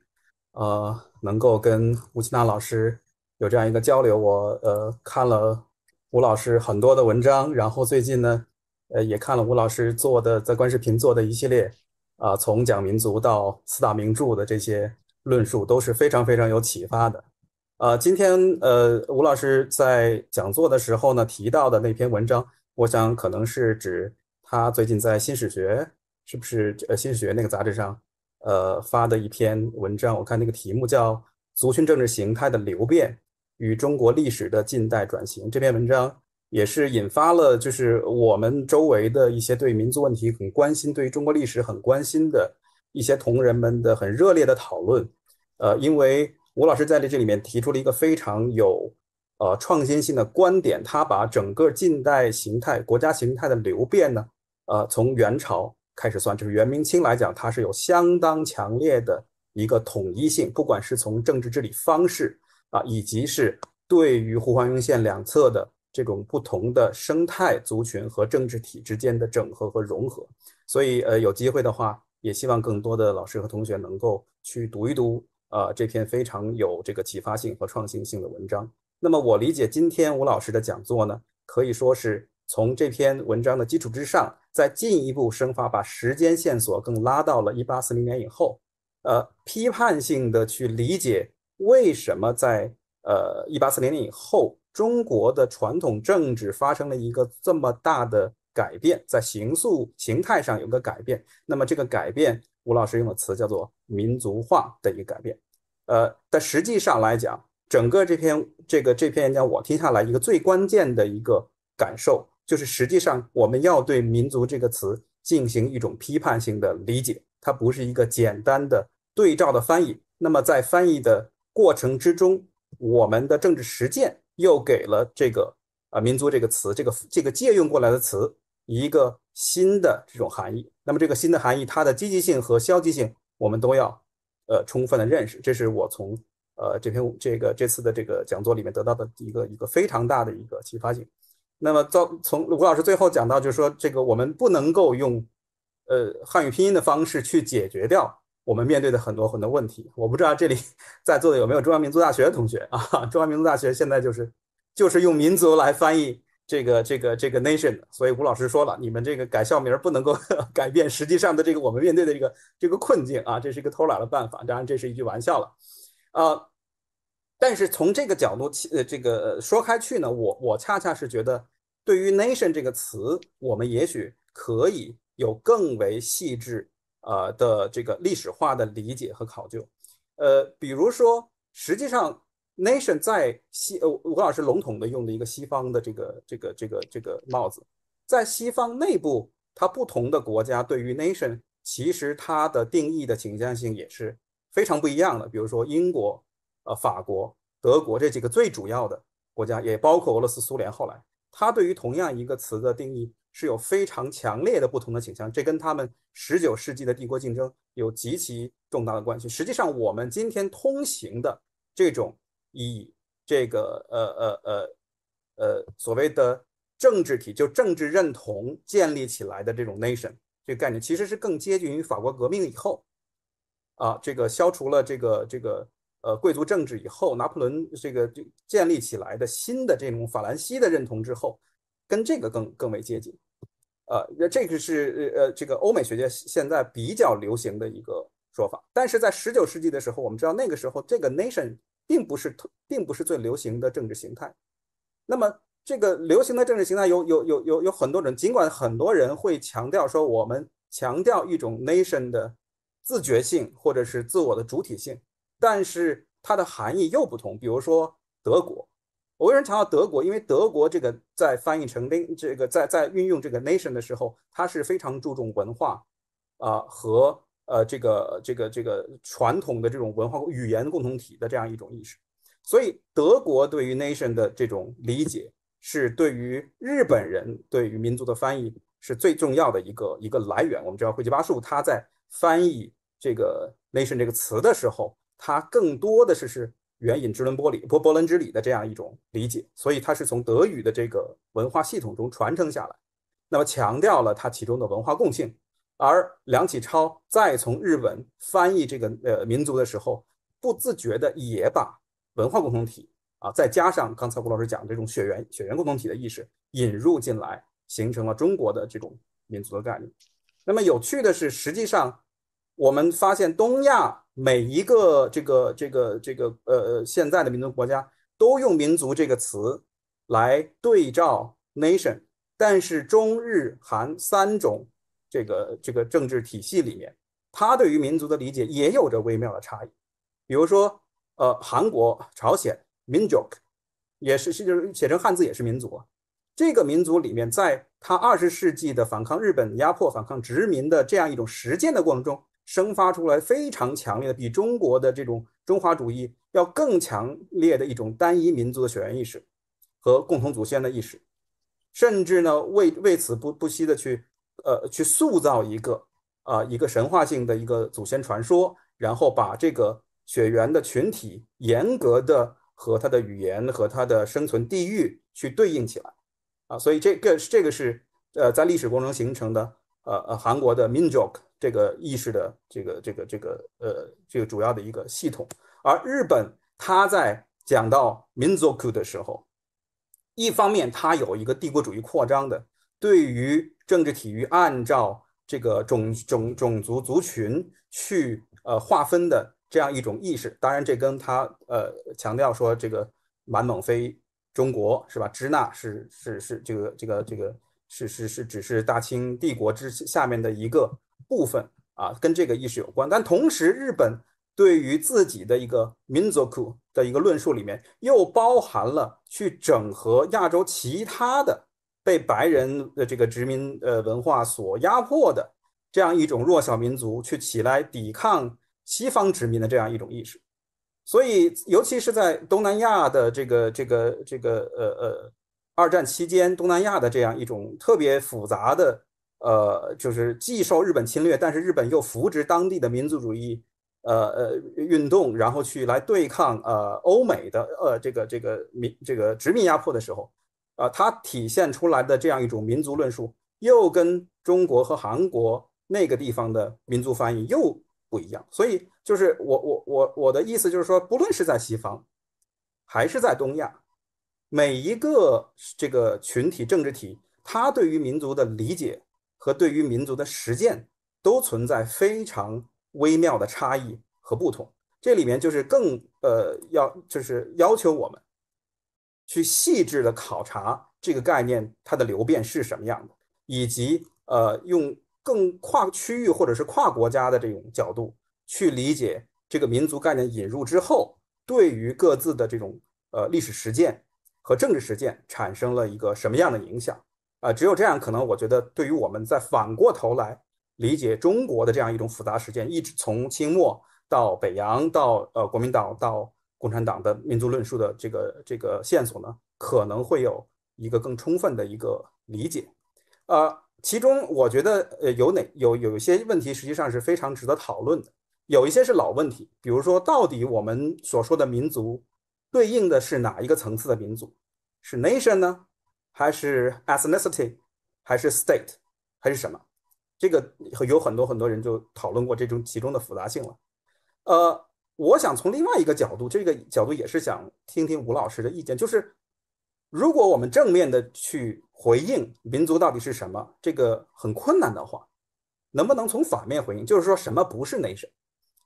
[SPEAKER 3] 呃，能够跟吴奇娜老师有这样一个交流。我呃看了吴老师很多的文章，然后最近呢，呃，也看了吴老师做的在观视频做的一系列啊，从讲民族到四大名著的这些。论述都是非常非常有启发的，啊，今天呃吴老师在讲座的时候呢提到的那篇文章，我想可能是指他最近在《新史学》是不是呃《新史学》那个杂志上呃发的一篇文章？我看那个题目叫《族群政治形态的流变与中国历史的近代转型》。这篇文章也是引发了就是我们周围的一些对民族问题很关心，对于中国历史很关心的。一些同仁们的很热烈的讨论，呃，因为吴老师在这这里面提出了一个非常有呃创新性的观点，他把整个近代形态国家形态的流变呢，呃，从元朝开始算，就是元明清来讲，它是有相当强烈的一个统一性，不管是从政治治理方式啊，以及是对于湖黄云县两侧的这种不同的生态族群和政治体之间的整合和融合，所以呃，有机会的话。也希望更多的老师和同学能够去读一读啊这篇非常有这个启发性和创新性的文章。那么我理解今天吴老师的讲座呢，可以说是从这篇文章的基础之上再进一步生发，把时间线索更拉到了一八四零年以后，呃，批判性的去理解为什么在呃一八四零年以后中国的传统政治发生了一个这么大的。改变在形塑形态上有个改变，那么这个改变，吴老师用的词叫做“民族化”的一个改变。呃，但实际上来讲，整个这篇这个这篇演讲我听下来一个最关键的一个感受，就是实际上我们要对“民族”这个词进行一种批判性的理解，它不是一个简单的对照的翻译。那么在翻译的过程之中，我们的政治实践又给了这个啊“民族”这个词，这个这个借用过来的词。一个新的这种含义，那么这个新的含义，它的积极性和消极性，我们都要呃充分的认识。这是我从呃这篇这个这次的这个讲座里面得到的一个一个非常大的一个启发性。那么到从吴老师最后讲到，就是说这个我们不能够用，呃汉语拼音的方式去解决掉我们面对的很多很多问题。我不知道这里在座的有没有中央民族大学的同学啊？中央民族大学现在就是就是用民族来翻译。这个这个这个 nation，所以吴老师说了，你们这个改校名不能够 改变实际上的这个我们面对的这个这个困境啊，这是一个偷懒的办法。当然，这是一句玩笑了，啊，但是从这个角度起，这个说开去呢，我我恰恰是觉得，对于 nation 这个词，我们也许可以有更为细致呃的这个历史化的理解和考究，呃，比如说实际上。nation 在西呃，吴老师笼统的用的一个西方的这个这个这个这个帽子，在西方内部，它不同的国家对于 nation 其实它的定义的倾向性也是非常不一样的。比如说英国、呃法国、德国这几个最主要的国家，也包括俄罗斯苏联后来，它对于同样一个词的定义是有非常强烈的不同的倾向，这跟他们十九世纪的帝国竞争有极其重大的关系。实际上，我们今天通行的这种。以这个呃呃呃呃所谓的政治体，就政治认同建立起来的这种 nation 这个概念，其实是更接近于法国革命以后啊，这个消除了这个这个呃贵族政治以后，拿破仑这个建建立起来的新的这种法兰西的认同之后，跟这个更更为接近。呃，这个是呃这个欧美学界现在比较流行的一个说法。但是在十九世纪的时候，我们知道那个时候这个 nation。并不是并并不是最流行的政治形态，那么这个流行的政治形态有有有有有很多种。尽管很多人会强调说，我们强调一种 nation 的自觉性或者是自我的主体性，但是它的含义又不同。比如说德国，我为什么强调德国？因为德国这个在翻译成这个在在运用这个 nation 的时候，它是非常注重文化啊和。呃，这个这个这个传统的这种文化语言共同体的这样一种意识，所以德国对于 nation 的这种理解，是对于日本人对于民族的翻译是最重要的一个一个来源。我们知道会井八树他在翻译这个 nation 这个词的时候，他更多的是是援引之伦波里波波伦之理的这样一种理解，所以他是从德语的这个文化系统中传承下来，那么强调了它其中的文化共性。而梁启超再从日本翻译这个呃民族的时候，不自觉地也把文化共同体啊，再加上刚才胡老师讲这种血缘血缘共同体的意识引入进来，形成了中国的这种民族的概念。那么有趣的是，实际上我们发现东亚每一个这个这个这个呃现在的民族国家都用“民族”这个词来对照 nation，但是中日韩三种。这个这个政治体系里面，他对于民族的理解也有着微妙的差异。比如说，呃，韩国、朝鲜，民族也是是就是写成汉字也是民族。这个民族里面，在他二十世纪的反抗日本压迫、反抗殖民的这样一种实践的过程中，生发出来非常强烈的，比中国的这种中华主义要更强烈的一种单一民族的血缘意识和共同祖先的意识，甚至呢，为为此不不惜的去。呃，去塑造一个啊，一个神话性的一个祖先传说，然后把这个血缘的群体严格的和他的语言和他的生存地域去对应起来啊，所以这个这个是呃在历史过程形成的呃呃韩国的 Minjok 这个意识的这个这个这个呃这个主要的一个系统，而日本它在讲到民族库的时候，一方面它有一个帝国主义扩张的。对于政治体育，按照这个种种种族族群去呃划分的这样一种意识，当然这跟他呃强调说这个满蒙非中国是吧？支那是是是这个这个这个是是是只是大清帝国之下面的一个部分啊，跟这个意识有关。但同时，日本对于自己的一个民族库的一个论述里面，又包含了去整合亚洲其他的。被白人的这个殖民呃文化所压迫的这样一种弱小民族去起来抵抗西方殖民的这样一种意识，所以尤其是在东南亚的这个这个这个呃呃二战期间，东南亚的这样一种特别复杂的呃，就是既受日本侵略，但是日本又扶植当地的民族主义呃呃运动，然后去来对抗呃欧美的呃这个这个民这个殖民压迫的时候。啊，它体现出来的这样一种民族论述，又跟中国和韩国那个地方的民族翻译又不一样。所以，就是我我我我的意思就是说，不论是在西方，还是在东亚，每一个这个群体、政治体，它对于民族的理解和对于民族的实践，都存在非常微妙的差异和不同。这里面就是更呃，要就是要求我们。去细致的考察这个概念它的流变是什么样的，以及呃用更跨区域或者是跨国家的这种角度去理解这个民族概念引入之后对于各自的这种呃历史实践和政治实践产生了一个什么样的影响啊？只有这样，可能我觉得对于我们在反过头来理解中国的这样一种复杂实践，一直从清末到北洋到呃国民党到。共产党的民族论述的这个这个线索呢，可能会有一个更充分的一个理解，呃，其中我觉得呃有哪有有一些问题实际上是非常值得讨论的，有一些是老问题，比如说到底我们所说的民族对应的是哪一个层次的民族？是 nation 呢，还是 ethnicity，还是 state，还是什么？这个有很多很多人就讨论过这种其中的复杂性了，呃。我想从另外一个角度，这个角度也是想听听吴老师的意见，就是如果我们正面的去回应民族到底是什么，这个很困难的话，能不能从反面回应？就是说什么不是 nation？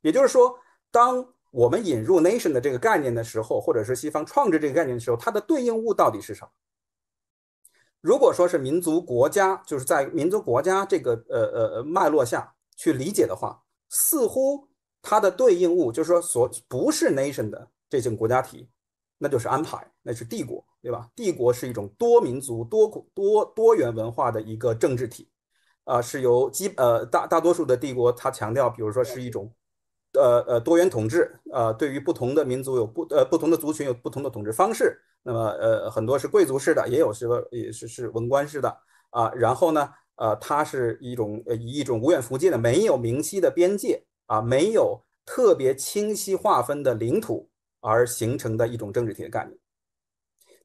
[SPEAKER 3] 也就是说，当我们引入 nation 的这个概念的时候，或者是西方创制这个概念的时候，它的对应物到底是什么？如果说是民族国家，就是在民族国家这个呃呃脉络下去理解的话，似乎。它的对应物就是说，所不是 nation 的这种国家体，那就是安排，那是帝国，对吧？帝国是一种多民族、多多多元文化的一个政治体，啊，是由基呃大大多数的帝国，它强调，比如说是一种，呃呃多元统治，呃，对于不同的民族有不呃不同的族群有不同的统治方式，那么呃很多是贵族式的，也有是也是是文官式的，啊，然后呢，呃，它是一种以一种无远弗届的没有明晰的边界。啊，没有特别清晰划分的领土而形成的一种政治体的概念，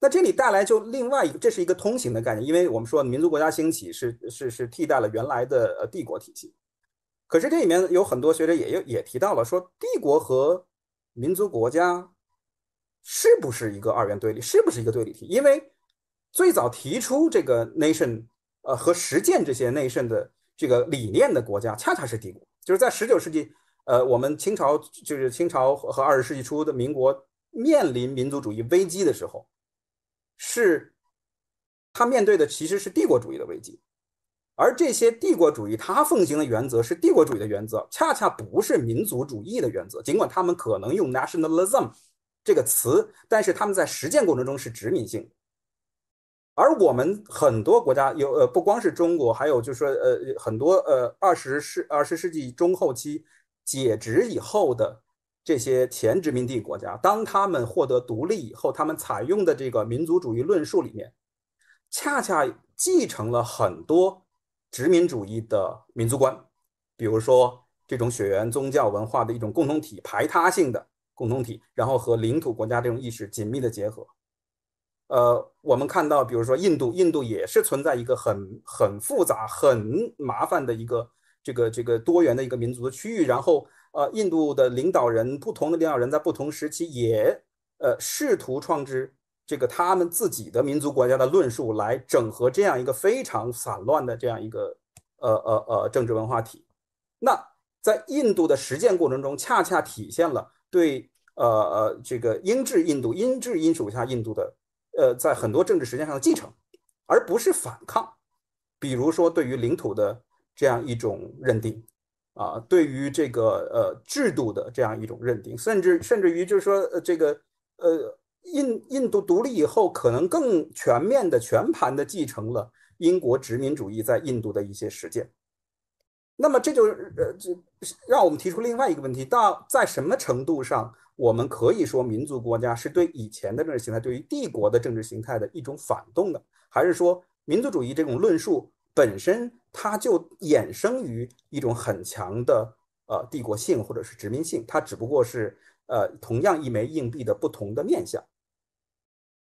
[SPEAKER 3] 那这里带来就另外一个，这是一个通行的概念，因为我们说民族国家兴起是是是替代了原来的呃帝国体系，可是这里面有很多学者也也提到了说，帝国和民族国家是不是一个二元对立，是不是一个对立体？因为最早提出这个 nation 呃和实践这些 nation 的这个理念的国家，恰恰是帝国。就是在十九世纪，呃，我们清朝就是清朝和二十世纪初的民国面临民族主义危机的时候，是，他面对的其实是帝国主义的危机，而这些帝国主义他奉行的原则是帝国主义的原则，恰恰不是民族主义的原则。尽管他们可能用 nationalism 这个词，但是他们在实践过程中是殖民性的。而我们很多国家有呃，不光是中国，还有就是说呃很多呃二十世二十世纪中后期解职以后的这些前殖民地国家，当他们获得独立以后，他们采用的这个民族主义论述里面，恰恰继承了很多殖民主义的民族观，比如说这种血缘、宗教、文化的一种共同体排他性的共同体，然后和领土国家这种意识紧密的结合。呃，我们看到，比如说印度，印度也是存在一个很很复杂、很麻烦的一个这个这个多元的一个民族的区域。然后，呃，印度的领导人，不同的领导人，在不同时期也呃试图创制这个他们自己的民族国家的论述，来整合这样一个非常散乱的这样一个呃呃呃政治文化体。那在印度的实践过程中，恰恰体现了对呃呃这个英制印度、英制因素下印度的。呃，在很多政治实践上的继承，而不是反抗，比如说对于领土的这样一种认定，啊，对于这个呃制度的这样一种认定，甚至甚至于就是说，呃，这个呃，印印度独立以后，可能更全面的、全盘的继承了英国殖民主义在印度的一些实践，那么这就呃，这让我们提出另外一个问题，到在什么程度上？我们可以说，民族国家是对以前的政治形态，对于帝国的政治形态的一种反动的，还是说民族主义这种论述本身，它就衍生于一种很强的呃帝国性或者是殖民性，它只不过是呃同样一枚硬币的不同的面相。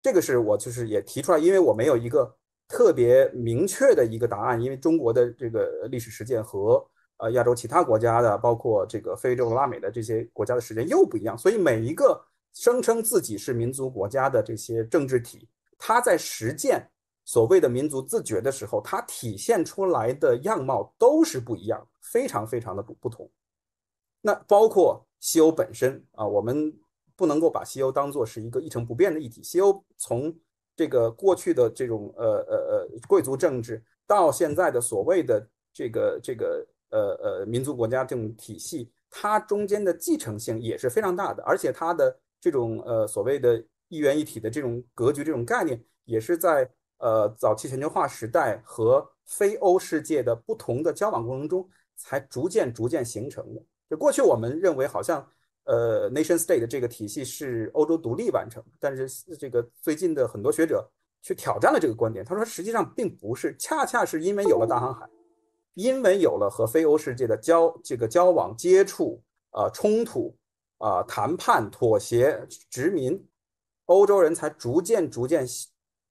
[SPEAKER 3] 这个是我就是也提出来，因为我没有一个特别明确的一个答案，因为中国的这个历史实践和。呃，亚洲其他国家的，包括这个非洲、拉美的这些国家的时间又不一样，所以每一个声称自己是民族国家的这些政治体，它在实践所谓的民族自觉的时候，它体现出来的样貌都是不一样，非常非常的不不同。那包括西欧本身啊，我们不能够把西欧当做是一个一成不变的一体。西欧从这个过去的这种呃呃呃贵族政治，到现在的所谓的这个这个。呃呃，民族国家这种体系，它中间的继承性也是非常大的，而且它的这种呃所谓的一元一体的这种格局、这种概念，也是在呃早期全球化时代和非欧世界的不同的交往过程中才逐渐逐渐形成的。就过去我们认为，好像呃 nation state 这个体系是欧洲独立完成，但是这个最近的很多学者去挑战了这个观点，他说实际上并不是，恰恰是因为有了大航海。因为有了和非欧世界的交这个交往、接触、啊冲突、啊谈判、妥协、殖民，欧洲人才逐渐逐渐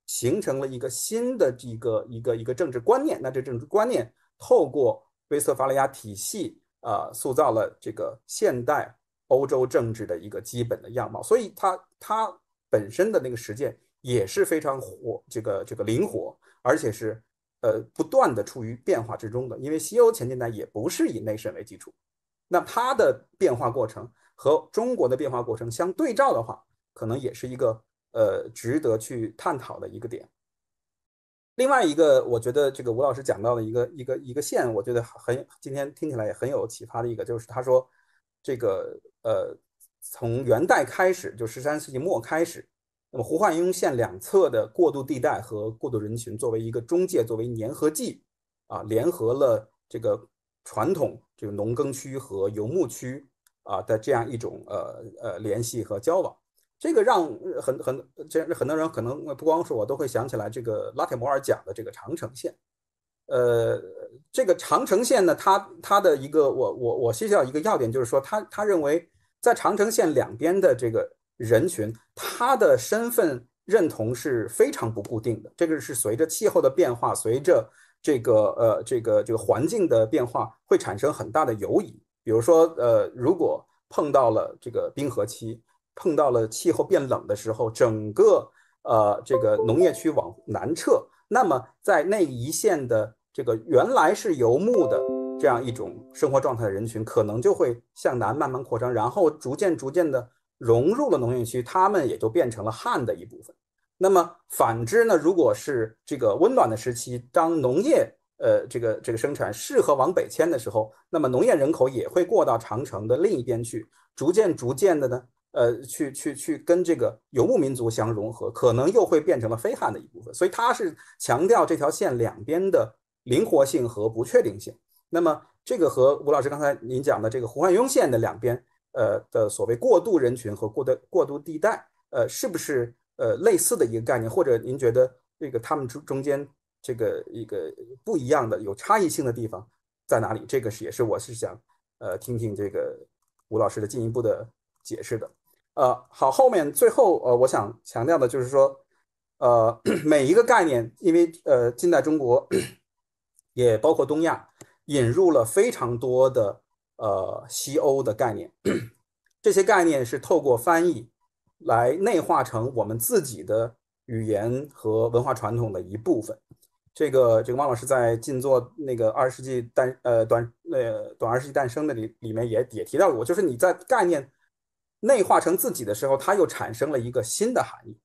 [SPEAKER 3] 形成了一个新的这个一个一个政治观念。那这政治观念透过威瑟法利亚体系，啊塑造了这个现代欧洲政治的一个基本的样貌。所以它它本身的那个实践也是非常活，这个这个灵活，而且是。呃，不断的处于变化之中的，因为西欧前进代也不是以内审为基础，那它的变化过程和中国的变化过程相对照的话，可能也是一个呃值得去探讨的一个点。另外一个，我觉得这个吴老师讲到的一个一个一个线，我觉得很今天听起来也很有启发的一个，就是他说，这个呃，从元代开始，就十三世纪末开始。那么，胡焕庸线两侧的过渡地带和过渡人群，作为一个中介，作为粘合剂，啊，联合了这个传统这个农耕区和游牧区啊的这样一种呃呃联系和交往，这个让很很这很多人可能不光是我都会想起来这个拉铁摩尔讲的这个长城线，呃，这个长城线呢，它它的一个我我我需要一个要点就是说，他他认为在长城线两边的这个。人群他的身份认同是非常不固定的，这个是随着气候的变化，随着这个呃这个这个环境的变化会产生很大的游移。比如说呃，如果碰到了这个冰河期，碰到了气候变冷的时候，整个呃这个农业区往南撤，那么在那一线的这个原来是游牧的这样一种生活状态的人群，可能就会向南慢慢扩张，然后逐渐逐渐的。融入了农区，他们也就变成了汉的一部分。那么反之呢？如果是这个温暖的时期，当农业呃这个这个生产适合往北迁的时候，那么农业人口也会过到长城的另一边去，逐渐逐渐的呢，呃，去去去跟这个游牧民族相融合，可能又会变成了非汉的一部分。所以它是强调这条线两边的灵活性和不确定性。那么这个和吴老师刚才您讲的这个胡汉雍线的两边。呃的所谓过渡人群和过的过渡地带，呃是不是呃类似的一个概念？或者您觉得这个他们中中间这个一个不一样的有差异性的地方在哪里？这个是也是我是想呃听听这个吴老师的进一步的解释的。呃好，后面最后呃我想强调的就是说，呃每一个概念，因为呃近代中国 也包括东亚引入了非常多的。呃，西欧的概念，这些概念是透过翻译来内化成我们自己的语言和文化传统的一部分。这个这个，汪老师在《近作那个二十世纪诞呃短呃短二十世纪诞生的里里面也也提到过，就是你在概念内化成自己的时候，它又产生了一个新的含义。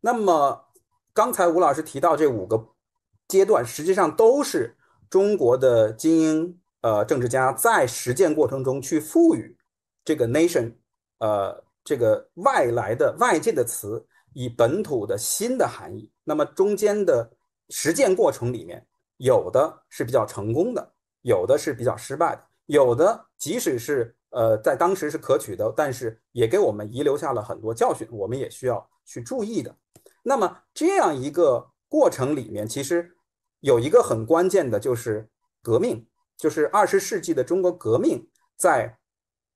[SPEAKER 3] 那么，刚才吴老师提到这五个阶段，实际上都是中国的精英。呃，政治家在实践过程中去赋予这个 nation，呃，这个外来的、外界的词以本土的新的含义。那么中间的实践过程里面，有的是比较成功的，有的是比较失败的，有的即使是呃在当时是可取的，但是也给我们遗留下了很多教训，我们也需要去注意的。那么这样一个过程里面，其实有一个很关键的，就是革命。就是二十世纪的中国革命在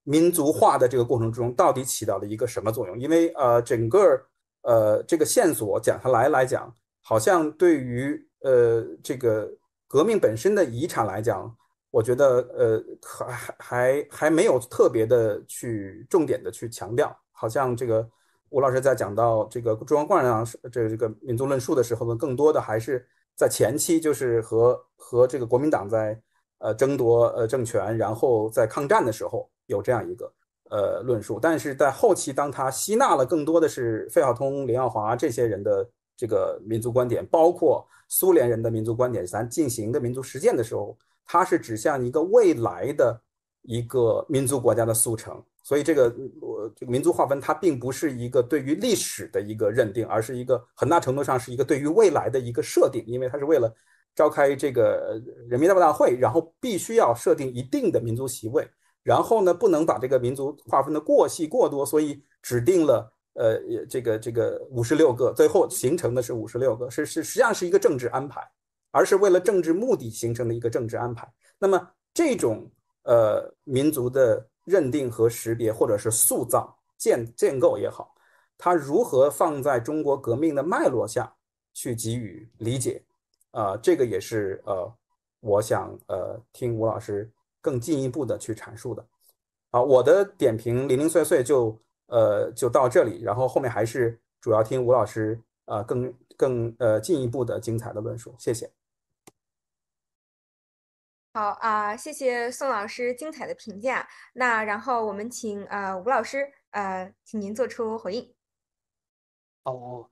[SPEAKER 3] 民族化的这个过程之中，到底起到了一个什么作用？因为呃，整个呃这个线索讲下来来讲，好像对于呃这个革命本身的遗产来讲，我觉得呃还还还没有特别的去重点的去强调。好像这个吴老师在讲到这个中央共产党这这个民族论述的时候呢，更多的还是在前期，就是和和这个国民党在。呃，争夺呃政权，然后在抗战的时候有这样一个呃论述，但是在后期，当他吸纳了更多的是费孝通、林耀华这些人的这个民族观点，包括苏联人的民族观点，咱进行的民族实践的时候，它是指向一个未来的一个民族国家的速成，所以这个我民族划分它并不是一个对于历史的一个认定，而是一个很大程度上是一个对于未来的一个设定，因为它是为了。召开这个人民代表大会，然后必须要设定一定的民族席位，然后呢，不能把这个民族划分的过细过多，所以指定了呃这个这个五十六个，最后形成的是五十六个，是是实际上是一个政治安排，而是为了政治目的形成的一个政治安排。那么这种呃民族的认定和识别，或者是塑造、建建构也好，它如何放在中国革命的脉络下去给予理解？啊，这个也是呃，我想呃听吴老师更进一步的去阐述的。啊，我的点评零零碎碎就呃就到这里，然后后面还是主要听吴老师啊更更呃进一步的精彩的论述。谢谢。
[SPEAKER 1] 好啊，谢谢宋老师精彩的评价。那然后我们请啊吴老师呃请您做出回应。
[SPEAKER 2] 哦哦。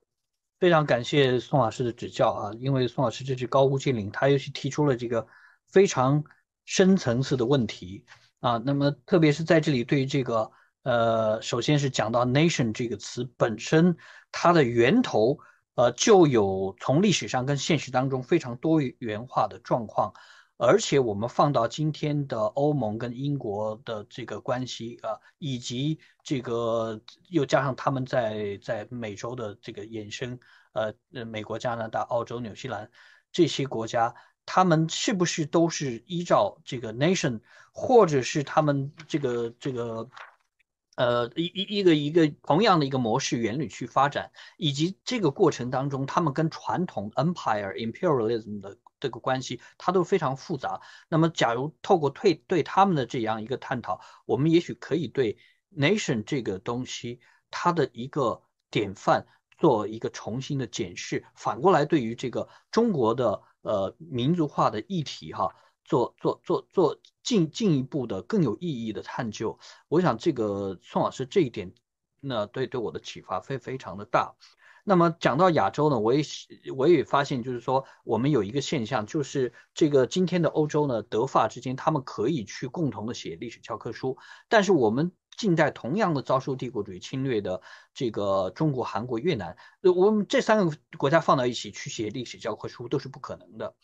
[SPEAKER 2] 非常感谢宋老师的指教啊，因为宋老师这是高屋建瓴，他尤其提出了这个非常深层次的问题啊。那么特别是在这里，对于这个呃，首先是讲到 nation 这个词本身，它的源头呃就有从历史上跟现实当中非常多元化的状况。而且我们放到今天的欧盟跟英国的这个关系啊，以及这个又加上他们在在美洲的这个衍生，呃，美国、加拿大、澳洲、纽西兰这些国家，他们是不是都是依照这个 nation，或者是他们这个这个，呃，一一一个一个同样的一个模式原理去发展，以及这个过程当中，他们跟传统 empire imperialism 的。这个关系它都非常复杂。那么，假如透过退对他们的这样一个探讨，我们也许可以对 nation 这个东西它的一个典范做一个重新的检视。反过来，对于这个中国的呃民族化的议题哈，做做做做进进一步的更有意义的探究。我想这个宋老师这一点，那对对我的启发非非常的大。那么讲到亚洲呢，我也我也发现，就是说我们有一个现象，就是这个今天的欧洲呢，德法之间他们可以去共同的写历史教科书，但是我们近代同样的遭受帝国主义侵略的这个中国、韩国、越南，我们这三个国家放到一起去写历史教科书都是不可能的。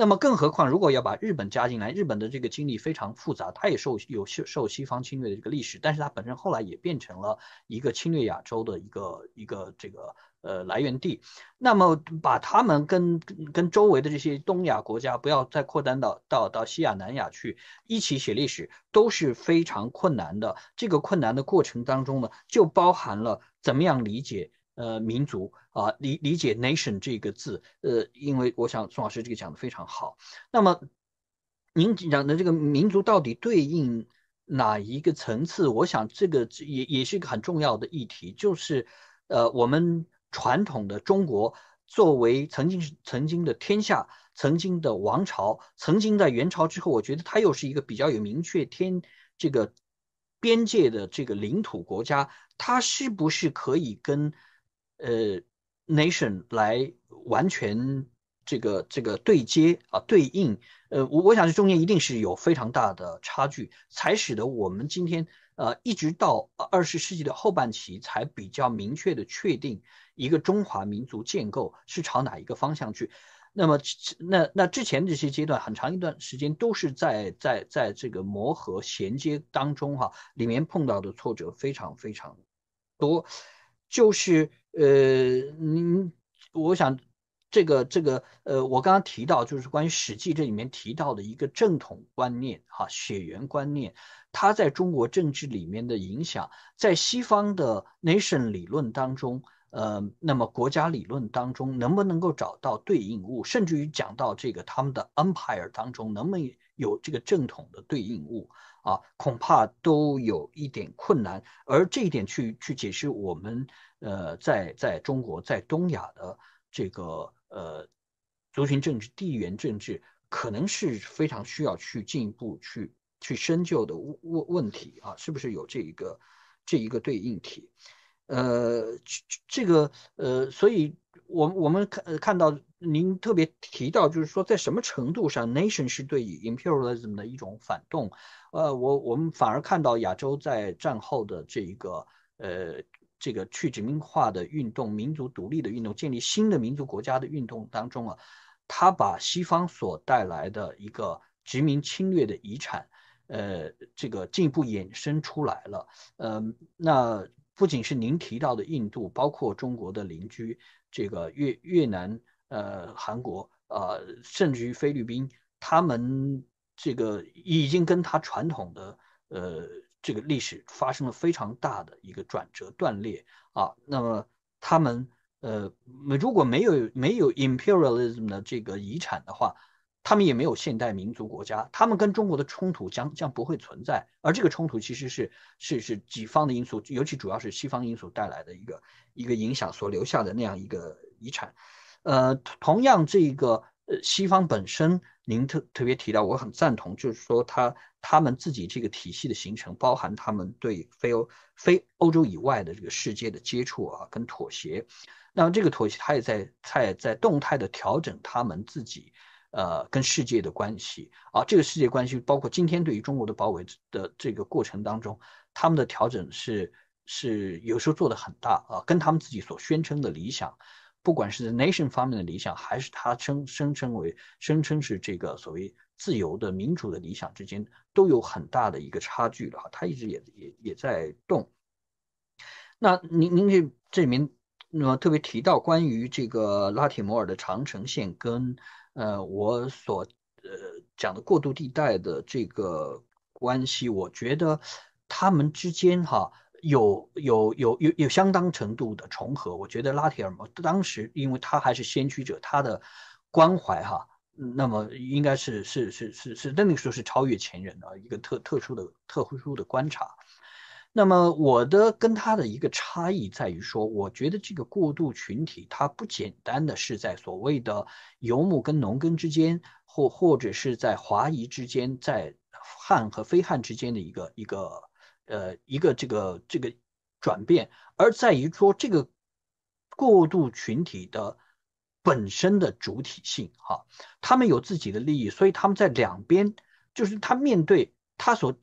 [SPEAKER 2] 那么，更何况如果要把日本加进来，日本的这个经历非常复杂，它也受有受西方侵略的这个历史，但是它本身后来也变成了一个侵略亚洲的一个一个这个呃来源地。那么，把他们跟跟周围的这些东亚国家不要再扩单到到到西亚南亚去一起写历史都是非常困难的。这个困难的过程当中呢，就包含了怎么样理解。呃，民族啊，理理解 nation 这个字，呃，因为我想宋老师这个讲的非常好。那么您讲的这个民族到底对应哪一个层次？我想这个也也是一个很重要的议题，就是呃，我们传统的中国作为曾经是曾经的天下，曾经的王朝，曾经在元朝之后，我觉得它又是一个比较有明确天这个边界的这个领土国家，它是不是可以跟？呃，nation 来完全这个这个对接啊，对应，呃，我我想这中间一定是有非常大的差距，才使得我们今天呃，一直到二十世纪的后半期才比较明确的确定一个中华民族建构是朝哪一个方向去。那么，那那之前这些阶段很长一段时间都是在在在这个磨合衔接当中哈，里面碰到的挫折非常非常多，就是。呃，您，我想这个这个，呃，我刚刚提到就是关于《史记》这里面提到的一个正统观念，哈，血缘观念，它在中国政治里面的影响，在西方的 nation 理论当中，呃，那么国家理论当中能不能够找到对应物，甚至于讲到这个他们的 empire 当中，能不能有这个正统的对应物？啊，恐怕都有一点困难，而这一点去去解释我们呃在在中国在东亚的这个呃族群政治、地缘政治，可能是非常需要去进一步去去深究的问问问题啊，是不是有这一个这一个对应体？呃，这个呃，所以我我们看看到您特别提到，就是说在什么程度上 nation 是对以 imperialism 的一种反动？呃，我我们反而看到亚洲在战后的这一个呃这个去殖民化的运动、民族独立的运动、建立新的民族国家的运动当中啊，他把西方所带来的一个殖民侵略的遗产，呃，这个进一步衍生出来了。嗯，那。不仅是您提到的印度，包括中国的邻居，这个越越南、呃韩国、呃甚至于菲律宾，他们这个已经跟他传统的呃这个历史发生了非常大的一个转折断裂啊。那么他们呃如果没有没有 imperialism 的这个遗产的话。他们也没有现代民族国家，他们跟中国的冲突将将不会存在，而这个冲突其实是是是己方的因素，尤其主要是西方因素带来的一个一个影响所留下的那样一个遗产。呃，同样，这个呃西方本身，您特特别提到，我很赞同，就是说他他们自己这个体系的形成，包含他们对非欧非欧洲以外的这个世界的接触啊，跟妥协。那么这个妥协，他也在在在动态的调整他们自己。呃，跟世界的关系啊，这个世界关系包括今天对于中国的包围的这个过程当中，他们的调整是是有时候做的很大啊，跟他们自己所宣称的理想，不管是 nation 方面的理想，还是他称声称为声称是这个所谓自由的民主的理想之间，都有很大的一个差距了哈。他一直也也也在动。那您您这这里面那么特别提到关于这个拉铁摩尔的长城线跟。呃，我所呃讲的过渡地带的这个关系，我觉得他们之间哈有有有有有相当程度的重合。我觉得拉铁尔摩当时因为他还是先驱者，他的关怀哈，那么应该是是是是是那个时候是超越前人的一个特特殊的特殊的观察。那么我的跟他的一个差异在于说，我觉得这个过渡群体他不简单的是在所谓的游牧跟农耕之间，或或者是在华夷之间，在汉和非汉之间的一个一个呃一个这个这个转变，而在于说这个过渡群体的本身的主体性哈，他们有自己的利益，所以他们在两边就是他面对他所。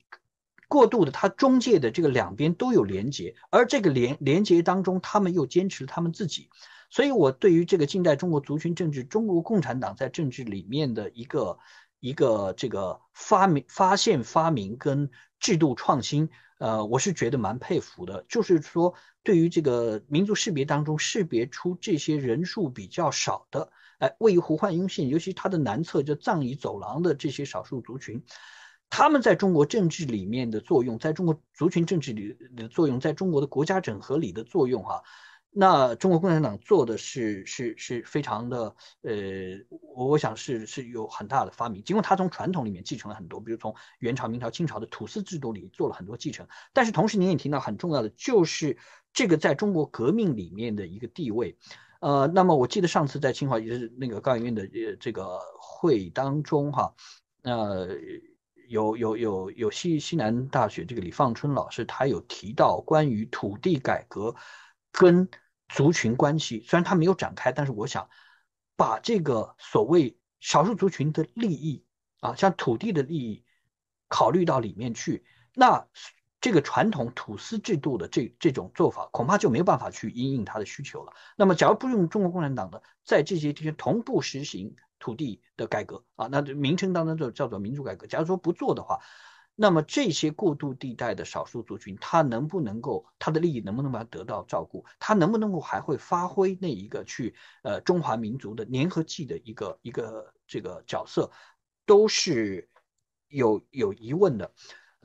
[SPEAKER 2] 过渡的，他中介的这个两边都有连接，而这个连连接当中，他们又坚持他们自己，所以我对于这个近代中国族群政治，中国共产党在政治里面的一个一个这个发明、发现、发明跟制度创新，呃，我是觉得蛮佩服的。就是说，对于这个民族识别当中识别出这些人数比较少的，哎，位于胡焕庸县，尤其它的南侧就藏彝走廊的这些少数族群。他们在中国政治里面的作用，在中国族群政治里的作用，在中国的国家整合里的作用，哈，那中国共产党做的是是是非常的，呃，我我想是是有很大的发明，尽管他从传统里面继承了很多，比如从元朝、明朝、清朝的土司制度里做了很多继承，但是同时您也听到很重要的就是这个在中国革命里面的一个地位，呃，那么我记得上次在清华也是那个高研院的呃这个会议当中哈，那。有有有有西西南大学这个李放春老师，他有提到关于土地改革跟族群关系，虽然他没有展开，但是我想把这个所谓少数族群的利益啊，像土地的利益考虑到里面去，那这个传统土司制度的这这种做法恐怕就没有办法去因应他的需求了。那么，假如不用中国共产党的在这些地区同步实行。土地的改革啊，那名称当中就叫做民主改革。假如说不做的话，那么这些过渡地带的少数族群，他能不能够他的利益能不能把它得到照顾，他能不能够还会发挥那一个去呃中华民族的粘合剂的一个一个这个角色，都是有有疑问的。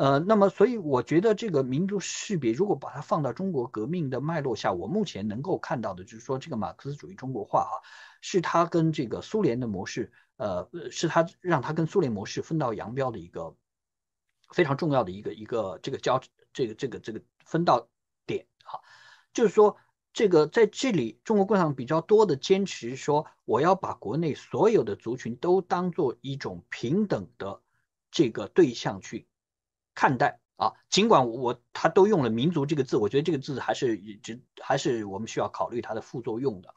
[SPEAKER 2] 呃，那么所以我觉得这个民族识别，如果把它放到中国革命的脉络下，我目前能够看到的就是说，这个马克思主义中国化啊，是它跟这个苏联的模式，呃，是它让它跟苏联模式分道扬镳的一个非常重要的一个一个这个交这个这个这个分道点啊，就是说这个在这里中国共产党比较多的坚持说，我要把国内所有的族群都当做一种平等的这个对象去。看待啊，尽管我他都用了“民族”这个字，我觉得这个字还是只还是我们需要考虑它的副作用的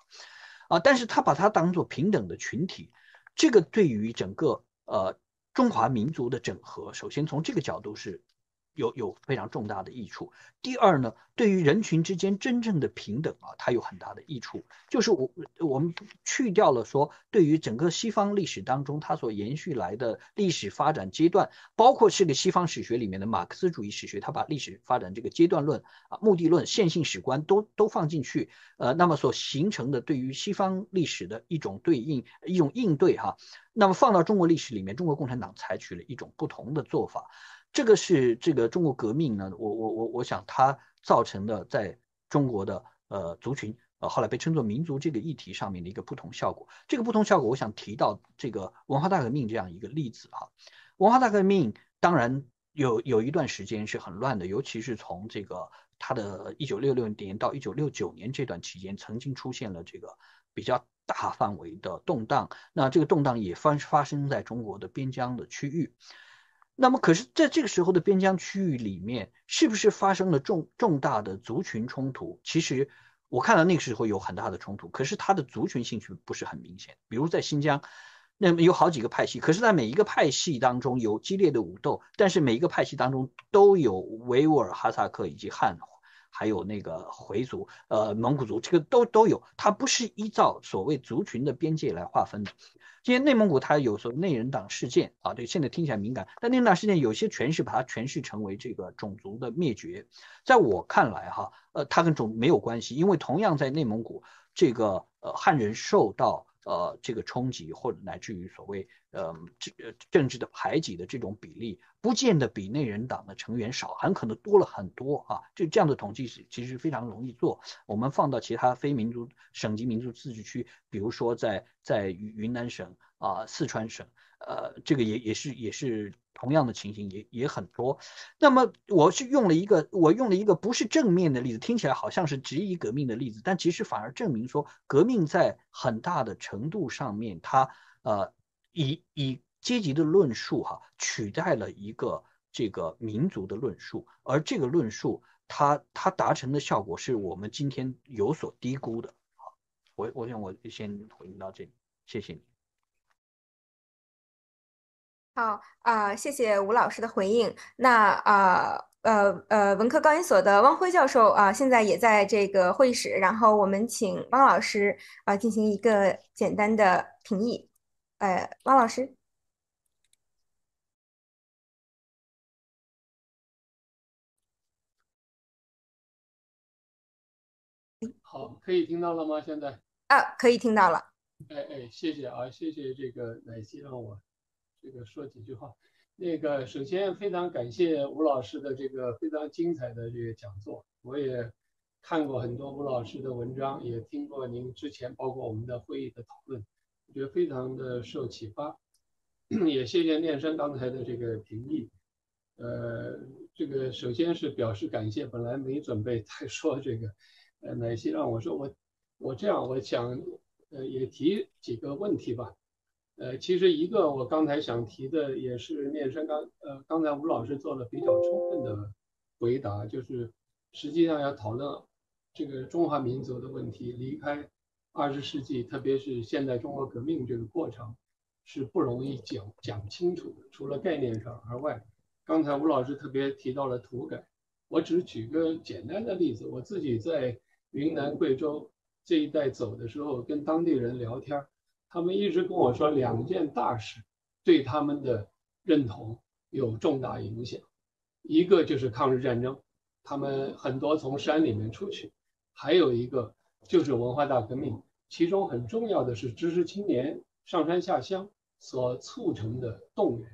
[SPEAKER 2] 啊。但是他把它当做平等的群体，这个对于整个呃中华民族的整合，首先从这个角度是。有有非常重大的益处。第二呢，对于人群之间真正的平等啊，它有很大的益处。就是我我们去掉了说，对于整个西方历史当中它所延续来的历史发展阶段，包括这个西方史学里面的马克思主义史学，它把历史发展这个阶段论啊、目的论、线性史观都都放进去，呃，那么所形成的对于西方历史的一种对应一种应对哈，那么放到中国历史里面，中国共产党采取了一种不同的做法。这个是这个中国革命呢，我我我我想它造成的在中国的呃族群呃后来被称作民族这个议题上面的一个不同效果。这个不同效果，我想提到这个文化大革命这样一个例子哈。文化大革命当然有有一段时间是很乱的，尤其是从这个它的一九六六年到一九六九年这段期间，曾经出现了这个比较大范围的动荡。那这个动荡也发发生在中国的边疆的区域。那么可是，在这个时候的边疆区域里面，是不是发生了重重大的族群冲突？其实我看到那个时候有很大的冲突，可是它的族群兴趣不是很明显。比如在新疆，那么有好几个派系，可是，在每一个派系当中有激烈的武斗，但是每一个派系当中都有维吾尔、哈萨克以及汉，还有那个回族、呃蒙古族，这个都都有。它不是依照所谓族群的边界来划分的。今天内蒙古它有所内人党事件啊，对，现在听起来敏感，但内人党事件有些诠释把它诠释成为这个种族的灭绝，在我看来哈，呃，它跟种没有关系，因为同样在内蒙古这个呃汉人受到。呃，这个冲击或者乃至于所谓，这政政治的排挤的这种比例，不见得比内人党的成员少，很可能多了很多啊。这这样的统计是其实非常容易做，我们放到其他非民族省级民族自治区，比如说在在云云南省啊、四川省，呃，这个也也是也是。同样的情形也也很多，那么我是用了一个我用了一个不是正面的例子，听起来好像是质疑革命的例子，但其实反而证明说革命在很大的程度上面，它呃以以阶级的论述哈取代了一个这个民族的论述，而这个论述它它达成的效果是我们今天有所低估的好，我我想我先回应到这里，谢谢。你。
[SPEAKER 1] 好啊，谢谢吴老师的回应。那啊呃呃，文科高研所的汪辉教授啊，现在也在这个会议室。然后我们请汪老师啊进行一个简单的评议。呃，汪老师，好，可以听
[SPEAKER 4] 到了吗？现在
[SPEAKER 1] 啊，可以听到了。
[SPEAKER 4] 哎哎，谢谢啊，谢谢这个奶昔让我。这个说几句话，那个首先非常感谢吴老师的这个非常精彩的这个讲座，我也看过很多吴老师的文章，也听过您之前包括我们的会议的讨论，觉得非常的受启发，也谢谢念生刚才的这个评议，呃，这个首先是表示感谢，本来没准备再说这个，呃，哪些让我说我，我这样我想，呃，也提几个问题吧。呃，其实一个我刚才想提的也是面山刚呃，刚才吴老师做了比较充分的回答，就是实际上要讨论这个中华民族的问题，离开二十世纪，特别是现代中国革命这个过程是不容易讲讲清楚的，除了概念上而外，刚才吴老师特别提到了土改，我只举个简单的例子，我自己在云南、贵州这一带走的时候，跟当地人聊天。他们一直跟我说两件大事，对他们的认同有重大影响。一个就是抗日战争，他们很多从山里面出去；还有一个就是文化大革命，其中很重要的是知识青年上山下乡所促成的动员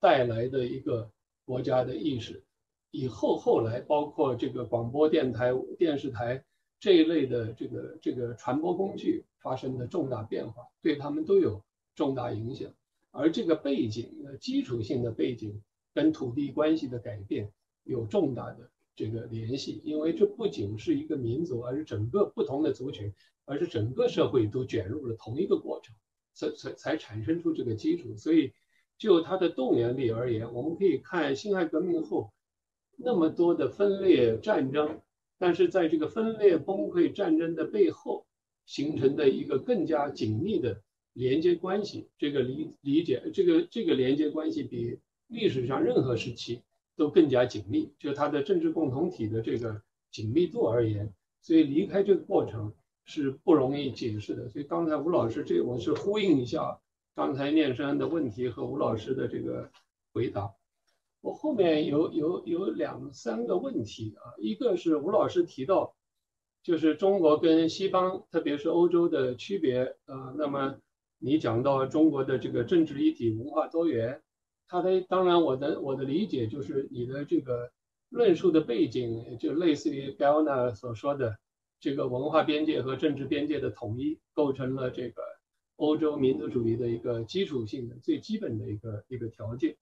[SPEAKER 4] 带来的一个国家的意识。以后后来包括这个广播电台、电视台。这一类的这个这个传播工具发生的重大变化，对他们都有重大影响。而这个背景，呃，基础性的背景跟土地关系的改变有重大的这个联系，因为这不仅是一个民族，而是整个不同的族群，而是整个社会都卷入了同一个过程，才才才产生出这个基础。所以，就它的动员力而言，我们可以看辛亥革命后那么多的分裂战争。但是在这个分裂、崩溃、战争的背后，形成的一个更加紧密的连接关系，这个理理解，这个这个连接关系比历史上任何时期都更加紧密，就它的政治共同体的这个紧密度而言，所以离开这个过程是不容易解释的。所以刚才吴老师这，我是呼应一下刚才念山的问题和吴老师的这个回答。我后面有有有两三个问题啊，一个是吴老师提到，就是中国跟西方，特别是欧洲的区别。呃，那么你讲到中国的这个政治一体、文化多元，他的当然我的我的理解就是你的这个论述的背景，就类似于盖奥纳所说的这个文化边界和政治边界的统一，构成了这个欧洲民族主义的一个基础性的最基本的一个一个条件。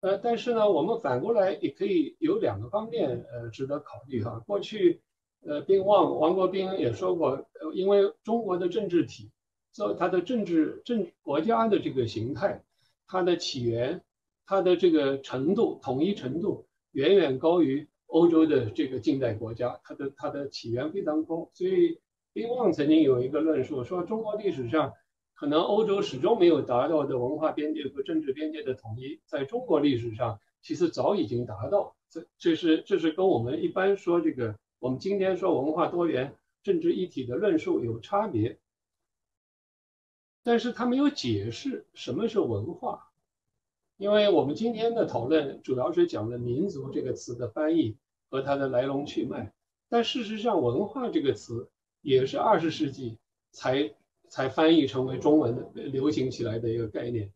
[SPEAKER 4] 呃，但是呢，我们反过来也可以有两个方面，呃，值得考虑哈。过去，呃，冰旺王国斌也说过，呃，因为中国的政治体，做它的政治政国家的这个形态，它的起源，它的这个程度统一程度，远远高于欧洲的这个近代国家，它的它的起源非常高。所以，冰旺曾经有一个论述说，中国历史上。可能欧洲始终没有达到的文化边界和政治边界的统一，在中国历史上其实早已经达到。这这是这是跟我们一般说这个，我们今天说文化多元、政治一体的论述有差别。但是他没有解释什么是文化，因为我们今天的讨论主要是讲了“民族”这个词的翻译和它的来龙去脉。但事实上，“文化”这个词也是二十世纪才。才翻译成为中文的流行起来的一个概念，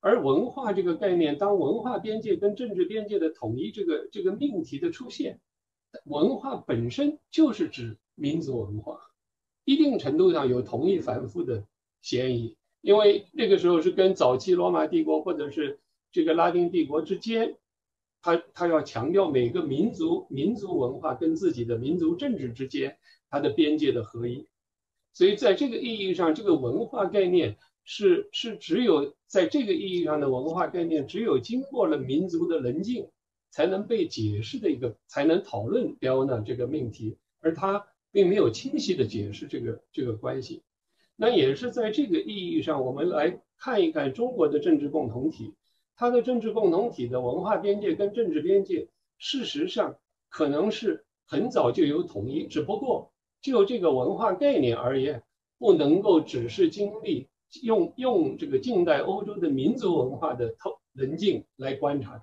[SPEAKER 4] 而文化这个概念，当文化边界跟政治边界的统一这个这个命题的出现，文化本身就是指民族文化，一定程度上有同一反复的嫌疑，因为那个时候是跟早期罗马帝国或者是这个拉丁帝国之间，他他要强调每个民族民族文化跟自己的民族政治之间它的边界的合一。所以，在这个意义上，这个文化概念是是只有在这个意义上的文化概念，只有经过了民族的棱镜，才能被解释的一个，才能讨论标呢这个命题。而它并没有清晰的解释这个这个关系。那也是在这个意义上，我们来看一看中国的政治共同体，它的政治共同体的文化边界跟政治边界，事实上可能是很早就有统一，只不过。就这个文化概念而言，不能够只是经历用用这个近代欧洲的民族文化的透棱镜来观察它，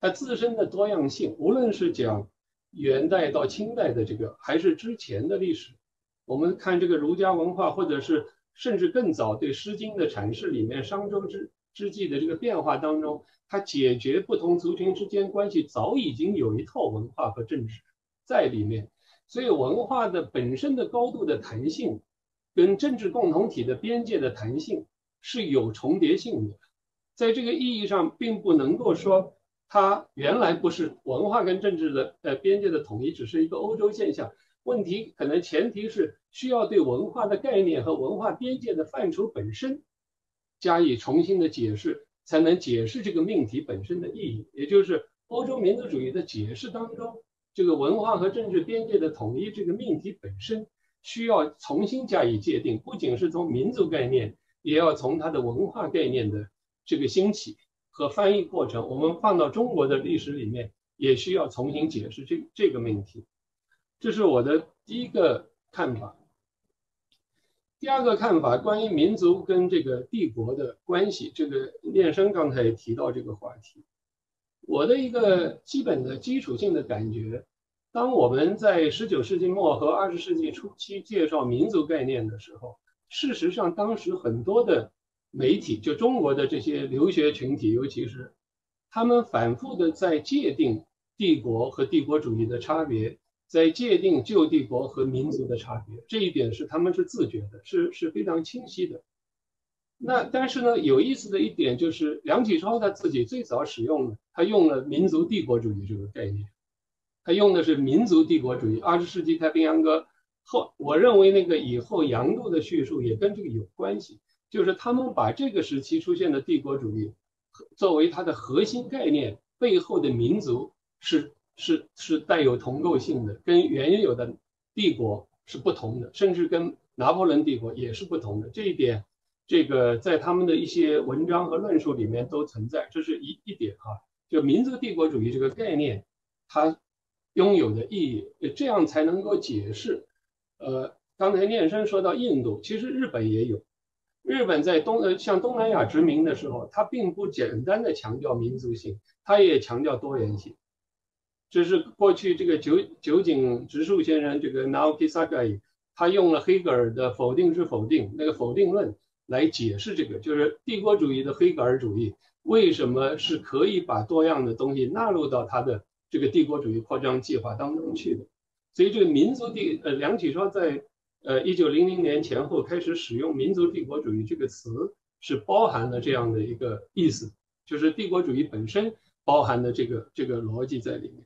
[SPEAKER 4] 它自身的多样性。无论是讲元代到清代的这个，还是之前的历史，我们看这个儒家文化，或者是甚至更早对《诗经》的阐释里面，商周之之际的这个变化当中，它解决不同族群之间关系，早已经有一套文化和政治在里面。所以，文化的本身的高度的弹性，跟政治共同体的边界的弹性是有重叠性的。在这个意义上，并不能够说它原来不是文化跟政治的呃边界的统一，只是一个欧洲现象。问题可能前提是需要对文化的概念和文化边界的范畴本身加以重新的解释，才能解释这个命题本身的意义，也就是欧洲民族主义的解释当中。这个文化和政治边界的统一这个命题本身需要重新加以界定，不仅是从民族概念，也要从它的文化概念的这个兴起和翻译过程，我们放到中国的历史里面也需要重新解释这这个命题。这是我的第一个看法。第二个看法，关于民族跟这个帝国的关系，这个练生刚才也提到这个话题。我的一个基本的基础性的感觉，当我们在十九世纪末和二十世纪初期介绍民族概念的时候，事实上当时很多的媒体，就中国的这些留学群体，尤其是他们反复的在界定帝国和帝国主义的差别，在界定旧帝国和民族的差别，这一点是他们是自觉的，是是非常清晰的。那但是呢，有意思的一点就是梁启超他自己最早使用的，他用了民族帝国主义这个概念，他用的是民族帝国主义。二十世纪太平洋哥后，我认为那个以后杨度的叙述也跟这个有关系，就是他们把这个时期出现的帝国主义作为它的核心概念，背后的民族是是是带有同构性的，跟原有的帝国是不同的，甚至跟拿破仑帝国也是不同的这一点。这个在他们的一些文章和论述里面都存在，这是一一点哈。就民族帝国主义这个概念，它拥有的意义，这样才能够解释。呃，刚才念生说到印度，其实日本也有。日本在东呃像东南亚殖民的时候，它并不简单的强调民族性，它也强调多元性。这是过去这个酒酒井直树先生这个 Naoki Sakai，他用了黑格尔的否定之否定那个否定论。来解释这个，就是帝国主义的黑格尔主义为什么是可以把多样的东西纳入到他的这个帝国主义扩张计划当中去的？所以这个民族帝呃梁启超在呃一九零零年前后开始使用“民族帝国主义”这个词，是包含了这样的一个意思，就是帝国主义本身包含的这个这个逻辑在里面。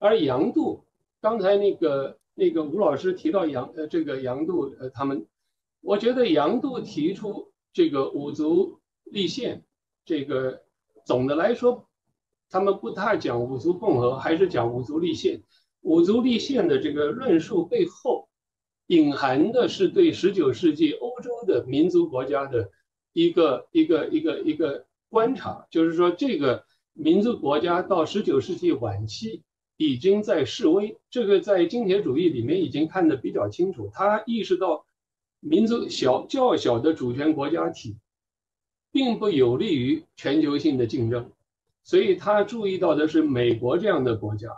[SPEAKER 4] 而杨度，刚才那个那个吴老师提到杨呃这个杨度呃他们。我觉得杨度提出这个五族立宪，这个总的来说，他们不太讲五族共和，还是讲五族立宪。五族立宪的这个论述背后，隐含的是对十九世纪欧洲的民族国家的一个一个一个一个观察，就是说这个民族国家到十九世纪晚期已经在示威，这个在金铁主义里面已经看得比较清楚，他意识到。民族小较小的主权国家体，并不有利于全球性的竞争，所以他注意到的是美国这样的国家，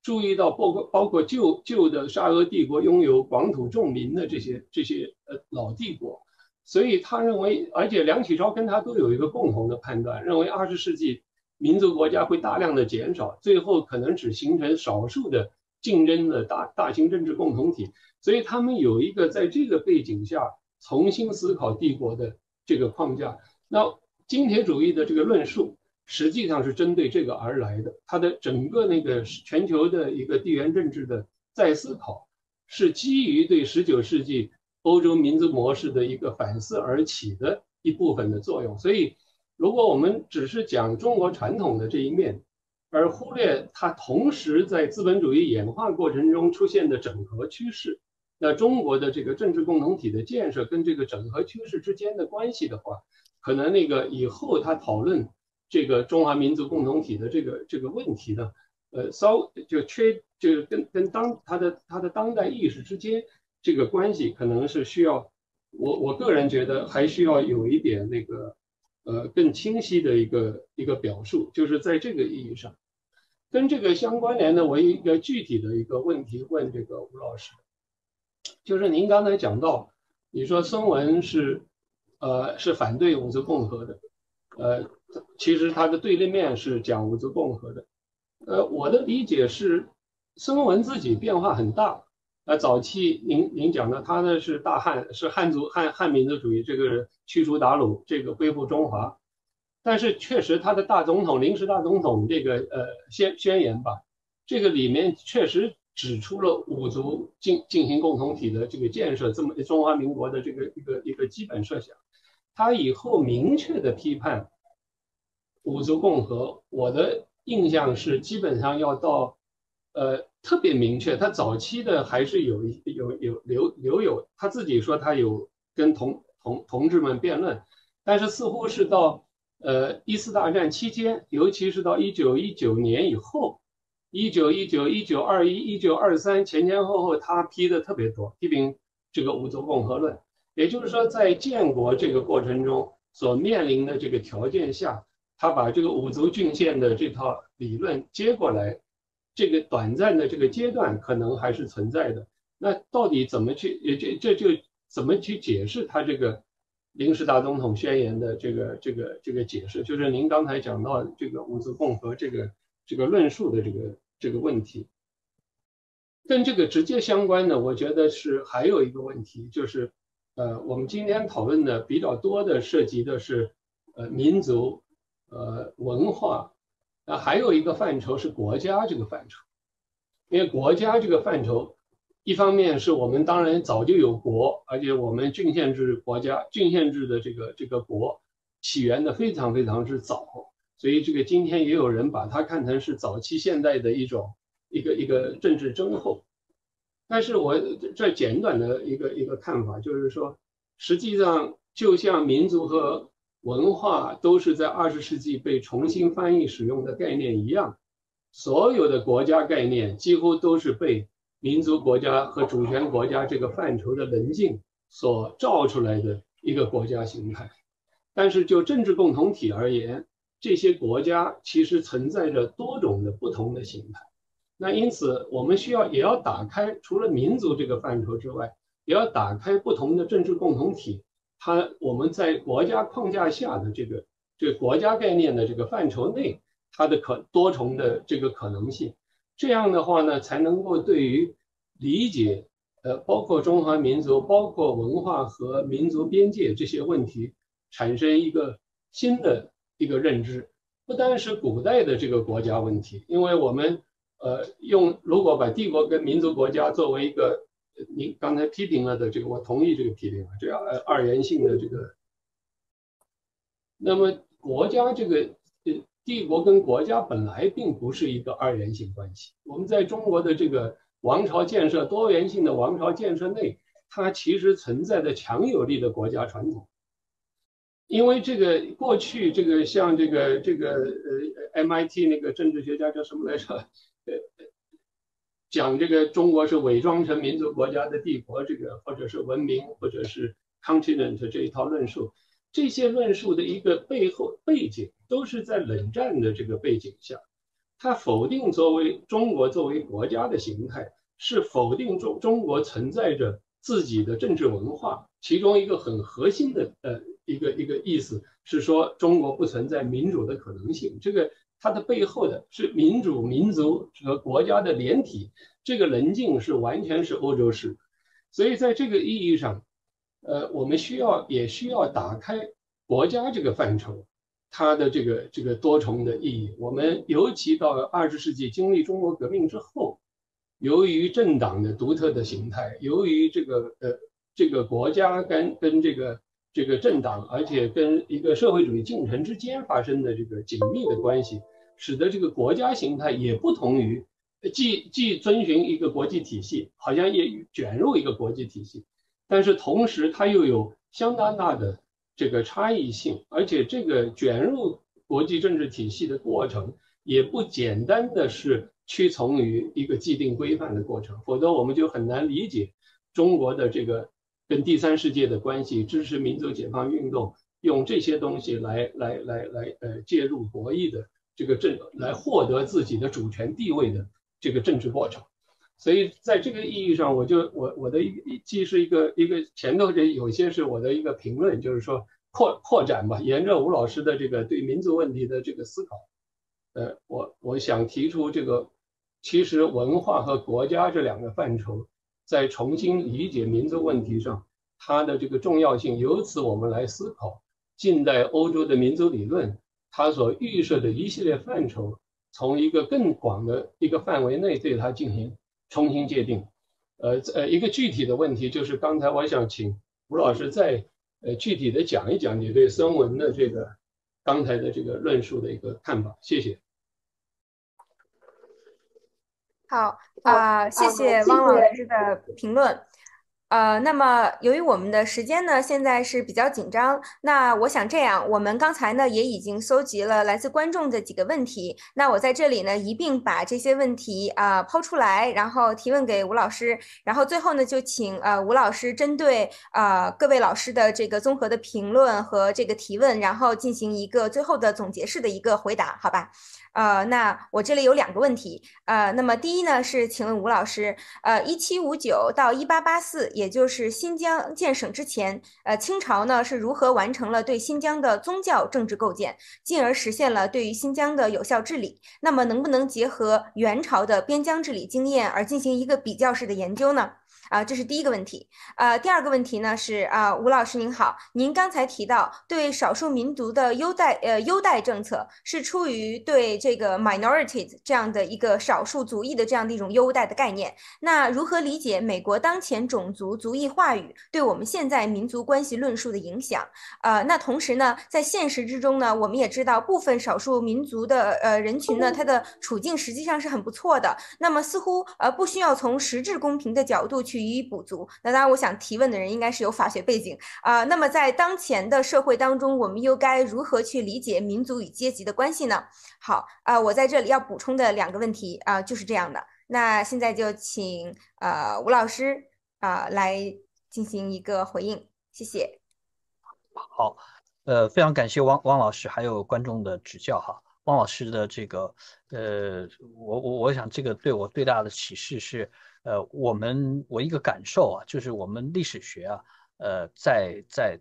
[SPEAKER 4] 注意到包括包括旧旧的沙俄帝国拥有广土重民的这些这些呃老帝国，所以他认为，而且梁启超跟他都有一个共同的判断，认为二十世纪民族国家会大量的减少，最后可能只形成少数的竞争的大大型政治共同体。所以他们有一个在这个背景下重新思考帝国的这个框架。那金铁主义的这个论述实际上是针对这个而来的。它的整个那个全球的一个地缘政治的再思考，是基于对十九世纪欧洲民族模式的一个反思而起的一部分的作用。所以，如果我们只是讲中国传统的这一面，而忽略它同时在资本主义演化过程中出现的整合趋势。那中国的这个政治共同体的建设跟这个整合趋势之间的关系的话，可能那个以后他讨论这个中华民族共同体的这个这个问题呢，呃稍就缺就是跟跟当他的他的当代意识之间这个关系，可能是需要我我个人觉得还需要有一点那个呃更清晰的一个一个表述，就是在这个意义上，跟这个相关联的，我一个具体的一个问题问这个吴老师。就是您刚才讲到，你说孙文是，呃，是反对五族共和的，呃，其实他的对立面是讲五族共和的，呃，我的理解是，孙文自己变化很大，呃，早期您您讲的他呢是大汉是汉族汉汉民族主义这个驱除鞑虏这个恢复中华，但是确实他的大总统临时大总统这个呃宣宣言吧，这个里面确实。指出了五族进进行共同体的这个建设，这么中华民国的这个一个一个基本设想。他以后明确的批判五族共和。我的印象是，基本上要到呃特别明确，他早期的还是有有有留留有他自己说他有跟同同同志们辩论，但是似乎是到呃一次大战期间，尤其是到一九一九年以后。一九一九一九二一、一九二三前前后后，他批的特别多，批评这个五族共和论。也就是说，在建国这个过程中所面临的这个条件下，他把这个五族郡县的这套理论接过来，这个短暂的这个阶段可能还是存在的。那到底怎么去，也就这就怎么去解释他这个临时大总统宣言的这个这个这个解释？就是您刚才讲到这个五族共和这个。这个论述的这个这个问题，跟这个直接相关的，我觉得是还有一个问题，就是，呃，我们今天讨论的比较多的涉及的是，呃，民族，呃，文化，那还有一个范畴是国家这个范畴，因为国家这个范畴，一方面是我们当然早就有国，而且我们郡县制国家，郡县制的这个这个国起源的非常非常之早。所以，这个今天也有人把它看成是早期现代的一种一个一个政治争后。但是我这简短的一个一个看法就是说，实际上就像民族和文化都是在二十世纪被重新翻译使用的概念一样，所有的国家概念几乎都是被民族国家和主权国家这个范畴的棱镜所照出来的一个国家形态，但是就政治共同体而言。这些国家其实存在着多种的不同的形态，那因此我们需要也要打开，除了民族这个范畴之外，也要打开不同的政治共同体。它我们在国家框架下的这个这国家概念的这个范畴内，它的可多重的这个可能性。这样的话呢，才能够对于理解呃，包括中华民族，包括文化和民族边界这些问题，产生一个新的。一个认知不单是古代的这个国家问题，因为我们呃用如果把帝国跟民族国家作为一个你刚才批评了的这个，我同意这个批评啊，这二元性的这个，那么国家这个帝国跟国家本来并不是一个二元性关系。我们在中国的这个王朝建设多元性的王朝建设内，它其实存在着强有力的国家传统。因为这个过去，这个像这个这个呃，MIT 那个政治学家叫什么来着？呃，讲这个中国是伪装成民族国家的帝国，这个或者是文明，或者是 continent 这一套论述，这些论述的一个背后背景，都是在冷战的这个背景下，他否定作为中国作为国家的形态，是否定中中国存在着。自己的政治文化，其中一个很核心的呃一个一个意思是说，中国不存在民主的可能性。这个它的背后的是民主民族和国家的连体，这个棱镜是完全是欧洲式的。所以在这个意义上，呃，我们需要也需要打开国家这个范畴，它的这个这个多重的意义。我们尤其到二十世纪经历中国革命之后。由于政党的独特的形态，由于这个呃这个国家跟跟这个这个政党，而且跟一个社会主义进程之间发生的这个紧密的关系，使得这个国家形态也不同于既既遵循一个国际体系，好像也卷入一个国际体系，但是同时它又有相当大的这个差异性，而且这个卷入国际政治体系的过程也不简单的是。屈从于一个既定规范的过程，否则我们就很难理解中国的这个跟第三世界的关系，支持民族解放运动，用这些东西来来来来呃介入博弈的这个政，来获得自己的主权地位的这个政治过程。所以在这个意义上，我就我我的一既是一个一个前头这有些是我的一个评论，就是说扩扩展吧，沿着吴老师的这个对民族问题的这个思考。呃，我我想提出这个，其实文化和国家这两个范畴，在重新理解民族问题上，它的这个重要性。由此我们来思考近代欧洲的民族理论，它所预设的一系列范畴，从一个更广的一个范围内对它进行重新界定。呃，呃，一个具体的问题就是，刚才我想请吴老师再呃具体的讲一讲你对孙文的这个。刚才的这个论述的一个看法，谢谢。
[SPEAKER 1] 好啊，谢谢汪老师的评论。呃，那么由于我们的时间呢，现在是比较紧张，那我想这样，我们刚才呢也已经搜集了来自观众的几个问题，那我在这里呢一并把这些问题啊抛出来，然后提问给吴老师，然后最后呢就请呃吴老师针对呃各位老师的这个综合的评论和这个提问，然后进行一个最后的总结式的一个回答，好吧？呃，那我这里有两个问题，呃，那么第一呢是，请问吴老师，呃，一七五九到一八八四，也就是新疆建省之前，呃，清朝呢是如何完成了对新疆的宗教政治构建，进而实现了对于新疆的有效治理？那么能不能结合元朝的边疆治理经验而进行一个比较式的研究呢？啊，这是第一个问题。呃，第二个问题呢是啊，吴老师您好，您刚才提到对少数民族的优待，呃，优待政策是出于对这个 minorities 这样的一个少数族裔的这样的一种优待的概念。那如何理解美国当前种族族裔话语对我们现在民族关系论述的影响？呃，那同时呢，在现实之中呢，我们也知道部分少数民族的呃人群呢，他的处境实际上是很不错的。那么似乎呃不需要从实质公平的角度去。予以补足。那当然，我想提问的人应该是有法学背景啊。那么，在当前的社会当中，我们又该如何去理解民族与阶级的关系呢？好啊，我在这里要补充的两个问题啊，就是这样的。那现在就请呃吴老师啊来进行一个回应，谢谢。
[SPEAKER 2] 好，呃，非常感谢汪汪老师还有观众的指教哈。汪老师的这个呃，我我我想这个对我最大的启示是。呃，我们我一个感受啊，就是我们历史学啊，呃，在在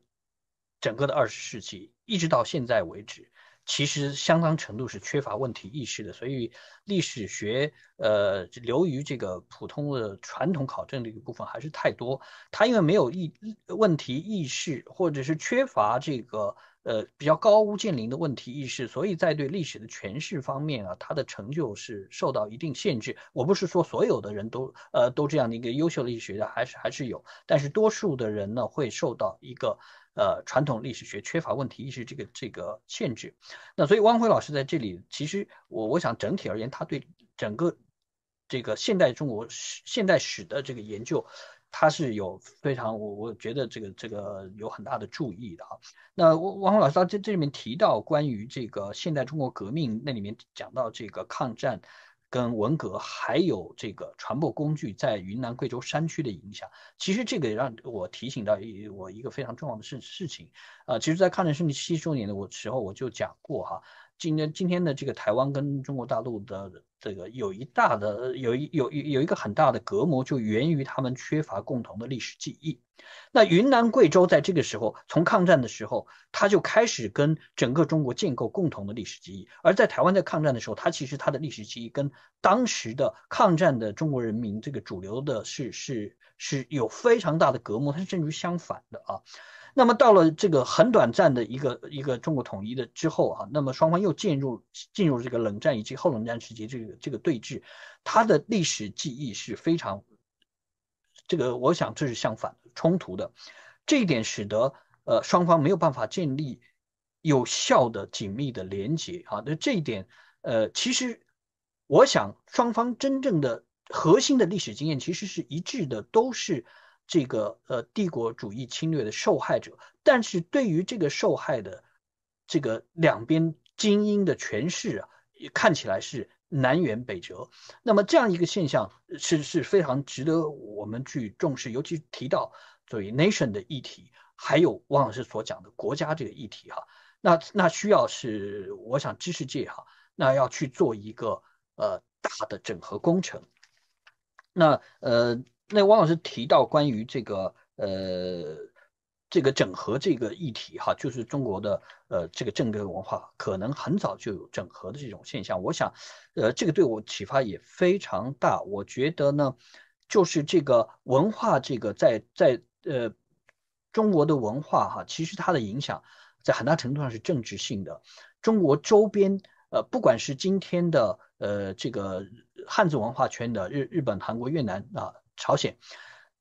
[SPEAKER 2] 整个的二十世纪一直到现在为止，其实相当程度是缺乏问题意识的。所以历史学呃，流于这个普通的传统考证这个部分还是太多。它因为没有意问题意识，或者是缺乏这个。呃，比较高屋建瓴的问题意识，所以在对历史的诠释方面啊，他的成就是受到一定限制。我不是说所有的人都呃都这样的一个优秀历史学家，还是还是有，但是多数的人呢，会受到一个呃传统历史学缺乏问题意识这个这个限制。那所以汪辉老师在这里，其实我我想整体而言，他对整个这个现代中国史、现代史的这个研究。他是有非常，我我觉得这个这个有很大的注意的啊。那王王老师在这这里面提到关于这个现代中国革命，那里面讲到这个抗战、跟文革，还有这个传播工具在云南、贵州山区的影响。其实这个让我提醒到一我一个非常重要的事事情啊。其实，在抗战胜利七十周年的时候，我就讲过哈。今天今天的这个台湾跟中国大陆的这个有一大的有一有有有一个很大的隔膜，就源于他们缺乏共同的历史记忆。那云南、贵州在这个时候从抗战的时候，他就开始跟整个中国建构共同的历史记忆，而在台湾在抗战的时候，他其实他的历史记忆跟当时的抗战的中国人民这个主流的是是是有非常大的隔膜，它是甚至于相反的啊。那么到了这个很短暂的一个一个中国统一的之后啊，那么双方又进入进入这个冷战以及后冷战时期这个这个对峙，它的历史记忆是非常，这个我想这是相反冲突的，这一点使得呃双方没有办法建立有效的紧密的连接啊。那这一点呃其实我想双方真正的核心的历史经验其实是一致的，都是。这个呃，帝国主义侵略的受害者，但是对于这个受害的这个两边精英的诠释啊，也看起来是南辕北辙。那么这样一个现象是是非常值得我们去重视，尤其提到作为 nation 的议题，还有汪老师所讲的国家这个议题哈。那那需要是我想知识界哈，那要去做一个呃大的整合工程。那呃。那王老师提到关于这个呃这个整合这个议题哈，就是中国的呃这个政治文化可能很早就有整合的这种现象。我想，呃，这个对我启发也非常大。我觉得呢，就是这个文化这个在在呃中国的文化哈，其实它的影响在很大程度上是政治性的。中国周边呃，不管是今天的呃这个汉字文化圈的日日本、韩国、越南啊。朝鲜，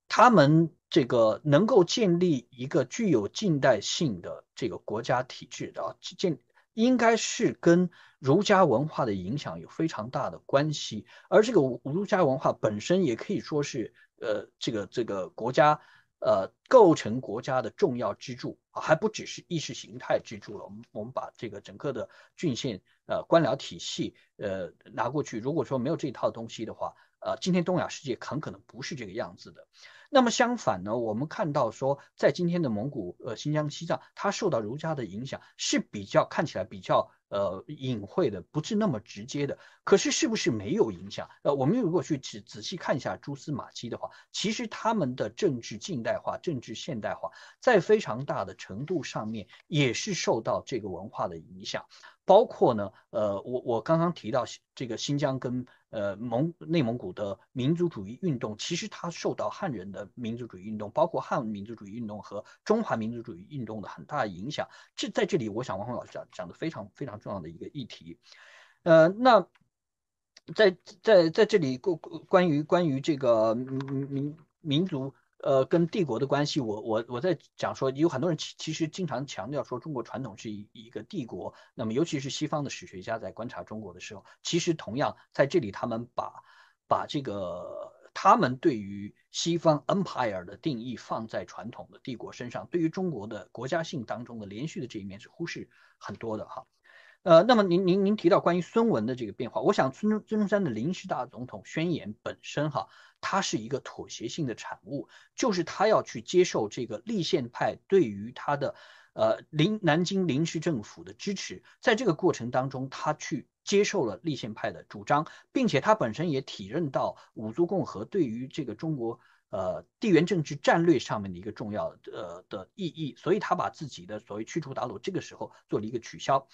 [SPEAKER 2] 他们这个能够建立一个具有近代性的这个国家体制的建，应该是跟儒家文化的影响有非常大的关系。而这个儒家文化本身也可以说是，呃，这个这个国家，呃，构成国家的重要支柱啊，还不只是意识形态支柱了。我们我们把这个整个的郡县呃官僚体系呃拿过去，如果说没有这套东西的话。呃，今天东亚世界很可能不是这个样子的。那么相反呢，我们看到说，在今天的蒙古、呃新疆、西藏，它受到儒家的影响是比较看起来比较呃隐晦的，不是那么直接的。可是是不是没有影响？呃，我们如果去仔仔细看一下蛛丝马迹的话，其实他们的政治近代化、政治现代化，在非常大的程度上面也是受到这个文化的影响。包括呢，呃，我我刚刚提到这个新疆跟呃蒙内蒙古的民族主义运动，其实它受到汉人的民族主义运动，包括汉民族主义运动和中华民族主义运动的很大影响。这在这里，我想王宏老师讲讲的非常非常重要的一个议题，呃，那。在在在这里，关关于关于这个民民民族，呃，跟帝国的关系，我我我在讲说，有很多人其实经常强调说，中国传统是一一个帝国。那么，尤其是西方的史学家在观察中国的时候，其实同样在这里，他们把把这个他们对于西方 empire 的定义放在传统的帝国身上，对于中国的国家性当中的连续的这一面，是忽视很多的哈。呃，那么您您您提到关于孙文的这个变化，我想孙孙中山的临时大总统宣言本身哈，它是一个妥协性的产物，就是他要去接受这个立宪派对于他的呃临南京临时政府的支持，在这个过程当中，他去接受了立宪派的主张，并且他本身也体认到五族共和对于这个中国呃地缘政治战略上面的一个重要呃的意义，所以他把自己的所谓驱除鞑虏这个时候做了一个取消。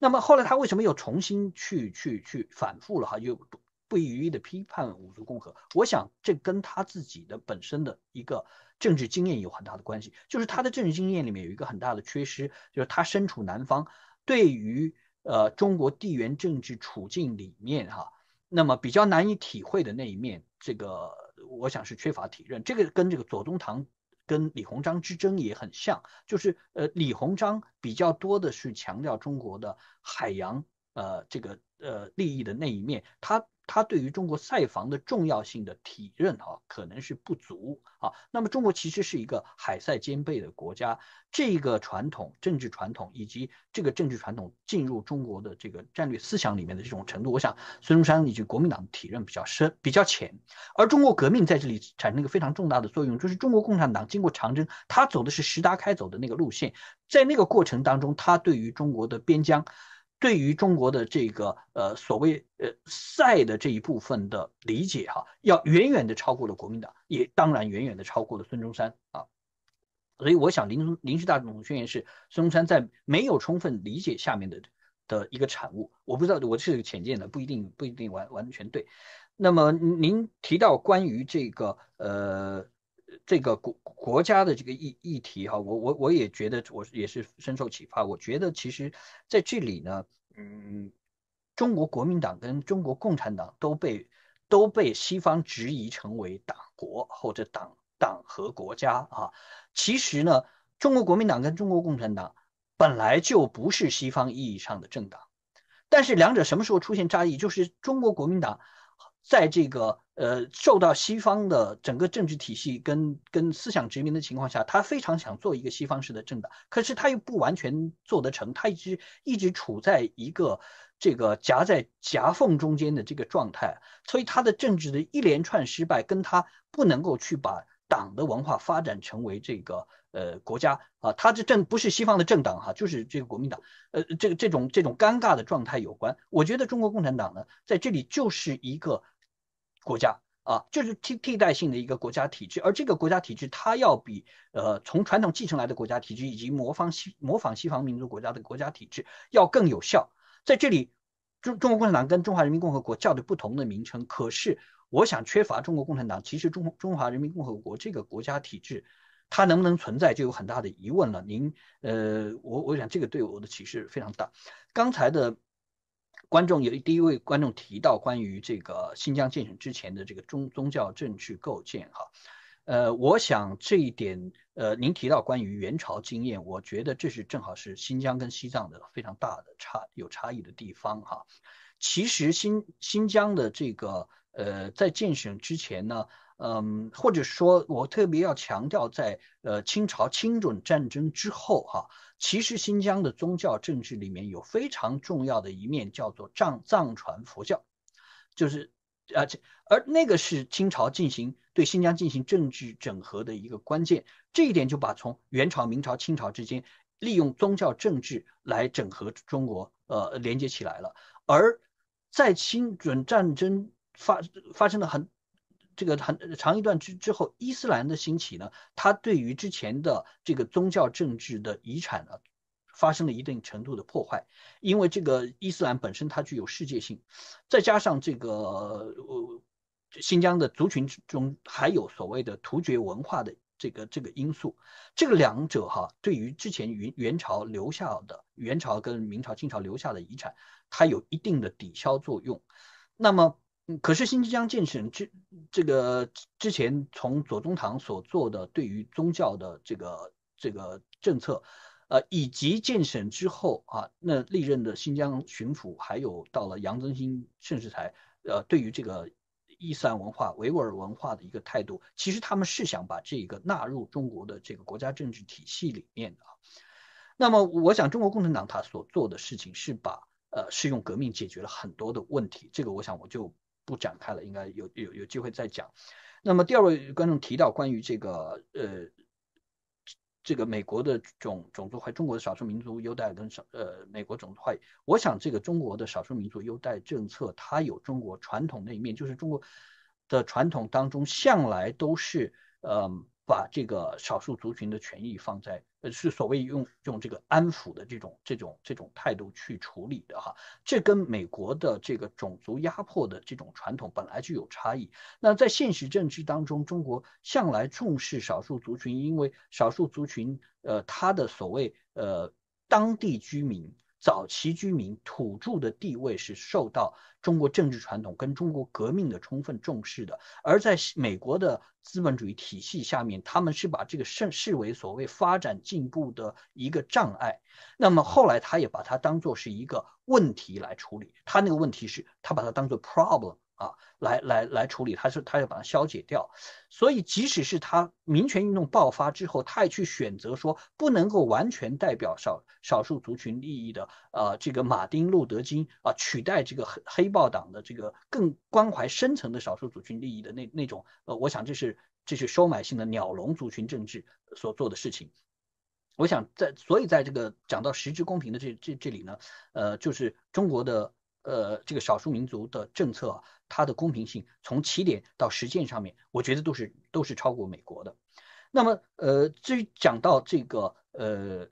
[SPEAKER 2] 那么后来他为什么又重新去去去反复了哈？又不不余力的批判五族共和？我想这跟他自己的本身的一个政治经验有很大的关系。就是他的政治经验里面有一个很大的缺失，就是他身处南方，对于呃中国地缘政治处境里面哈，那么比较难以体会的那一面，这个我想是缺乏体认。这个跟这个左宗棠。跟李鸿章之争也很像，就是呃，李鸿章比较多的是强调中国的海洋呃这个呃利益的那一面，他。他对于中国赛防的重要性的体认啊，可能是不足啊。那么中国其实是一个海塞兼备的国家，这个传统政治传统以及这个政治传统进入中国的这个战略思想里面的这种程度，我想孙中山以及国民党体认比较深，比较浅。而中国革命在这里产生一个非常重大的作用，就是中国共产党经过长征，他走的是石达开走的那个路线，在那个过程当中，他对于中国的边疆。对于中国的这个呃所谓呃赛的这一部分的理解哈，要远远的超过了国民党，也当然远远的超过了孙中山啊。所以我想《临临终大总统宣言》是孙中山在没有充分理解下面的的一个产物。我不知道，我是浅见的，不一定不一定完完全对。那么您提到关于这个呃。这个国国家的这个议议题哈，我我我也觉得我也是深受启发。我觉得其实在这里呢，嗯，中国国民党跟中国共产党都被都被西方质疑成为党国或者党党和国家啊。其实呢，中国国民党跟中国共产党本来就不是西方意义上的政党，但是两者什么时候出现差异？就是中国国民党。在这个呃受到西方的整个政治体系跟跟思想殖民的情况下，他非常想做一个西方式的政党，可是他又不完全做得成，他一直一直处在一个这个夹在夹缝中间的这个状态，所以他的政治的一连串失败，跟他不能够去把党的文化发展成为这个。呃，国家啊，他这政不是西方的政党哈，就是这个国民党，呃，这个这种这种尴尬的状态有关。我觉得中国共产党呢，在这里就是一个国家啊，就是替替代性的一个国家体制，而这个国家体制它要比呃从传统继承来的国家体制以及模仿西模仿西方民族国家的国家体制要更有效。在这里，中中国共产党跟中华人民共和国叫的不同的名称，可是我想缺乏中国共产党，其实中中华人民共和国这个国家体制。它能不能存在，就有很大的疑问了。您，呃，我我想这个对我的启示非常大。刚才的观众有第一位观众提到关于这个新疆建省之前的这个宗宗教政治构建，哈，呃，我想这一点，呃，您提到关于元朝经验，我觉得这是正好是新疆跟西藏的非常大的差有差异的地方，哈。其实新新疆的这个，呃，在建省之前呢。嗯，或者说我特别要强调，在呃清朝清准战争之后，哈，其实新疆的宗教政治里面有非常重要的一面，叫做藏藏传佛教，就是而且而那个是清朝进行对新疆进行政治整合的一个关键，这一点就把从元朝、明朝、清朝之间利用宗教政治来整合中国，呃，连接起来了。而在清准战争发发生了很。这个很长一段之之后，伊斯兰的兴起呢，它对于之前的这个宗教政治的遗产呢，发生了一定程度的破坏。因为这个伊斯兰本身它具有世界性，再加上这个呃新疆的族群之中还有所谓的突厥文化的这个这个因素，这个两者哈，对于之前元元朝留下的元朝跟明朝、清朝留下的遗产，它有一定的抵消作用。那么，可是新疆建省之这个之前，从左宗棠所做的对于宗教的这个这个政策，呃，以及建省之后啊，那历任的新疆巡抚，还有到了杨增新、盛世才，呃，对于这个伊斯兰文化、维吾尔文化的一个态度，其实他们是想把这个纳入中国的这个国家政治体系里面的。那么，我想中国共产党他所做的事情是把呃，是用革命解决了很多的问题，这个我想我就。不展开了，应该有有有机会再讲。那么第二位观众提到关于这个呃这个美国的种种族和中国的少数民族优待跟少呃美国种族化，我想这个中国的少数民族优待政策，它有中国传统的一面，就是中国的传统当中向来都是嗯。把这个少数族群的权益放在，呃，是所谓用用这个安抚的这种这种这种态度去处理的哈，这跟美国的这个种族压迫的这种传统本来就有差异。那在现实政治当中，中国向来重视少数族群，因为少数族群，呃，他的所谓呃当地居民。早期居民土著的地位是受到中国政治传统跟中国革命的充分重视的，而在美国的资本主义体系下面，他们是把这个视视为所谓发展进步的一个障碍。那么后来他也把它当做是一个问题来处理，他那个问题是，他把它当做 problem。啊，来来来处理，他是他要把它消解掉，所以即使是它民权运动爆发之后，他也去选择说不能够完全代表少少数族群利益的，呃，这个马丁路德金啊，取代这个黑黑豹党的这个更关怀深层的少数族群利益的那那种，呃，我想这是这是收买性的鸟笼族群政治所做的事情。我想在所以在这个讲到实质公平的这这这里呢，呃，就是中国的呃这个少数民族的政策。它的公平性从起点到实践上面，我觉得都是都是超过美国的。那么，呃，至于讲到这个，呃，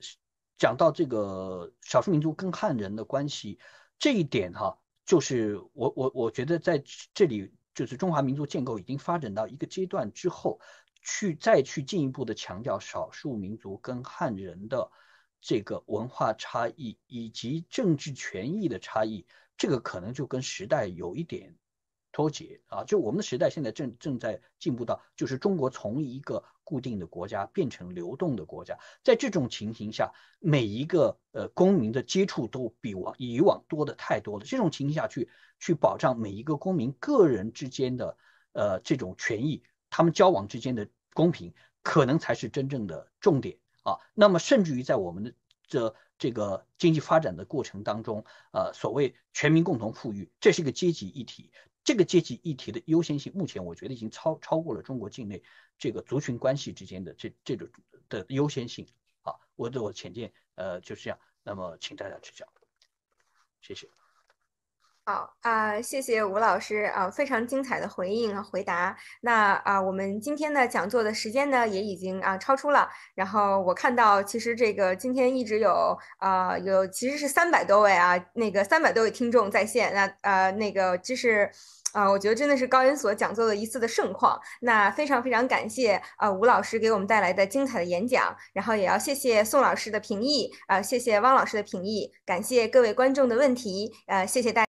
[SPEAKER 2] 讲到这个少数民族跟汉人的关系，这一点哈，就是我我我觉得在这里，就是中华民族建构已经发展到一个阶段之后，去再去进一步的强调少数民族跟汉人的这个文化差异以及政治权益的差异，这个可能就跟时代有一点。脱节啊！就我们的时代现在正正在进步到，就是中国从一个固定的国家变成流动的国家，在这种情形下，每一个呃公民的接触都比往以往多的太多了。这种情形下去去保障每一个公民个人之间的呃这种权益，他们交往之间的公平，可能才是真正的重点啊。那么甚至于在我们的这这个经济发展的过程当中，呃，所谓全民共同富裕，这是一个阶级一体。这个阶级议题的优先性，目前我觉得已经超超过了中国境内这个族群关系之间的这这种的优先性啊，我的我的浅见，呃，就是这样。那么，请大家指教，
[SPEAKER 4] 谢谢。
[SPEAKER 1] 好啊，谢谢吴老师啊，非常精彩的回应和回答。那啊，我们今天的讲座的时间呢也已经啊超出了。然后我看到，其实这个今天一直有啊有，其实是三百多位啊那个三百多位听众在线。那呃，那个就是啊，我觉得真的是高研所讲座的一次的盛况。那非常非常感谢啊吴老师给我们带来的精彩的演讲，然后也要谢谢宋老师的评议啊，谢谢汪老师的评议，感谢各位观众的问题，呃，谢谢大。